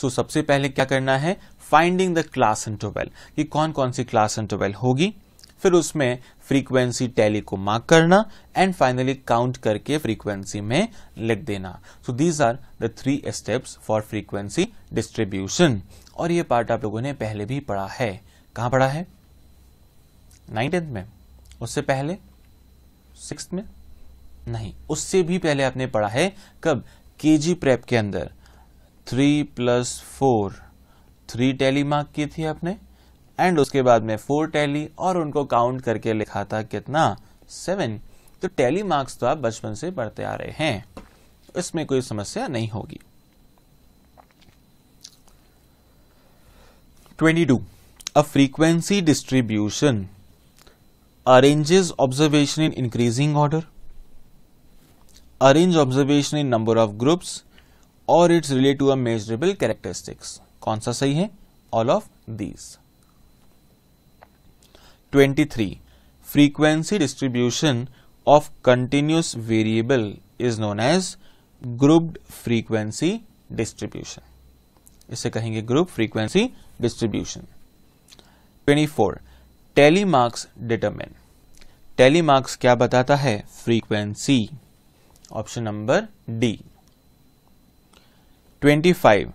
so सबसे पहले क्या करना है फाइंडिंग द क्लास इंटरवल कि कौन कौन सी क्लास इंटरवल होगी फिर उसमें फ्रीक्वेंसी टैली को मार्क करना एंड फाइनली काउंट करके फ्रीक्वेंसी में लिख देना so these are the three steps for frequency distribution और ये पार्ट आप लोगों ने पहले भी पढ़ा है कहां पढ़ा है नाइन टेंथ में उससे पहले सिक्स में नहीं उससे भी पहले आपने पढ़ा है कब के जी प्रेप के अंदर three plus four three tally mark की थी आपने एंड उसके बाद में फोर टैली और उनको काउंट करके लिखा था कितना सेवन तो टैली मार्क्स तो आप बचपन से पढ़ते आ रहे हैं इसमें कोई समस्या नहीं होगी twenty two a frequency distribution arranges observation in increasing order, arrange observation in number of groups or its related to a measurable characteristics. kaun sa sahi hai all of these 23 frequency distribution of continuous variable is known as grouped frequency distribution इसे कहेंगे group frequency distribution 24 24 tally marks determine tally marks क्या बताता है frequency option number D 25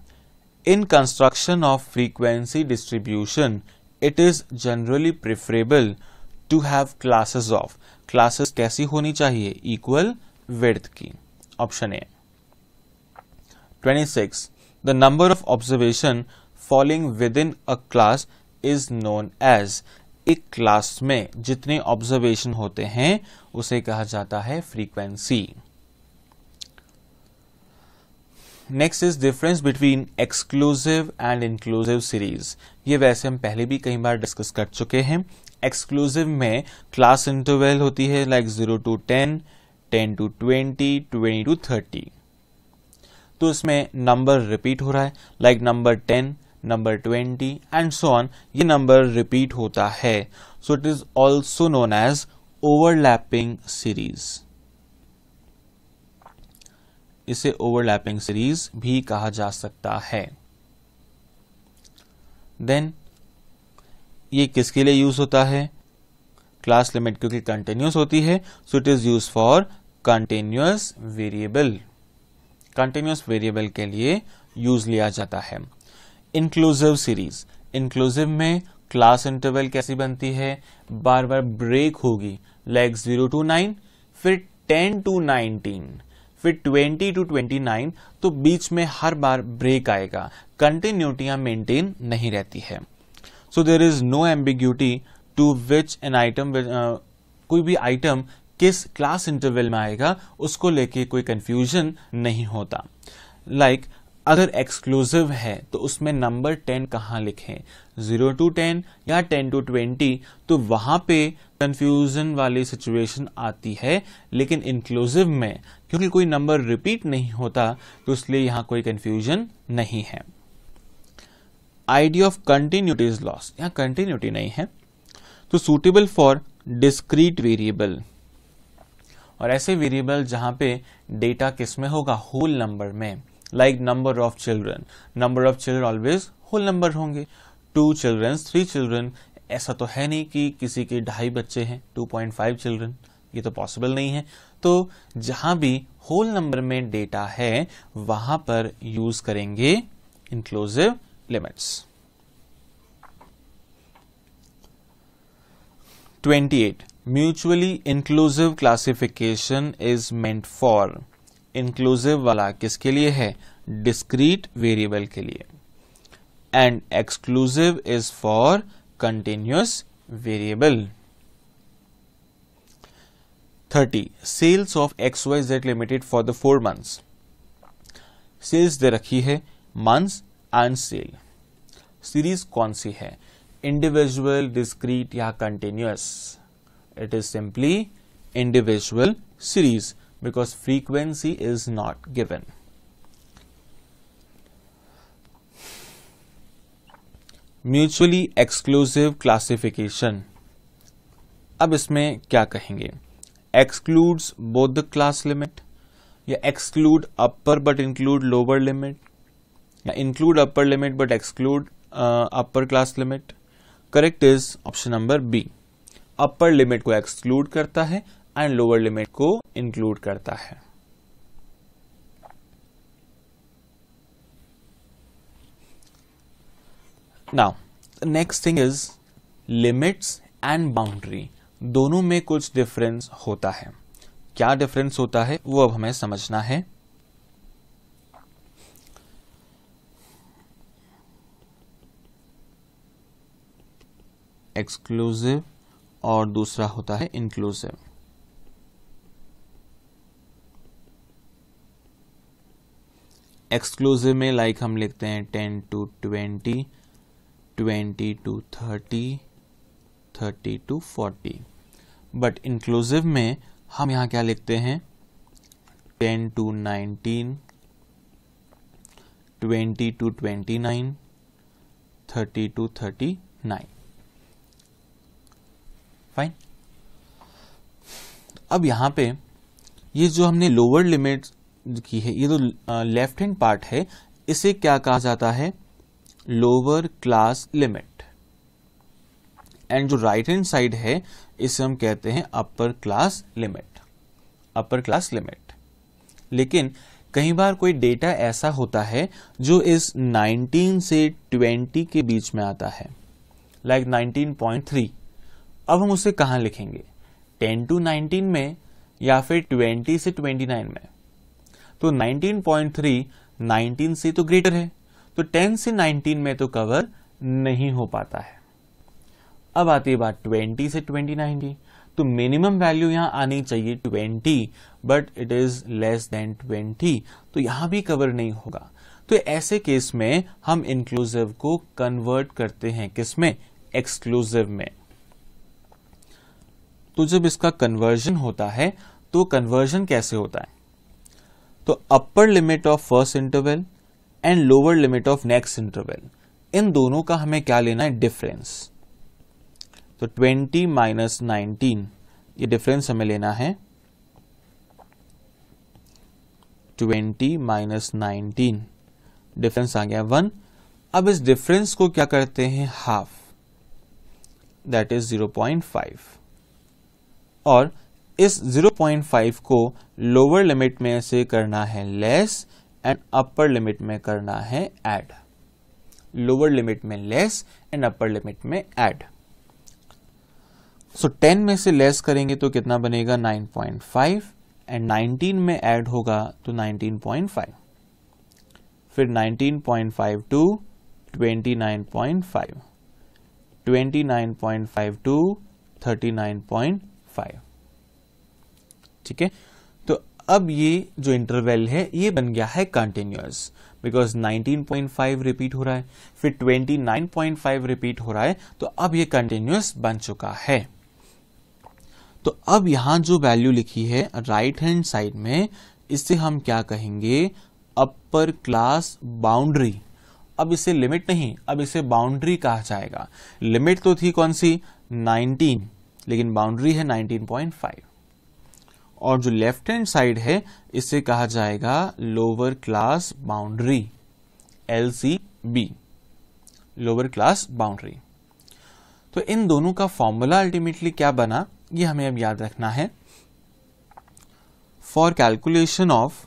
in construction of frequency distribution it is generally preferable to have classes of classes कैसी होनी चाहिए इक्वल विर्थ की option A 26 the number of observation falling within a class is known as एक क्लास में जितने ऑब्जर्वेशन होते हैं उसे कहा जाता है frequency next is difference between exclusive and inclusive series ये वैसे हम पहले भी कई बार डिस्कस कर चुके हैं एक्सक्लूसिव में क्लास इंटरवल होती है like zero to ten ten to twenty twenty to thirty तो इसमें नंबर रिपीट हो रहा है like number ten number twenty and so on ये नंबर रिपीट होता है so it is also known as overlapping series इसे ओवरलैपिंग सीरीज भी कहा जा सकता है देन ये किसके लिए यूज होता है क्लास लिमिट क्योंकि कंटिन्यूस होती है so it is use for continuous variable continuous variable के लिए यूज लिया जाता है इंक्लूसिव सीरीज इंक्लूसिव में क्लास इंटरवल कैसी बनती है बार बार ब्रेक होगी लाइक जीरो टू नाइन फिर टेन टू नाइनटीन फिर ट्वेंटी टू ट्वेंटी नाइन तो बीच में हर बार ब्रेक आएगा कंटिन्यूटियां मेंटेन नहीं रहती है so there is no ambiguity to which an item कोई भी आइटम किस क्लास इंटरवल में आएगा उसको लेके कोई कंफ्यूजन नहीं होता लाइक like, अगर एक्सक्लूसिव है तो उसमें नंबर टेन कहाँ लिखें जीरो टू टेन या टेन टू ट्वेंटी तो वहां पे कंफ्यूजन वाली सिचुएशन आती है लेकिन इंक्लूसिव में क्योंकि कोई नंबर रिपीट नहीं होता तो इसलिए यहाँ कोई कंफ्यूजन नहीं है idea of continuity is loss यहाँ कंटिन्यूटी नहीं है तो सूटेबल फॉर डिस्क्रीट वेरिएबल और ऐसे वेरिएबल जहां पे डेटा किस में होगा होल नंबर में like number of children number of children always whole number होंगे टू चिल्ड्रन थ्री चिल्ड्रन ऐसा तो है नहीं कि किसी के ढाई बच्चे हैं 2.5 चिल्ड्रन ये तो पॉसिबल नहीं है तो जहां भी होल नंबर में डेटा है वहां पर यूज करेंगे inclusive limits 28 mutually inclusive classification is meant for inclusive वाला किसके लिए है डिस्क्रीट वेरिएबल के लिए and exclusive is for continuous variable thirty sales of X Y Z limited for the four months sales दे रखी है मंथ्स एंड सेल सीरीज कौन सी है इंडिविजुअल डिस्क्रीट या continuous it is simply individual series because frequency is not given. Mutually exclusive classification. अब इसमें क्या कहेंगे excludes both the class limit या exclude upper but include lower limit या include upper limit but exclude uh, upper class limit correct is option number B upper limit को exclude करता है एंड लोअर लिमिट को इंक्लूड करता है now next thing is limits and boundary दोनों में कुछ डिफरेंस होता है क्या डिफरेंस होता है वो अब हमें समझना है एक्सक्लूसिव और दूसरा होता है इंक्लूसिव एक्सक्लूसिव में लाइक like हम लिखते हैं ten to twenty twenty to thirty thirty to forty but inclusive में हम यहाँ क्या लिखते हैं ten to nineteen twenty to twenty nine thirty to thirty nine fine अब यहाँ पे ये जो हमने लोअर लिमिट की है ये जो लेफ्ट हैंड पार्ट है इसे क्या कहा जाता है लोअर क्लास लिमिट एंड जो राइट हैंड साइड है इसे हम कहते हैं upper class limit upper class limit लेकिन कई बार कोई डेटा ऐसा होता है जो इस 19 से 20 के बीच में आता है लाइक like 19.3 अब हम उसे कहां लिखेंगे 10 टू 19 में या फिर 20 से 29 में तो 19.3 19 से तो ग्रेटर है तो 10 से 19 में तो कवर नहीं हो पाता है अब आती है बात 20 से 29 की तो मिनिमम वैल्यू यहां आनी चाहिए 20 but it is less than 20 तो यहां भी कवर नहीं होगा तो ऐसे केस में हम इंक्लूसिव को कन्वर्ट करते हैं किसमें एक्सक्लूसिव में तो जब इसका कन्वर्जन होता है तो कन्वर्जन कैसे होता है तो upper limit of first interval and lower limit of next interval इन दोनों का हमें क्या लेना है डिफरेंस तो 20 माइनस नाइनटीन ये डिफरेंस हमें लेना है 20 माइनस नाइनटीन डिफरेंस आ गया वन अब इस डिफरेंस को क्या करते हैं हाफ दैट इज 0.5 और इस 0.5 को लोअर लिमिट में से करना है लेस एंड अपर लिमिट में करना है एड लोअर लिमिट में लेस एंड अपर लिमिट में एड सो so, 10 में से लेस करेंगे तो कितना बनेगा 9.5 एंड 19 में एड होगा तो 19.5 फिर 19.5 टू 29.5 29.5 टू 39.5 ठीक है तो अब ये जो इंटरवल है ये बन गया है कंटिन्यूस बिकॉज 19.5 रिपीट हो रहा है फिर 29.5 रिपीट हो रहा है तो अब ये कंटिन्यूस बन चुका है तो अब यहां जो वैल्यू लिखी है राइट हैंड साइड में इसे हम क्या कहेंगे अपर क्लास बाउंड्री अब इसे लिमिट नहीं अब इसे बाउंड्री कहा जाएगा लिमिट तो थी कौन सी 19 लेकिन बाउंड्री है 19.5 और जो लेफ्ट हैंड साइड है इसे कहा जाएगा lower class boundary L C B lower class boundary तो इन दोनों का फॉर्मूला अल्टीमेटली क्या बना ये हमें अब याद रखना है for calculation of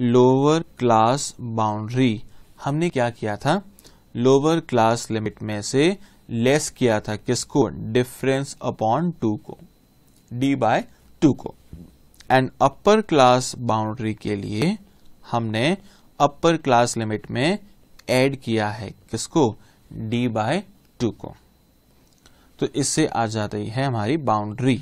lower class boundary हमने क्या किया था लोअर क्लास लिमिट में से लेस किया था किसको डिफरेंस अपॉन टू को डी बाय टू को एंड अपर क्लास बाउंड्री के लिए हमने अपर क्लास लिमिट में ऐड किया है किसको डी बाय टू को तो इससे आ जाती है हमारी बाउंड्री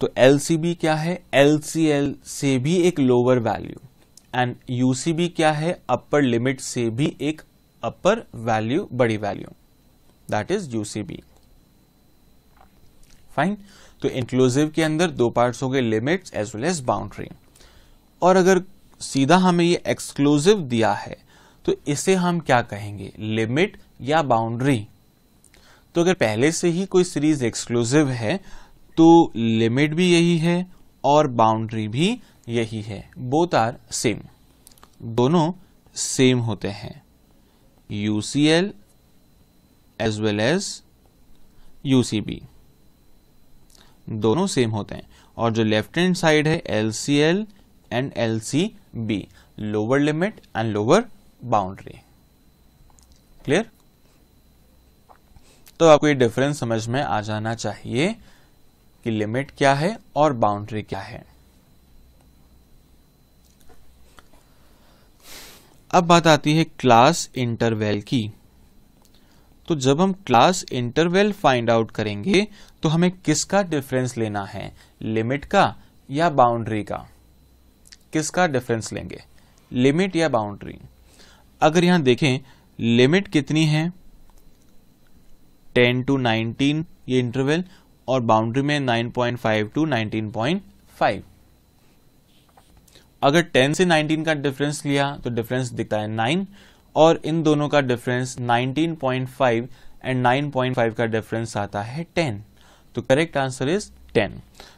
तो LCB क्या है एल से भी एक लोअर वैल्यू एंड UCB क्या है अपर लिमिट से भी एक अपर वैल्यू बड़ी value that is UCB fine तो इंक्लूसिव के अंदर दो पार्ट्स हो गए limits as well as boundary और अगर सीधा हमें ये एक्सक्लूसिव दिया है तो इसे हम क्या कहेंगे लिमिट या बाउंड्री तो अगर पहले से ही कोई सीरीज एक्सक्लूसिव है तो लिमिट भी यही है और बाउंड्री भी यही है बोथ आर सेम दोनों सेम होते हैं UCL as well as UCB दोनों सेम होते हैं और जो लेफ्ट हैंड साइड है L C L and L C B lower limit and lower boundary clear तो आपको ये डिफरेंस समझ में आ जाना चाहिए कि लिमिट क्या है और बाउंड्री क्या है अब बात आती है क्लास इंटरवेल की तो जब हम क्लास इंटरवेल फाइंड आउट करेंगे तो हमें किसका डिफरेंस लेना है लिमिट का या बाउंड्री का किसका डिफरेंस लेंगे लिमिट या बाउंड्री अगर यहां देखें लिमिट कितनी है 10 टू 19 ये इंटरवल और बाउंड्री में 9.5 टू 19.5 अगर 10 से 19 का डिफरेंस लिया तो डिफरेंस दिखता है और इन दोनों का डिफरेंस 19.5 एंड 9.5 का डिफरेंस आता है 10 तो करेक्ट आंसर इज 10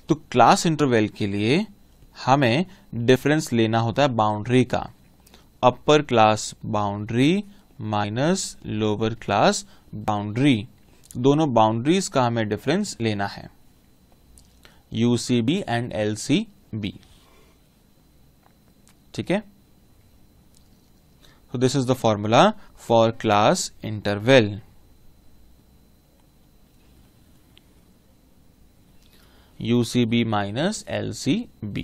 तो क्लास इंटरवेल के लिए हमें डिफरेंस लेना होता है बाउंड्री का upper class boundary minus lower class boundary दोनों बाउंड्रीज का हमें डिफरेंस लेना है यूसीबी एंड एलसीबी ठीक है So this is the formula for class interval. UCB minus LCB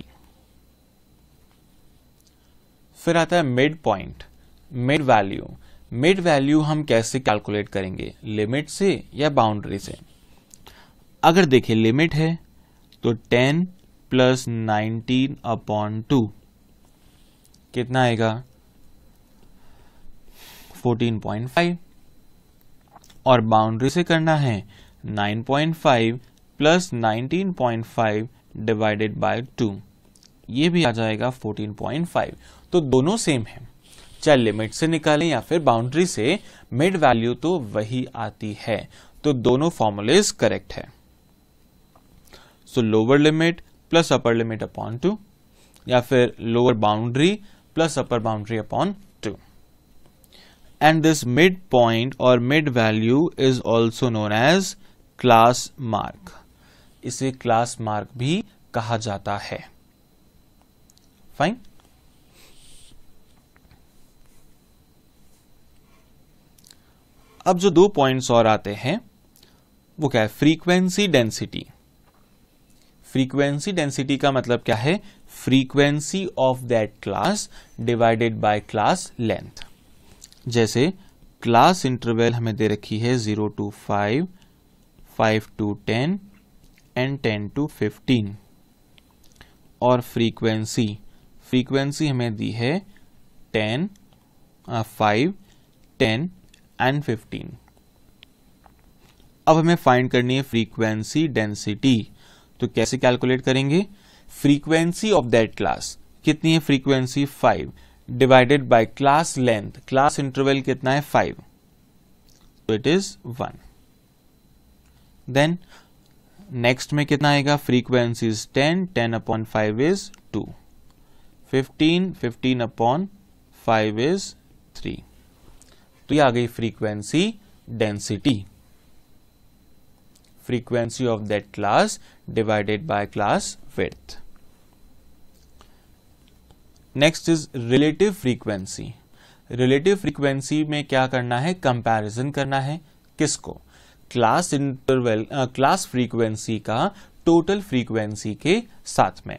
फिर आता है mid point mid value mid value हम कैसे कैलकुलेट करेंगे लिमिट से या बाउंड्री से अगर देखें लिमिट है तो 10 प्लस नाइनटीन अपॉन टू कितना आएगा 14.5 और बाउंड्री से करना है 9.5 प्लस नाइनटीन डिवाइडेड बाय 2 ये भी आ जाएगा 14.5 तो दोनों सेम है चाहे लिमिट से निकालें या फिर बाउंड्री से मिड वैल्यू तो वही आती है तो दोनों फॉर्मूलेज करेक्ट है so lower limit plus upper limit upon two या फिर lower boundary plus upper boundary upon and this mid point और mid value is also known as class mark इसे क्लास मार्क भी कहा जाता है फाइन अब जो दो पॉइंट्स और आते हैं वो क्या है फ्रीक्वेंसी डेंसिटी फ्रीक्वेंसी डेंसिटी का मतलब क्या है frequency of that class divided by class length जैसे क्लास इंटरवल हमें दे रखी है zero to five five to ten and ten to fifteen और फ्रीक्वेंसी फ्रीक्वेंसी हमें दी है ten five ten and fifteen अब हमें फाइंड करनी है फ्रीक्वेंसी डेंसिटी तो कैसे कैलकुलेट करेंगे फ्रीक्वेंसी ऑफ दैट क्लास कितनी है frequency five divided by class length class interval कितना है फाइव तो it is one then next में कितना आएगा frequency is ten ten upon five is two fifteen fifteen upon five is three तो ये आ गई frequency density frequency of that class divided by class width. Next is relative frequency relative frequency में क्या करना है कंपैरिजन करना है किसको क्लास इंटरवल क्लास फ्रीक्वेंसी का टोटल फ्रीक्वेंसी के साथ में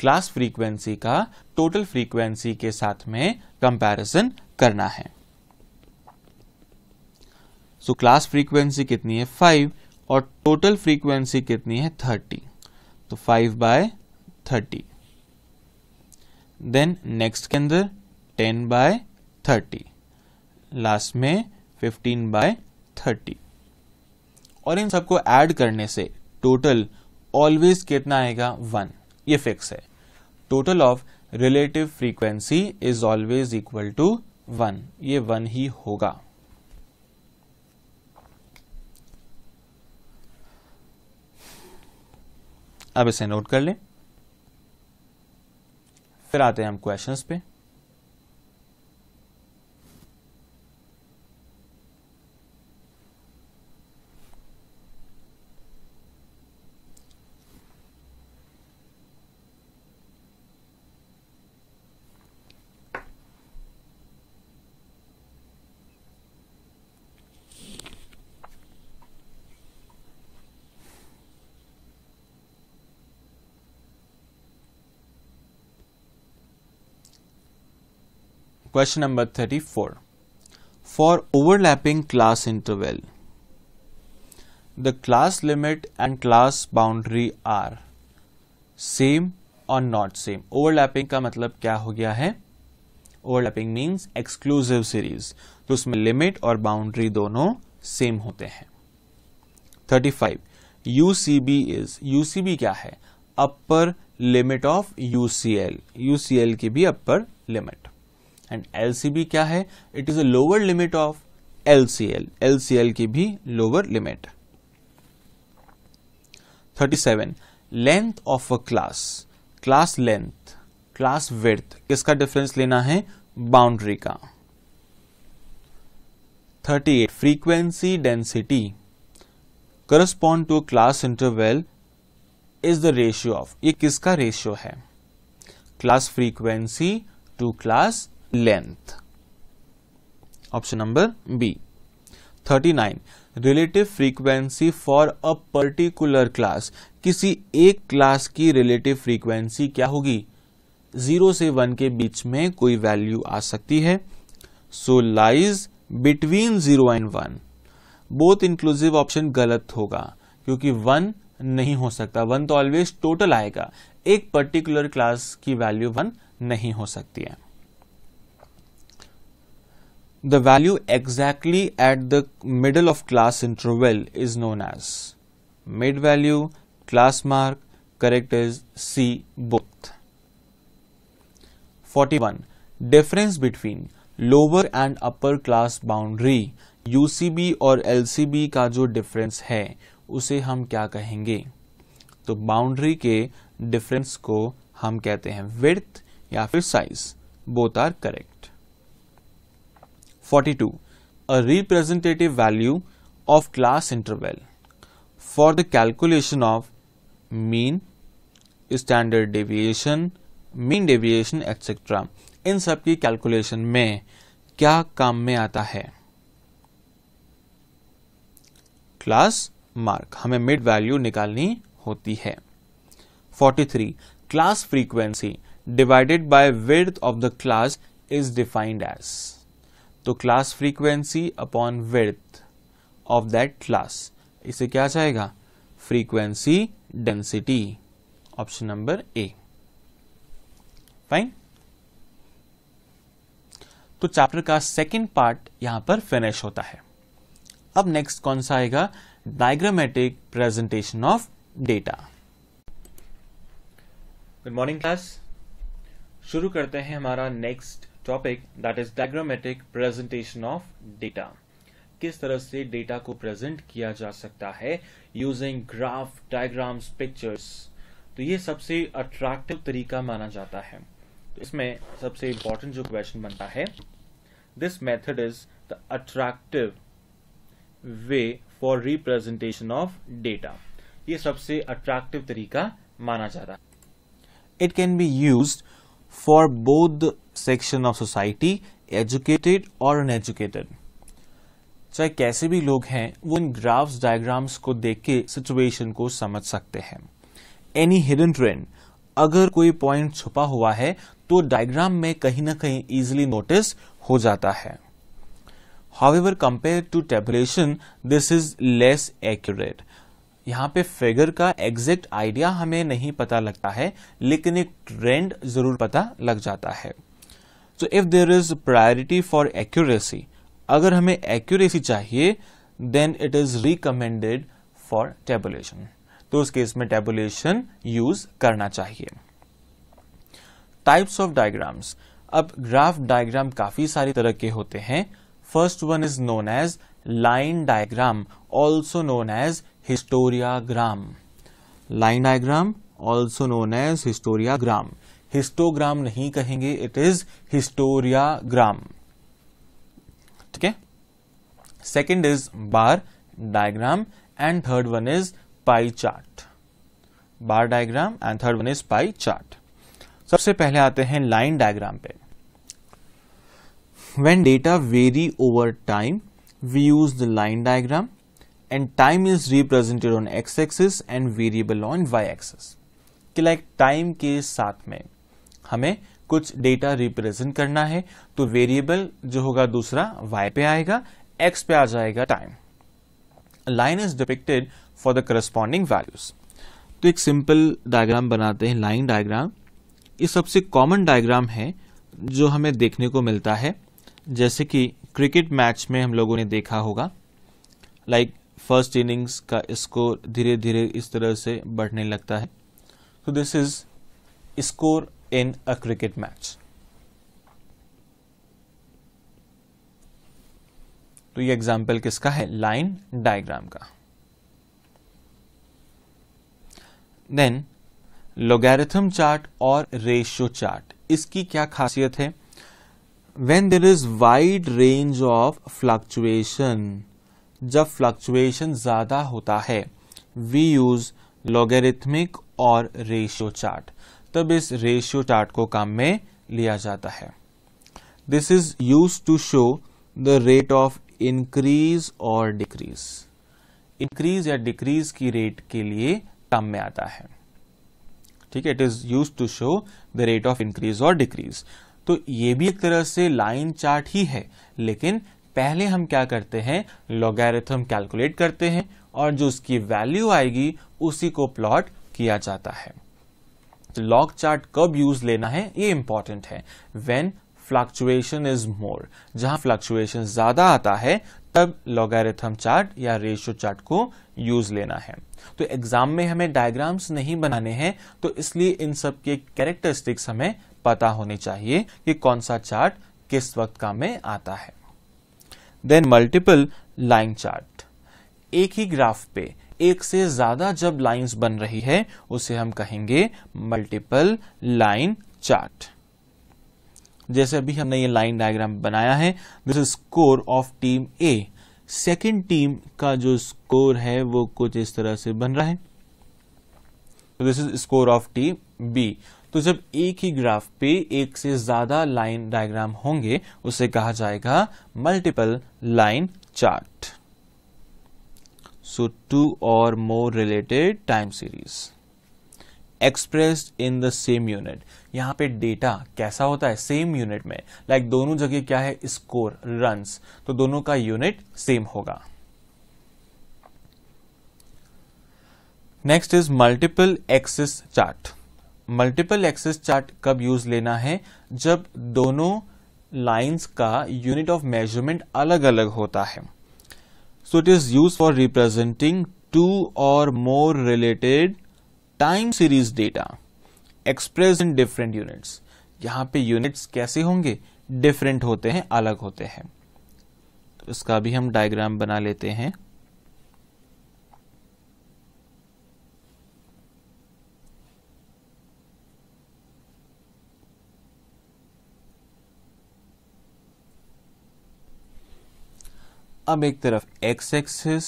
क्लास फ्रीक्वेंसी का टोटल फ्रीक्वेंसी के साथ में कंपैरिजन करना है सो क्लास फ्रीक्वेंसी कितनी है फाइव और टोटल फ्रीक्वेंसी कितनी है थर्टी तो five by thirty then next के अंदर टेन बाय थर्टी लास्ट में फिफ्टीन बाय थर्टी और इन सबको ऐड करने से टोटल ऑलवेज कितना आएगा वन ये फिक्स है total of relative frequency is always equal to one ये वन ही होगा अब इसे नोट कर लें फिर आते हैं हम क्वेश्चंस पे question number thirty four for overlapping class interval, the class limit and class boundary are same और नॉट सेम ओवरलैपिंग का मतलब क्या हो गया है ओवरलैपिंग मीन्स एक्सक्लूसिव सीरीज तो उसमें लिमिट और बाउंड्री दोनों सेम होते हैं 35. UCB इज UCB क्या है upper limit of UCL UCL की भी अपर लिमिट एंड एल क्या है it is a lower limit of L C L की भी lower limit 37 length of a class class length class width किसका डिफरेंस लेना है बाउंड्री का 38 frequency density correspond to class interval is the ratio of ये किसका रेशियो है class frequency to class length option number b 39 relative frequency for a particular class किसी एक क्लास की रिलेटिव फ्रीक्वेंसी क्या होगी जीरो से वन के बीच में कोई वैल्यू आ सकती है so lies between zero and one both inclusive option गलत होगा क्योंकि वन नहीं हो सकता वन तो ऑलवेज टोटल आएगा एक पर्टिकुलर क्लास की वैल्यू वन नहीं हो सकती है the value exactly at the middle of class interval is known as mid value, class mark, correct is C both. 41. Difference between lower and upper class boundary ucb or lcb ka jo difference hai उसे हम क्या कहेंगे तो बाउंड्री के डिफरेंस को हम कहते हैं विड्थ या फिर size both are correct 42. A representative value of class interval for the calculation of mean, standard deviation, mean deviation etc. इन सब की कैलकुलेशन में क्या काम में आता है क्लास मार्क हमें मिड वैल्यू निकालनी होती है 43. Class frequency divided by width of the class is defined as तो class frequency upon width of that class इसे क्या जाएगा frequency density option number A fine तो चैप्टर का सेकंड पार्ट यहां पर फिनिश होता है अब नेक्स्ट कौन सा आएगा diagrammatic presentation of data good morning class शुरू करते हैं हमारा next topic that is diagrammatic presentation of data किस तरह से डेटा को प्रेजेंट किया जा सकता है यूजिंग ग्राफ डायग्राम्स पिक्चर्स तो ये सबसे अट्रैक्टिव तरीका माना जाता है तो इसमें सबसे इंपॉर्टेंट जो क्वेश्चन बनता है this method is the attractive way for representation of data ये सबसे अट्रैक्टिव तरीका माना जाता है it can be used for both the section of society educated or uneducated चाहे कैसे भी लोग हैं वो इन ग्राफ्स डायग्राम्स को देख के सिचुएशन को समझ सकते हैं एनी हिडन ट्रेंड अगर कोई पॉइंट छुपा हुआ है तो डायग्राम में कहीं ना कहीं इजिली नोटिस हो जाता है ever compare to tabulation this is less accurate यहाँ पे फिगर का एग्जैक्ट आइडिया हमें नहीं पता लगता है लेकिन एक ट्रेंड जरूर पता लग जाता है so if there is priority for accuracy अगर हमें एक्यूरेसी चाहिए then it is recommended for tabulation तो उस केस में टेबुलेशन यूज करना चाहिए टाइप्स ऑफ डायग्राम्स अब ग्राफ डायग्राम काफी सारी तरह के होते हैं first one is known as line diagram also known as historiagram line diagram also known as historiagram histogram नहीं कहेंगे इट इज हिस्टोरियाग्राम ठीक है second is bar diagram and third one is pie chart bar diagram and third one is pie chart सबसे पहले आते हैं लाइन डायग्राम पे when data vary over time we use the line diagram and time is represented on x-axis and variable on y-axis कि लाइक टाइम के साथ में हमें कुछ डेटा रिप्रेजेंट करना है तो वेरिएबल जो होगा दूसरा वाई पे आएगा एक्स पे आ जाएगा time line is depicted for the corresponding values तो एक सिंपल डायग्राम बनाते हैं लाइन डायग्राम ये सबसे कॉमन डायग्राम है जो हमें देखने को मिलता है जैसे कि क्रिकेट मैच में हम लोगों ने देखा होगा लाइक फर्स्ट इनिंग्स का स्कोर धीरे धीरे इस तरह से बढ़ने लगता है so this is score in a cricket match तो ये एग्जाम्पल किसका है लाइन डायग्राम का देन लोगैरिथम चार्ट और रेशियो चार्ट इसकी क्या खासियत है when there is wide range of fluctuation जब फ्लक्चुएशन ज़्यादा होता है वी यूज़ लॉगेरिथमिक और रेशियो चार्ट तब इस रेशियो चार्ट को काम में लिया जाता है this is use to show the rate of increase और डिक्रीज इंक्रीज या डिक्रीज की रेट के लिए काम में आता है ठीक है it is use to show the rate of increase और डिक्रीज तो ये भी एक तरह से लाइन चार्ट ही है लेकिन पहले हम क्या करते हैं लॉगैरिथम कैलकुलेट करते हैं और जो उसकी वैल्यू आएगी उसी को प्लॉट किया जाता है तो लॉग चार्ट कब यूज लेना है ये इंपॉर्टेंट है वेन फ्लक्चुएशन इज मोर जहां फ्लक्चुएशन ज्यादा आता है तब लॉगैरिथम चार्ट या रेशियो चार्ट को यूज लेना है तो एग्जाम में हमें डायग्राम्स नहीं बनाने हैं तो इसलिए इन सब के कैरेक्टरिस्टिक्स हमें पता होने चाहिए कि कौन सा चार्ट किस वक्त काम में आता है देन मल्टीपल लाइन चार्ट एक ही ग्राफ पे एक से ज्यादा जब लाइंस बन रही है उसे हम कहेंगे मल्टीपल लाइन चार्ट जैसे अभी हमने ये लाइन डायग्राम बनाया है this is score of team A second team का जो स्कोर है वो कुछ इस तरह से बन रहा है this is score of team B तो जब एक ही ग्राफ पे एक से ज्यादा लाइन डायग्राम होंगे उसे कहा जाएगा multiple line chart so two और more related time series express in the same unit यहां पे डेटा कैसा होता है सेम यूनिट में लाइक like दोनों जगह क्या है स्कोर रन तो दोनों का यूनिट सेम होगा next is multiple axis chart multiple axes chart कब यूज लेना है जब दोनों लाइंस का यूनिट ऑफ मेजरमेंट अलग अलग होता है so it is use for representing two और more related time series data express in different units यहां पे यूनिट्स कैसे होंगे डिफरेंट होते हैं अलग होते हैं तो इसका भी हम डायग्राम बना लेते हैं अब एक तरफ X axis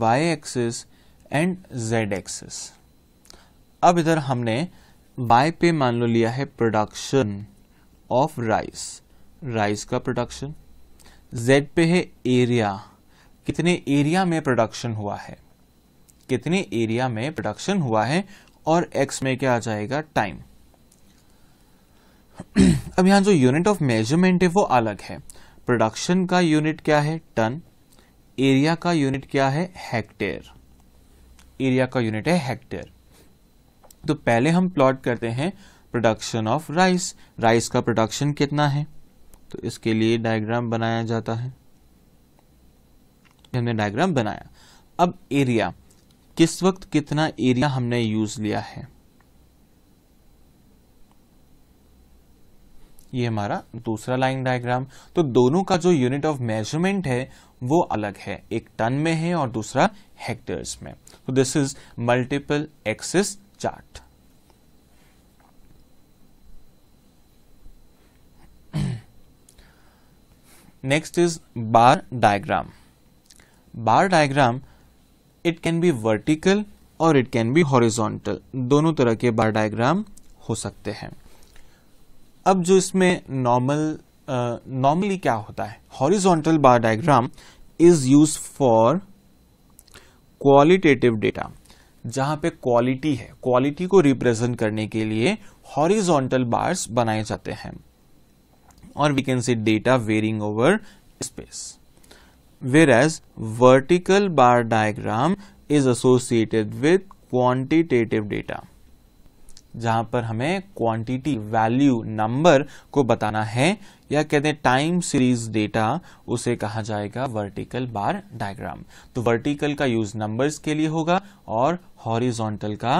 y axis and Z axis अब इधर हमने वाई पे मान लो लिया है प्रोडक्शन ऑफ राइस राइस का प्रोडक्शन जेड पे है एरिया कितने एरिया में प्रोडक्शन हुआ है कितने एरिया में प्रोडक्शन हुआ है और एक्स में क्या आ जाएगा टाइम अब यहां जो यूनिट ऑफ मेजरमेंट है वो अलग है प्रोडक्शन का यूनिट क्या है टन एरिया का यूनिट क्या है हेक्टेयर एरिया का यूनिट है हेक्टेयर तो पहले हम प्लॉट करते हैं प्रोडक्शन ऑफ राइस राइस का प्रोडक्शन कितना है तो इसके लिए डायग्राम बनाया जाता है हमने डायग्राम बनाया अब एरिया किस वक्त कितना एरिया हमने यूज लिया है ये हमारा दूसरा लाइन डायग्राम तो दोनों का जो यूनिट ऑफ मेजरमेंट है वो अलग है एक टन में है और दूसरा हेक्टर्स में तो this is multiple axis chart next is bar diagram bar diagram it can be vertical और इट कैन बी हॉरिजॉन्टल दोनों तरह के बार डायग्राम हो सकते हैं अब जो इसमें नॉर्मल नॉर्मली uh, क्या होता है horizontal bar diagram is use for qualitative data जहां पे क्वालिटी है क्वालिटी को रिप्रेजेंट करने के लिए हॉरिजॉन्टल बार्स बनाए जाते हैं और we can see data varying over space where as vertical bar diagram is associated with quantitative data जहां पर हमें क्वांटिटी वैल्यू नंबर को बताना है या कहते हैं टाइम सीरीज डेटा उसे कहा जाएगा वर्टिकल बार डायग्राम तो वर्टिकल का यूज नंबर्स के लिए होगा और हॉरिजॉन्टल का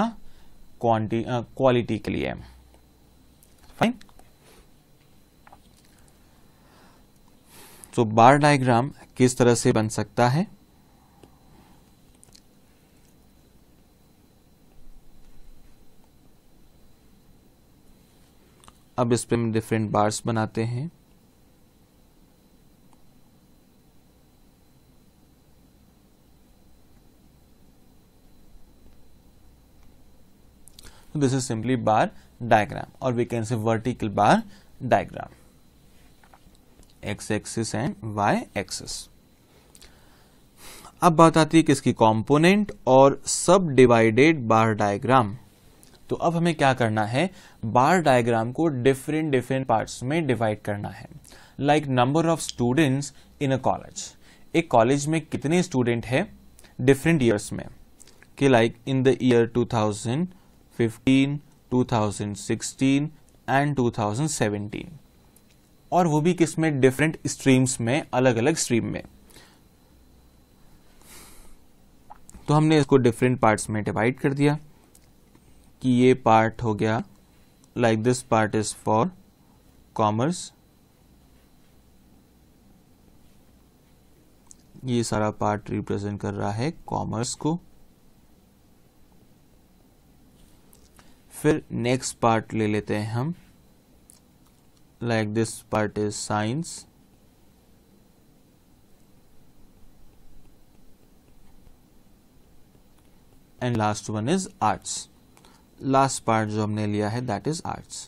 क्वांटी क्वालिटी के लिए फाइन तो बार डायग्राम किस तरह से बन सकता है अब इस पर हम डिफरेंट बार्स बनाते हैं this is simply bar diagram और we can say vertical bar diagram X axis and Y axis अब बात आती है कि इसकी कॉम्पोनेंट और सब डिवाइडेड बार डायग्राम तो अब हमें क्या करना है बार डायग्राम को डिफरेंट डिफरेंट पार्ट्स में डिवाइड करना है like number of students in a college एक कॉलेज में कितने स्टूडेंट है डिफरेंट ईयर्स में कि like in the year 2015, 2016 and 2017 और वो भी किसमें डिफरेंट स्ट्रीम्स में अलग अलग स्ट्रीम में तो हमने इसको डिफरेंट पार्ट्स में डिवाइड कर दिया कि ये पार्ट हो गया like this part is for commerce ये सारा पार्ट रिप्रेजेंट कर रहा है कॉमर्स को फिर नेक्स्ट पार्ट ले लेते हैं हम like this part is science and last one is arts last part जो हमने लिया है दैट इज आर्ट्स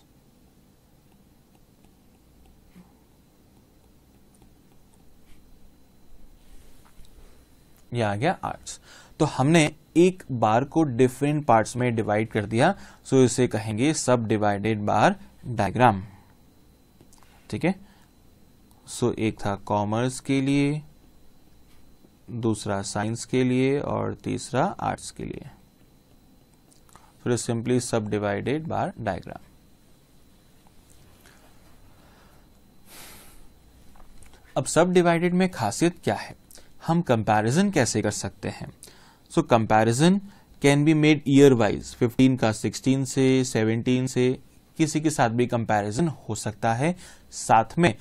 ये आ गया आर्ट्स तो हमने एक बार को डिफरेंट पार्ट्स में डिवाइड कर दिया सो so इसे कहेंगे सब डिवाइडेड बार डायग्राम ठीक है सो एक था कॉमर्स के लिए दूसरा साइंस के लिए और तीसरा आर्ट्स के लिए so it is simply subdivided bar अब सब डिवाइडेड में खासियत क्या है हम कंपैरिजन कैसे कर सकते हैं so comparison can be made year wise 15 का 16 से 17 से किसी के साथ भी कंपैरिजन हो सकता है साथ में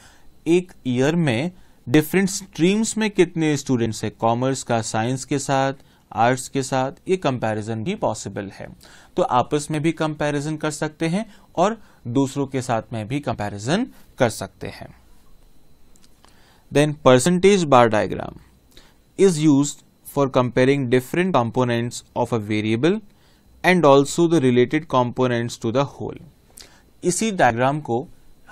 एक ईयर में डिफरेंट स्ट्रीम्स में कितने स्टूडेंट्स है कॉमर्स का साइंस के साथ आर्ट्स के साथ ये कंपैरिजन भी पॉसिबल है तो आपस में भी कंपैरिजन कर सकते हैं और दूसरों के साथ में भी कंपैरिजन कर सकते हैं then percentage bar diagram is use for comparing different components of a variable and also the related components to the whole इसी डायग्राम को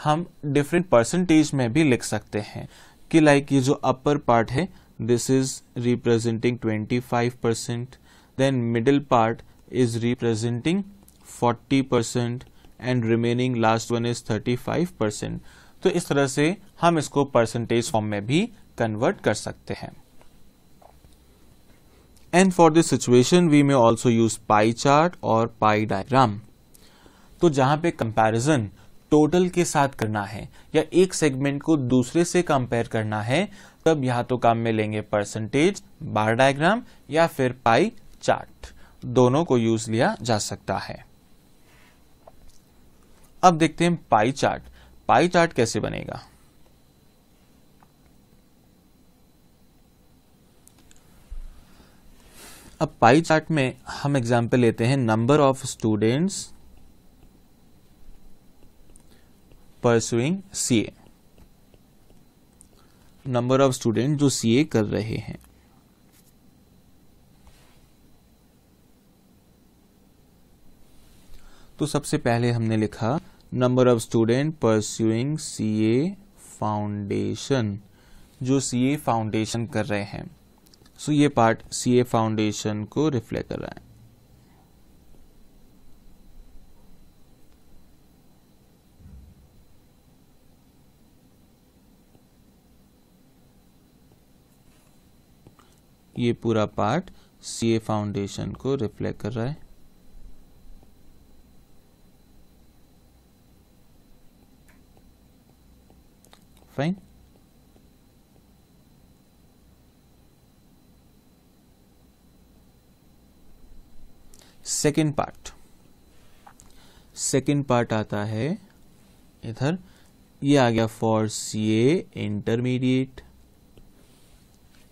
हम डिफरेंट परसेंटेज में भी लिख सकते हैं कि लाइक ये जो अपर पार्ट है this is representing 25% then middle part is representing 40% and remaining last one is 35 percent तो इस तरह से हम इसको परसेंटेज फॉर्म में भी कन्वर्ट कर सकते हैं and for this situation we may also use pie chart और पाई डायग्राम तो जहां पे कंपैरिजन टोटल के साथ करना है या एक सेगमेंट को दूसरे से कंपेयर करना है तब यहाँ तो काम में लेंगे परसेंटेज बार डायग्राम या फिर पाई चार्ट दोनों को यूज लिया जा सकता है अब देखते हैं पाई चार्ट पाई चार्ट कैसे बनेगा अब पाई चार्ट में हम एग्जाम्पल लेते हैं number of students pursuing CA number of student जो सीए कर रहे हैं तो सबसे पहले हमने लिखा number of student pursuing CA foundation जो सीए फाउंडेशन कर रहे हैं सो so ये पार्ट सीए फाउंडेशन को रिफ्लेक्ट कर रहा है ये पूरा पार्ट सी ए फाउंडेशन को रिफ्लेक्ट कर रहा है fine second part second part आता है इधर ये आ गया for C A intermediate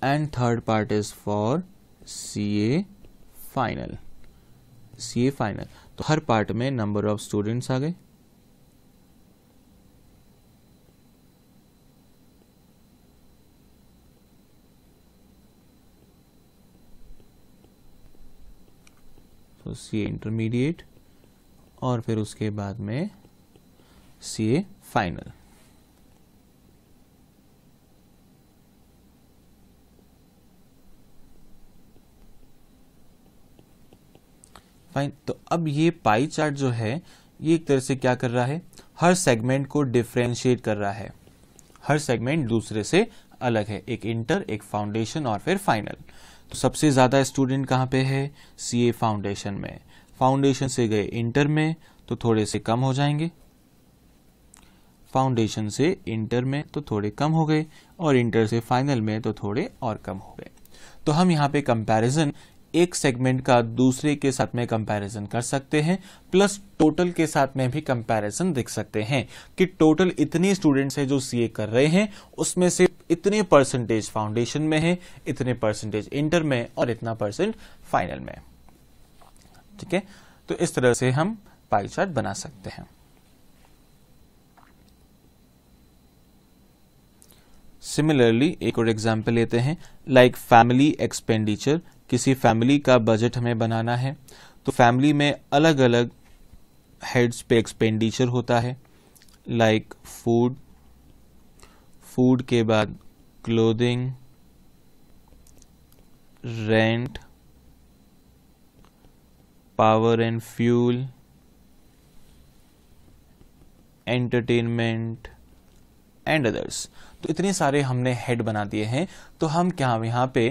and third part is for CA final CA final तो हर पार्ट में नंबर ऑफ स्टूडेंट्स आ गए तो सी इंटरमीडिएट और फिर उसके बाद में सी फाइनल फाइन तो अब ये पाई चार्ट जो है ये एक तरह से क्या कर रहा है हर सेगमेंट को डिफ्रेंशिएट कर रहा है हर सेगमेंट दूसरे से अलग है एक इंटर एक फाउंडेशन और फिर फाइनल तो सबसे ज़्यादा स्टूडेंट कहाँ पे है सीए फाउंडेशन में फाउंडेशन से गए इंटर में तो थोड़े से कम हो जाएंगे फाउंडेशन से इंटर में तो थोड़े कम हो गए और इंटर से फाइनल में तो थोड़े और कम हो गए तो हम यहाँ पे कंपैरिजन एक सेगमेंट का दूसरे के साथ में कंपैरिजन कर सकते हैं प्लस टोटल के साथ में भी कंपैरिजन देख सकते हैं कि टोटल इतने स्टूडेंट्स हैं जो सीए कर रहे हैं उसमें से इतने परसेंटेज फाउंडेशन में है इतने परसेंटेज इंटर में और इतना परसेंट फाइनल में ठीक है तो इस तरह से हम पाई चार्ट बना सकते हैं सिमिलरली एक और एग्जाम्पल लेते हैं लाइक फैमिली एक्सपेंडिचर किसी फैमिली का बजट हमें बनाना है तो फैमिली में अलग अलग हेड्स पे एक्सपेंडिचर होता है लाइक फूड फूड के बाद clothing rent power and fuel entertainment and others तो इतने सारे हमने हेड बना दिए हैं तो हम क्या यहाँ पे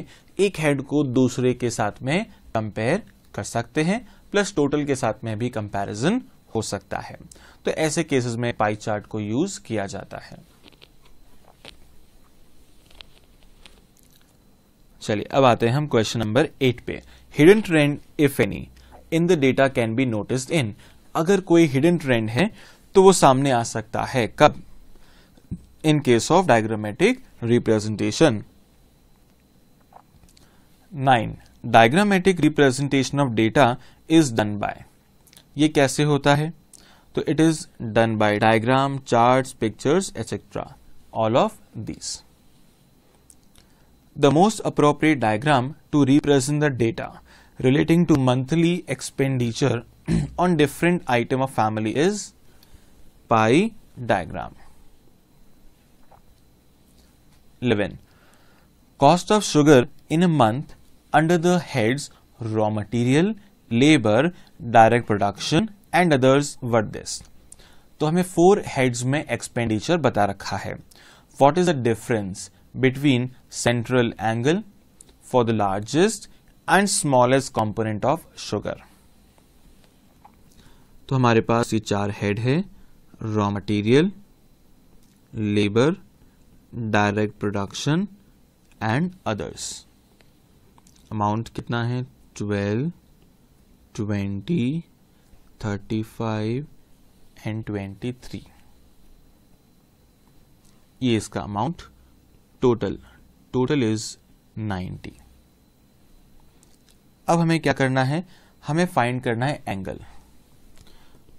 एक हेड को दूसरे के साथ में कंपेयर कर सकते हैं प्लस टोटल के साथ में भी कंपैरिजन हो सकता है तो ऐसे केसेस में पाई चार्ट को यूज किया जाता है चलिए अब आते हैं हम क्वेश्चन नंबर एट पे hidden trend if any in the data can be noticed in अगर कोई हिडन ट्रेंड है तो वो सामने आ सकता है कब in case of diagrammatic representation. 9. Diagrammatic representation of data is done by. ye kaise hota hai so it is done by diagram charts pictures etc all of these the most appropriate diagram to represent the data relating to monthly expenditure on different item of family is pie diagram. 11. Cost of sugar in a month under the heads raw material, labor, direct production and others were this. तो हमें फोर हेड्स में एक्सपेंडिचर बता रखा है what is the difference between central angle for the largest and smallest component of sugar तो हमारे पास ये चार हेड है raw material labour direct production and others amount कितना है twelve twenty thirty five and twenty three ये इसका amount total total is ninety अब हमें क्या करना है हमें फाइंड करना है एंगल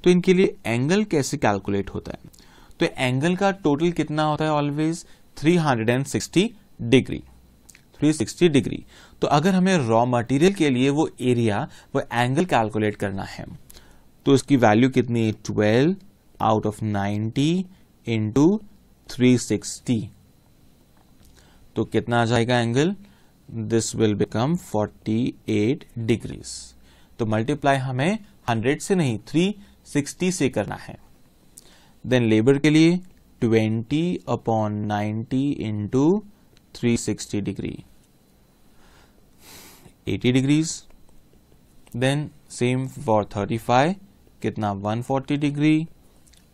तो इनके लिए एंगल कैसे कैलकुलेट होता है तो एंगल का टोटल कितना होता है ऑलवेज 360 डिग्री 360 डिग्री तो अगर हमें रॉ मटेरियल के लिए वो एरिया वो एंगल कैलकुलेट करना है तो इसकी वैल्यू कितनी 12 आउट ऑफ 90 इंटू थ्री तो कितना आ जाएगा angle this will become 48 degrees तो मल्टीप्लाई हमें 100 से नहीं 360 से करना है देन लेबर के लिए twenty upon ninety into three sixty degree eighty degrees then same for thirty five कितना one forty degree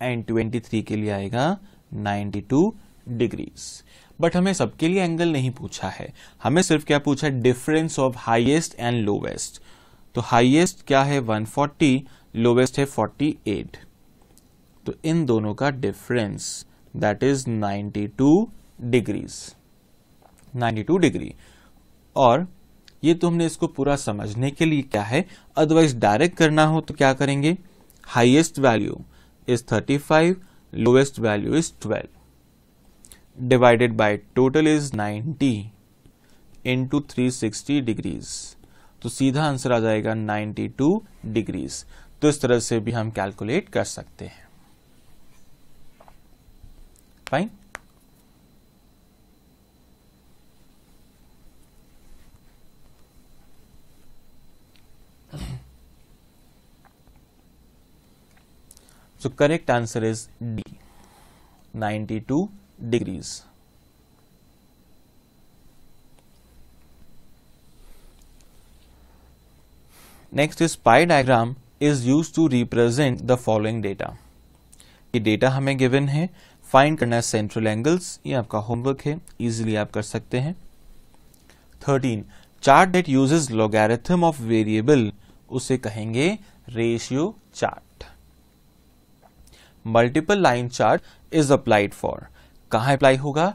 and twenty three के लिए आएगा नाइन्टी टू डिग्रीज बट हमें सबके लिए एंगल नहीं पूछा है हमें सिर्फ क्या पूछा है difference of highest and lowest तो हाइएस्ट क्या है 140 लोवेस्ट है 48 तो इन दोनों का difference that is 92 degrees 92 degree और ये तो हमने इसको पूरा समझने के लिए क्या है अदरवाइज डायरेक्ट करना हो तो क्या करेंगे highest value is 35 lowest value is 12 divided by total is 90 into 360 degrees तो सीधा आंसर आ जाएगा 92 डिग्रीज तो इस तरह से भी हम कैलकुलेट कर सकते हैं fine so correct answer is d 92 degrees next इस pie diagram is use to represent the following data ये डेटा हमें गिवन है फाइंड करना है सेंट्रल एंगल्स ये आपका होमवर्क है इजिली आप कर सकते हैं thirteen chart that uses logarithm of variable उसे कहेंगे ratio chart multiple line chart is applied for कहा अप्लाई होगा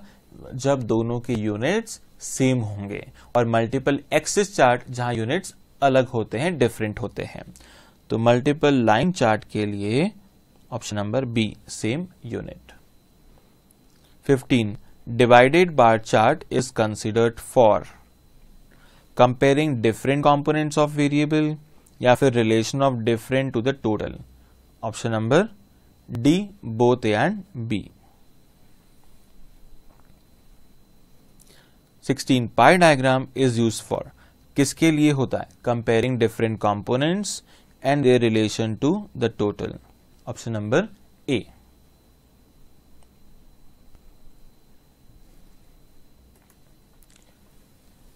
जब दोनों के यूनिट्स सेम होंगे और मल्टीपल एक्सिस चार्ट जहां यूनिट्स अलग होते हैं डिफरेंट होते हैं तो मल्टीपल लाइन चार्ट के लिए option number B same unit 15. Divided bar chart is considered for comparing different components of variable या फिर relation of different to the total. Option number D both A and B. 16. Pie diagram is used for किसके लिए होता है comparing different components and their relation to the total. Option number A.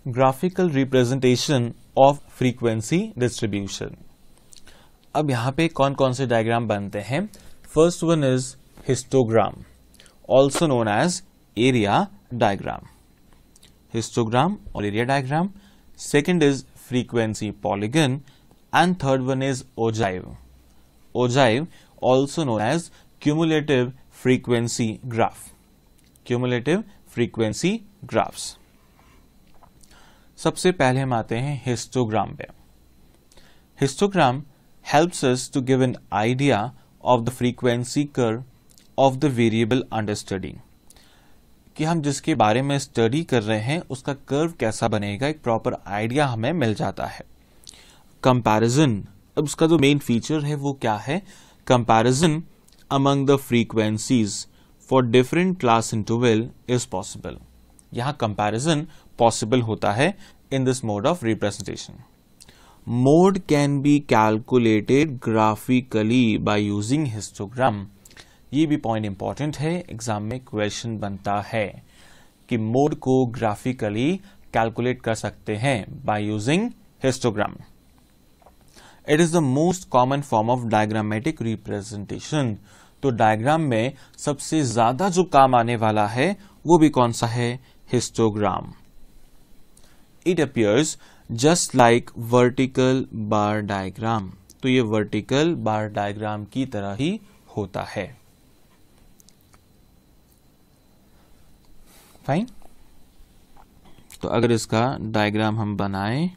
Graphical representation of frequency distribution अब यहां पे कौन कौन से डायग्राम बनते हैं first one is histogram also known as area diagram histogram और area diagram second is frequency polygon and third one is ogive ogive also known as cumulative frequency graph cumulative frequency graphs सबसे पहले हम आते हैं हिस्टोग्राम पे histogram helps us to give an idea of the frequency curve of the variable under study कि हम जिसके बारे में स्टडी कर रहे हैं उसका कर्व कैसा बनेगा एक प्रॉपर आइडिया हमें मिल जाता है कंपैरिजन अब उसका जो मेन फीचर है वो क्या है comparison among the frequencies for different class interval is possible यहां कंपैरिजन पॉसिबल होता है in this mode of representation mode can be calculated graphically by using histogram ये भी पॉइंट इंपॉर्टेंट है एग्जाम में क्वेश्चन बनता है कि मोड को ग्राफिकली कैलकुलेट कर सकते हैं by using histogram it is the most common form of diagrammatic representation तो डायग्राम में सबसे ज्यादा जो काम आने वाला है वो भी कौन सा है histogram it appears just like vertical bar diagram तो ये वर्टिकल बार डायग्राम की तरह ही होता है फाइन तो अगर इसका डायग्राम हम बनाएं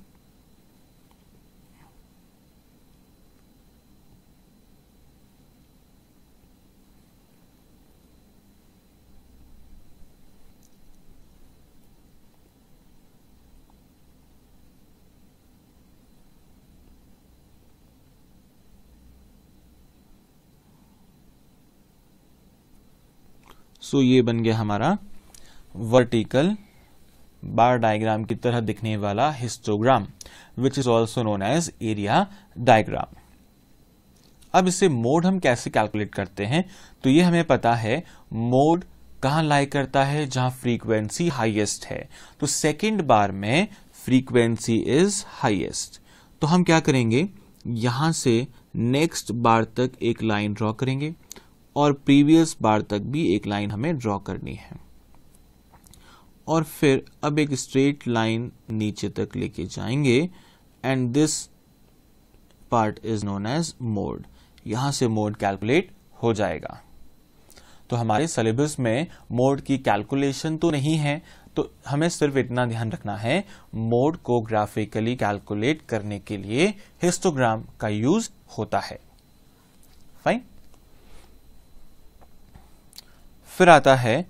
सो ये बन गया हमारा वर्टिकल बार डायग्राम की तरह दिखने वाला histogram which is also known as area diagram अब इसे मोड हम कैसे कैलकुलेट करते हैं तो ये हमें पता है मोड कहाँ लाइक करता है जहाँ फ्रीक्वेंसी हाईएस्ट है तो सेकंड बार में फ्रीक्वेंसी इज हाईएस्ट तो हम क्या करेंगे यहाँ से नेक्स्ट बार तक एक लाइन ड्रॉ करेंगे और प्रीवियस बार तक भी एक लाइन हमें ड्रॉ करनी है और फिर अब एक स्ट्रेट लाइन नीचे तक लेके जाएंगे and this part is known as mode यहां से मोड कैलकुलेट हो जाएगा तो हमारे सिलेबस में मोड की कैलकुलेशन तो नहीं है तो हमें सिर्फ इतना ध्यान रखना है मोड को ग्राफिकली कैलकुलेट करने के लिए हिस्टोग्राम का यूज होता है फाइन फिर आता है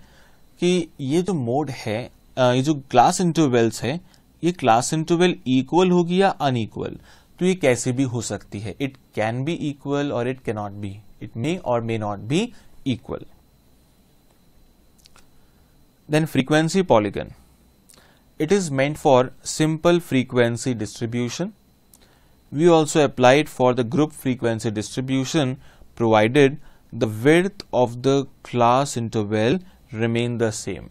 कि ये जो मोड है ये जो क्लास इंटरवेल्स है ये क्लास इंटरवेल इक्वल होगी या अनइक्वल तो ये कैसे भी हो सकती है इट कैन बी इक्वल और it can not be it may और may not be equal then frequency polygon it is meant for simple frequency distribution we also applied for the group frequency distribution provided the width of the class interval remain the same.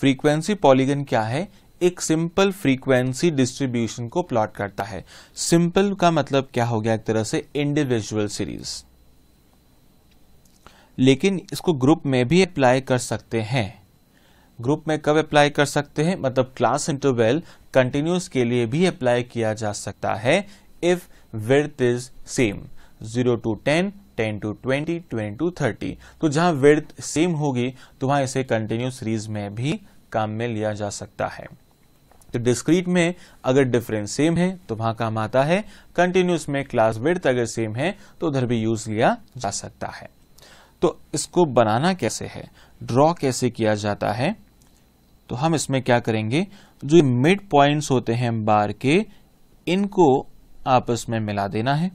Frequency polygon क्या है एक सिंपल फ्रीक्वेंसी डिस्ट्रीब्यूशन को प्लॉट करता है सिंपल का मतलब क्या हो गया एक तरह से इंडिविजुअल सीरीज लेकिन इसको ग्रुप में भी अप्लाई कर सकते हैं ग्रुप में कब अप्लाई कर सकते हैं मतलब क्लास इंटरवेल कंटिन्यूस के लिए भी अप्लाई किया जा सकता है if width is same zero to ten ten to twenty twenty to thirty तो जहां वेड सेम होगी तो वहां इसे कंटिन्यू सीरीज में भी काम में लिया जा सकता है तो डिस्क्रीट में अगर डिफरेंस सेम है तो वहां काम आता है कंटिन्यूस में क्लास वेड अगर सेम है तो उधर भी यूज लिया जा सकता है तो इसको बनाना कैसे है ड्रॉ कैसे किया जाता है तो हम इसमें क्या करेंगे जो मिड पॉइंट्स होते हैं बार के इनको आपस में मिला देना है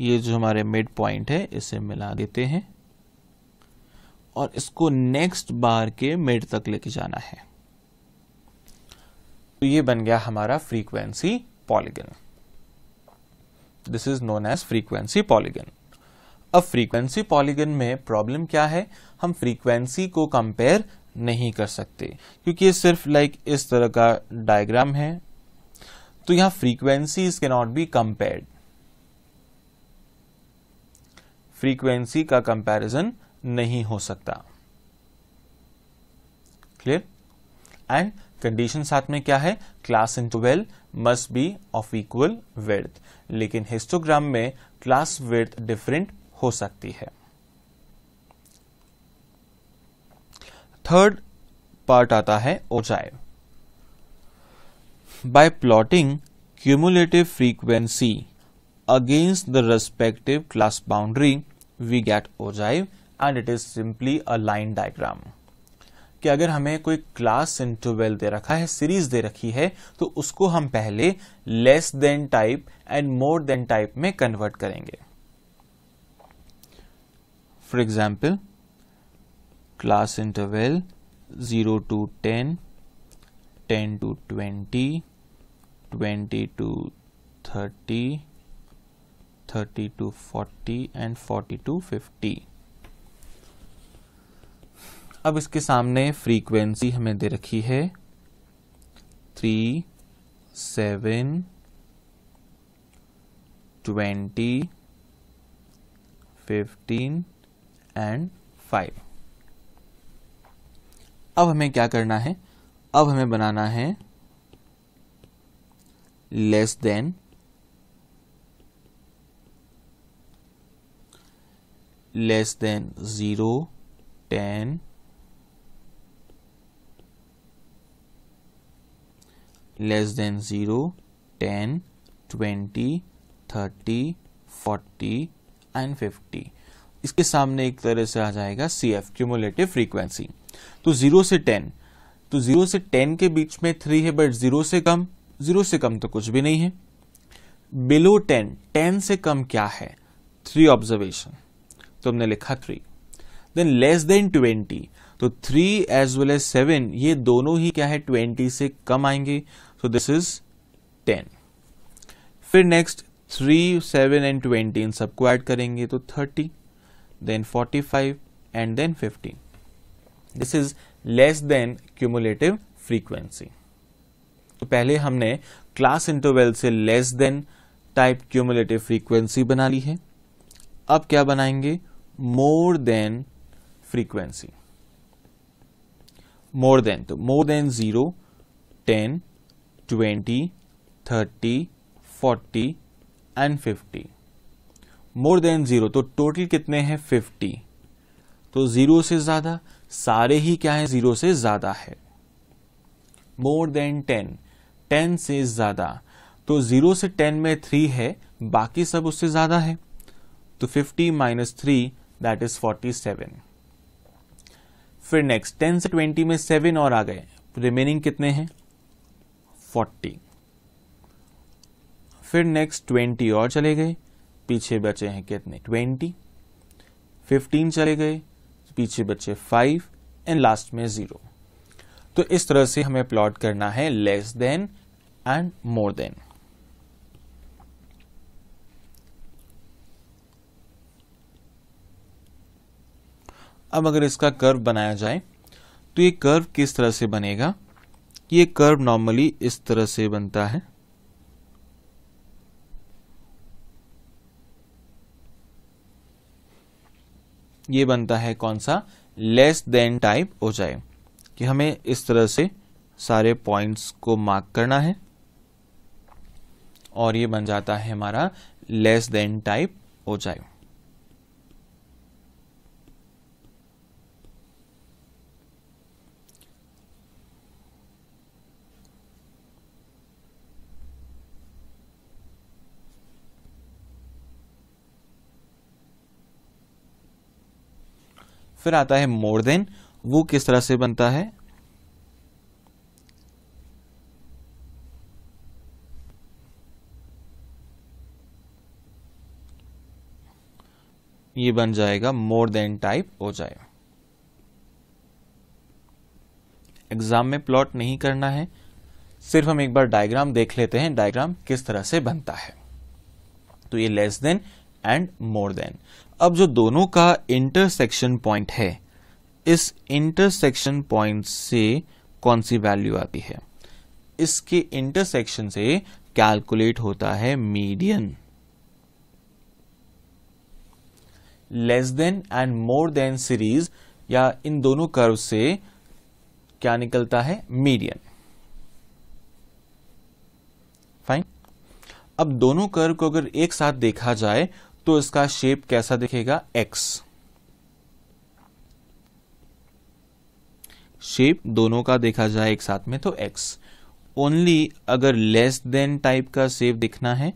ये जो हमारे मिड पॉइंट है इसे मिला देते हैं और इसको नेक्स्ट बार के मिड तक लेके जाना है तो ये बन गया हमारा frequency polygon this is known as frequency polygon अब फ्रीक्वेंसी पॉलीगन में प्रॉब्लम क्या है हम फ्रीक्वेंसी को कंपेयर नहीं कर सकते क्योंकि ये सिर्फ लाइक like इस तरह का डायग्राम है तो फ्रीक्वेंसी फ्रीक्वेंसीज के नॉट बी कंपेयर्ड फ्रीक्वेंसी का कंपैरिजन नहीं हो सकता क्लियर एंड कंडीशन साथ में क्या है class interval must be of equal width लेकिन हिस्टोग्राम में क्लास वेर्थ डिफरेंट हो सकती है थर्ड पार्ट आता है ogive by plotting cumulative frequency against the respective class boundary we get ogive and it is simply a line diagram. कि अगर हमें कोई क्लास इंटरवल दे रखा है सीरीज दे रखी है तो उसको हम पहले less than type and more than type में कन्वर्ट करेंगे for example class interval 0 to 10, 10 to 20, 20 to 30, 30 to 40 and 40 to 50 अब इसके सामने फ्रीक्वेंसी हमें दे रखी है three seven twenty fifteen and five अब हमें क्या करना है अब हमें बनाना है less than less than 0, 10, less than 0, 10, 20, 30, 40 and 50 इसके सामने एक तरह से आ जाएगा सी एफ क्यूमुलेटिव फ्रीक्वेंसी तो जीरो से टेन तो जीरो से टेन के बीच में थ्री है बट जीरो से कम जीरो से कम तो कुछ भी नहीं है बिलो टेन टेन से कम क्या है थ्री ऑब्जर्वेशन तुमने लिखा three then less than twenty तो three as well as seven ये दोनों ही क्या है ट्वेंटी से कम आएंगे सो दिस इज टेन फिर next three seven and twenty इन सबको ऐड करेंगे तो thirty then forty five and then fifteen this is less than cumulative frequency तो पहले हमने क्लास इंटरवेल से less than type cumulative frequency बना ली है अब क्या बनाएंगे more than frequency more than तो more than zero ten twenty thirty forty and fifty more than zero तो टोटल कितने हैं फिफ्टी तो जीरो से ज्यादा सारे ही क्या है जीरो से ज्यादा है मोर देन टेन टेन से ज्यादा तो जीरो से टेन में थ्री है बाकी सब उससे ज्यादा है तो fifty minus three that is seven फिर नेक्स्ट टेन से ट्वेंटी में सेवन और आ गए रिमेनिंग कितने हैं फोर्टी फिर नेक्स्ट ट्वेंटी और चले गए पीछे बचे हैं कितने ट्वेंटी फिफ्टीन चले गए पीछे बचे फाइव एंड लास्ट में जीरो तो इस तरह से हमें प्लॉट करना है less than and more than अब अगर इसका कर्व बनाया जाए तो ये कर्व किस तरह से बनेगा ये कर्व नॉर्मली इस तरह से बनता है ये बनता है कौन सा लेस देन टाइप हो जाए कि हमें इस तरह से सारे पॉइंट्स को मार्क करना है और ये बन जाता है हमारा लेस देन टाइप हो जाए फिर आता है मोर देन वो किस तरह से बनता है ये बन जाएगा मोर देन टाइप हो जाएगा एग्जाम में प्लॉट नहीं करना है सिर्फ हम एक बार डायग्राम देख लेते हैं डायग्राम किस तरह से बनता है तो ये less than and more than अब जो दोनों का इंटरसेक्शन पॉइंट है इस इंटरसेक्शन पॉइंट से कौन सी वैल्यू आती है इसके इंटरसेक्शन से कैलकुलेट होता है median less than and more than series या इन दोनों कर्व से क्या निकलता है मीडियन फाइन अब दोनों कर्व को अगर एक साथ देखा जाए तो इसका शेप कैसा दिखेगा एक्स शेप दोनों का देखा जाए एक साथ में तो एक्स ओनली अगर लेस देन टाइप का शेप दिखना है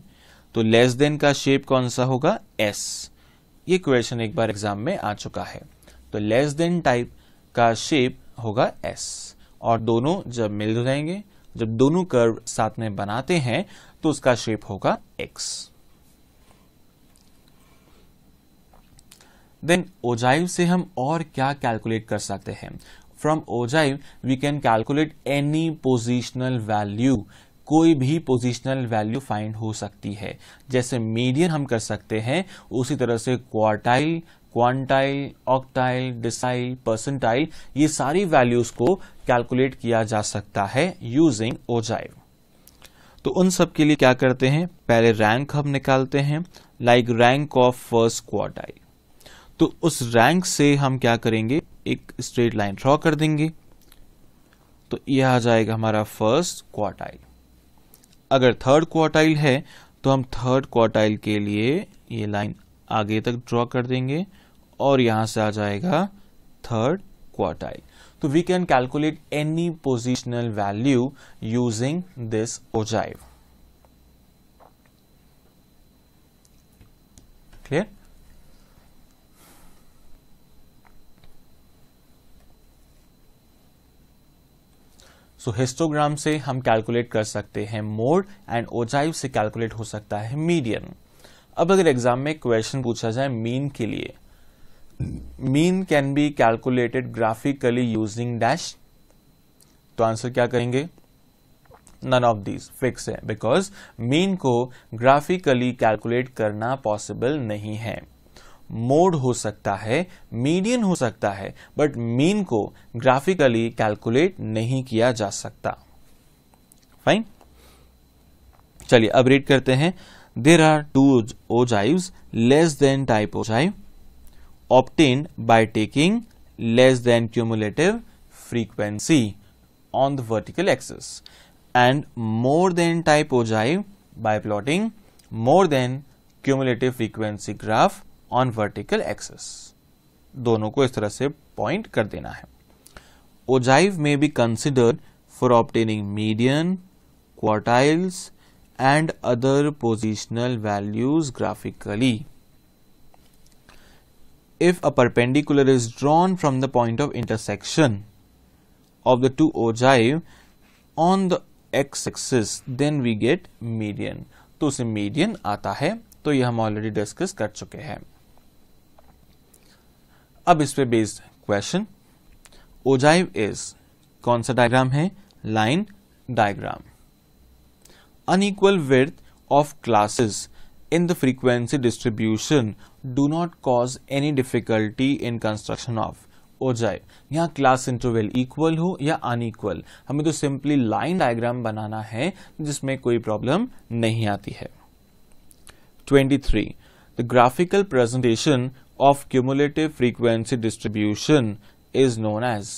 तो लेस देन का शेप कौन सा होगा एस ये क्वेश्चन एक बार एग्जाम में आ चुका है तो लेस देन टाइप का शेप होगा एस और दोनों जब मिल जाएंगे जब दोनों कर्व साथ में बनाते हैं तो उसका शेप होगा एक्स देन ओजाइव से हम और क्या कैलकुलेट कर सकते हैं from ogive we can calculate any positional value कोई भी पोजिशनल वैल्यू फाइंड हो सकती है जैसे मीडियन हम कर सकते हैं उसी तरह से quartile quantile octile decile percentile ये सारी वैल्यूज को कैलकुलेट किया जा सकता है यूजिंग ओजाइव तो उन सब के लिए क्या करते हैं पहले रैंक हम निकालते हैं like rank of first quartile तो उस रैंक से हम क्या करेंगे एक स्ट्रेट लाइन ड्रॉ कर देंगे तो यह आ जाएगा हमारा फर्स्ट क्वार्टाइल अगर थर्ड क्वार्टाइल है तो हम थर्ड क्वार्टाइल के लिए ये लाइन आगे तक ड्रॉ कर देंगे और यहां से आ जाएगा थर्ड क्वार्टाइल तो we can calculate any positional value using this ogive clear so so, histogram से हम कैलकुलेट कर सकते हैं मोड एंड ओजाइव से कैलकुलेट हो सकता है मीडियन अब अगर एग्जाम में क्वेश्चन पूछा जाए मीन के लिए mean can be calculated graphically using dash तो आंसर क्या करेंगे नन ऑफ दीज फिक्स है बिकॉज मीन को ग्राफिकली कैलकुलेट करना पॉसिबल नहीं है मोड हो सकता है मीडियन हो सकता है बट मीन को ग्राफिकली कैलकुलेट नहीं किया जा सकता फाइन चलिए अब रीड करते हैं there are two ogive less than type ogive obtain by taking less than cumulative frequency on the vertical axis and more than type ogive by plotting more than cumulative frequency graph on vertical axis दोनों को इस तरह से पॉइंट कर देना है ओजाइव में be considered for obtaining median quartiles and other positional values graphically if a perpendicular is drawn from the point of intersection of the two ogive on the x axis then we get median तो उसे मीडियन आता है तो यह हम ऑलरेडी डिस्कस कर चुके हैं अब इस पे बेस्ड क्वेश्चन ओजाइव इज कौन सा डायग्राम है line diagram unequal width of classes in the frequency distribution do not cause any difficulty in construction of ogive यहां यहाँ क्लास इंटरवल इक्वल हो या अनइक्वल हमें तो सिंपली लाइन डायग्राम बनाना है जिसमें कोई प्रॉब्लम नहीं आती है 23 the graphical presentation of cumulative frequency distribution is known as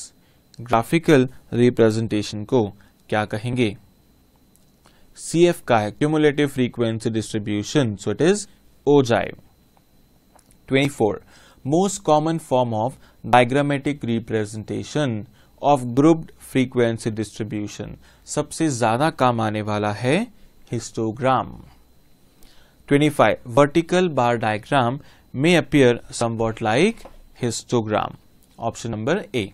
graphical representation को क्या कहेंगे सी एफ का है cumulative frequency distribution so it is ogive 24 most common form of diagrammatic representation of grouped frequency distribution सबसे ज्यादा काम आने वाला है histogram 25 vertical bar diagram may appear somewhat like histogram. Option number A.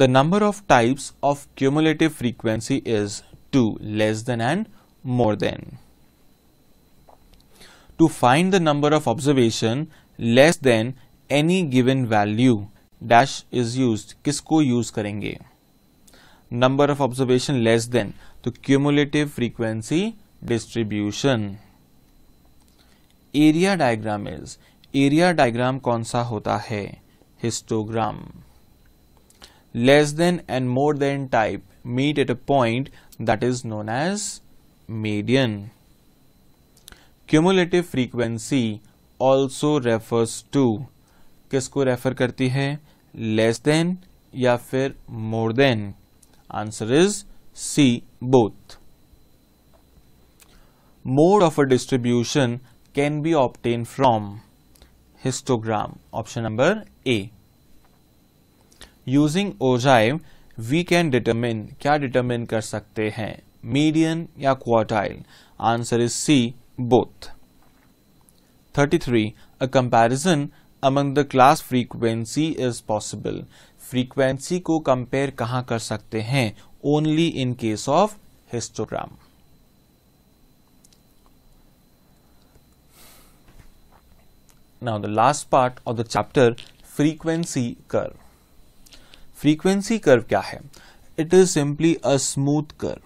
The number of types of cumulative frequency is 2 less than and more than. To find the number of observation less than any given value dash is used Kisko use karenge? number of observation less than the cumulative frequency distribution area diagram is area diagram कौन सा होता है histogram less than and more than type meet at a point that is known as median cumulative frequency also refers to किस को रेफर करती है लेस देन या फिर more than answer is C both mode of a distribution can be obtained from histogram option number A. Using ogive we can determine क्या determine कर सकते हैं median या quartile answer is C both. 33 a comparison among the class frequency is possible. Frequency को कंपेयर कहाँ कर सकते हैं only in case of histogram Now the last part of the chapter frequency curve. Frequency curve kya hai It is simply a smooth curve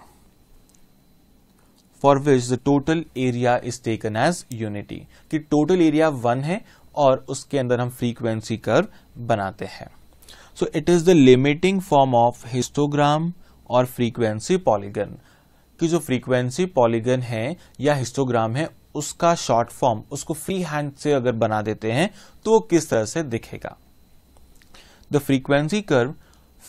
for which the total area is taken as unity ki total area 1 hai aur uske andar hum frequency curve banate hain So it is the limiting form of histogram or frequency polygon. कि जो frequency polygon है या histogram है उसका शॉर्ट फॉर्म उसको फ्री हैंड से अगर बना देते हैं तो वो किस तरह से दिखेगा the frequency curve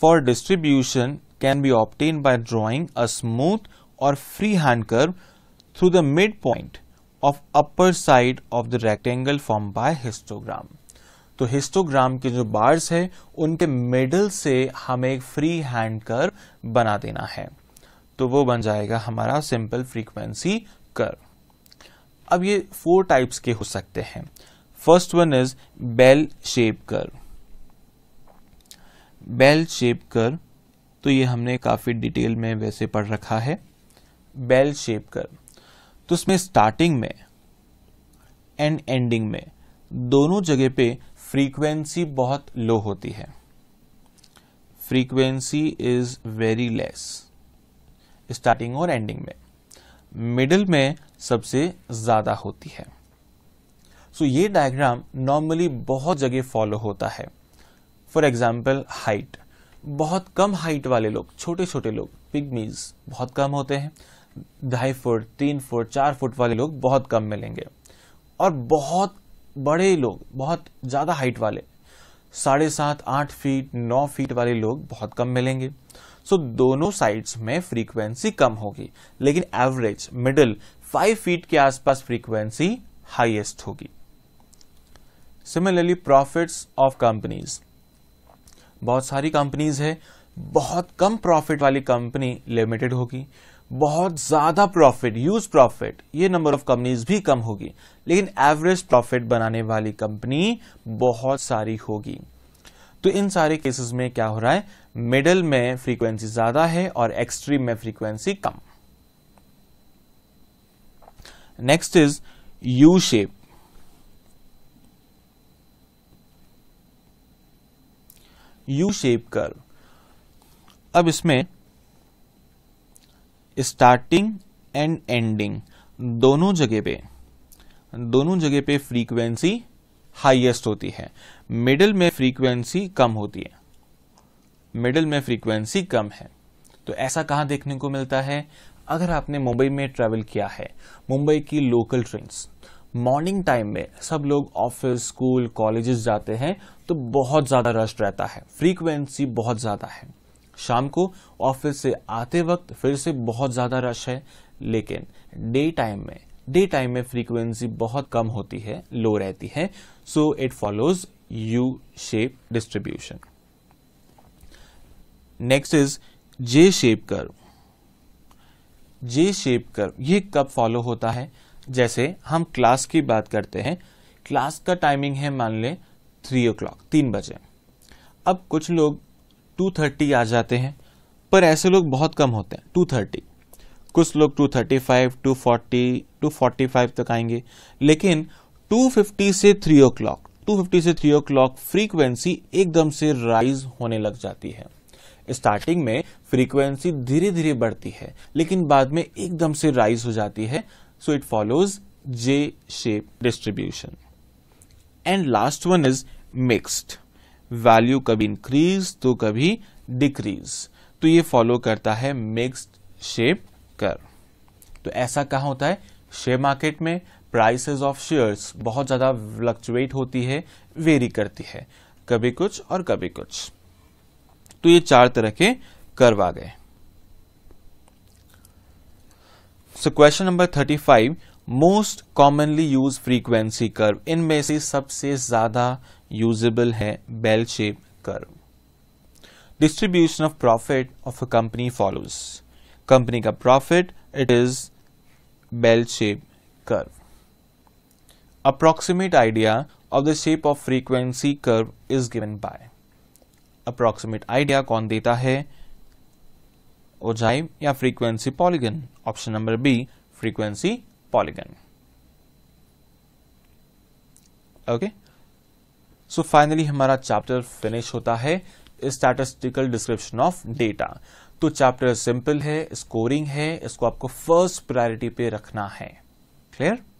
for distribution can be obtain by drawing a smooth और free hand curve through the mid point of upper side of the rectangle form by histogram तो हिस्टोग्राम के जो बार्स है उनके मिडल से हमें एक फ्री हैंड कर्व बना देना है तो वो बन जाएगा हमारा सिंपल फ्रीक्वेंसी कर्व अब ये फोर टाइप्स के हो सकते हैं first one is bell shape curve bell shape curve तो ये हमने काफ़ी डिटेल में वैसे पढ़ रखा है बेल शेप कर तो उसमें स्टार्टिंग में एंड एंडिंग में दोनों जगह पे फ्रीक्वेंसी बहुत लो होती है frequency is very less starting और एंडिंग में मिडिल में सबसे ज़्यादा होती है सो so, ये डायग्राम नॉर्मली बहुत जगह फॉलो होता है फॉर एग्जाम्पल हाइट बहुत कम हाइट वाले लोग छोटे छोटे लोग पिगमीज बहुत कम होते हैं ढाई फुट तीन फुट चार फुट वाले लोग बहुत कम मिलेंगे और बहुत बड़े लोग बहुत ज़्यादा हाइट वाले साढ़े सात आठ फीट नौ फीट वाले लोग बहुत कम मिलेंगे सो so, दोनों साइड्स में फ्रीक्वेंसी कम होगी लेकिन एवरेज मिडिल फाइव फीट के आसपास फ्रीक्वेंसी हाईएस्ट होगी सिमिलरली प्रॉफिट्स ऑफ कंपनीज बहुत सारी कंपनीज है बहुत कम प्रॉफिट वाली कंपनी लिमिटेड होगी बहुत ज्यादा प्रॉफिट यूज प्रॉफिट ये नंबर ऑफ कंपनीज भी कम होगी लेकिन एवरेज प्रॉफिट बनाने वाली कंपनी बहुत सारी होगी तो इन सारे केसेस में क्या हो रहा है मिडल में फ्रीक्वेंसी ज्यादा है और एक्सट्रीम में फ्रीक्वेंसी कम Next is U shape. U shape curve अब इसमें स्टार्टिंग एंड एंडिंग दोनों जगह पे दोनों जगह पे फ्रीक्वेंसी हाईएस्ट होती है मिडिल में फ्रीक्वेंसी कम होती है मिडिल में फ्रीक्वेंसी कम है तो ऐसा कहां देखने को मिलता है अगर आपने मुंबई में ट्रैवल किया है मुंबई की लोकल ट्रेन मॉर्निंग टाइम में सब लोग ऑफिस स्कूल कॉलेजेस जाते हैं तो बहुत ज़्यादा रश रहता है फ्रीक्वेंसी बहुत ज़्यादा है शाम को ऑफिस से आते वक्त फिर से बहुत ज़्यादा रश है लेकिन डे टाइम में डे टाइम में फ्रीक्वेंसी बहुत कम होती है लो रहती है so it follows U shape distribution next is J shape curve J shape curve ये कब फॉलो होता है जैसे हम क्लास की बात करते हैं क्लास का टाइमिंग है मान लें थ्री ओ क्लॉक तीन बजे अब कुछ लोग टू थर्टी आ जाते हैं पर ऐसे लोग बहुत कम होते हैं टू थर्टी कुछ लोग two thirty five two forty two forty five तक आएंगे लेकिन टू फिफ्टी से three o'clock two fifty से थ्री ओ क्लॉक फ्रीक्वेंसी एकदम से राइज होने लग जाती है स्टार्टिंग में फ्रीक्वेंसी धीरे धीरे बढ़ती है लेकिन बाद में एकदम से राइज हो जाती है so it follows J shape distribution and last one is mixed value कभी इंक्रीज तो कभी डिक्रीज तो ये फॉलो करता है मिक्सड शेप कर तो ऐसा कहा होता है शेयर मार्केट में प्राइसेस ऑफ शेयर्स बहुत ज़्यादा फ्लक्चुएट होती है वेरी करती है कभी कुछ और कभी कुछ तो ये चार तरह के कर्व आ गए so question number thirty five most commonly use frequency curve इनमें से सबसे ज्यादा यूजेबल है bell shape curve distribution of profit of a company follows company का profit it is bell shape curve approximate idea of the shape of frequency curve is given by approximate idea कौन देता है ओजाइव या frequency polygon option number B frequency polygon okay so finally हमारा चैप्टर फिनिश होता है स्टैटिस्टिकल डिस्क्रिप्शन ऑफ डेटा तो चैप्टर सिंपल है स्कोरिंग है इसको आपको फर्स्ट प्रायोरिटी पे रखना है क्लियर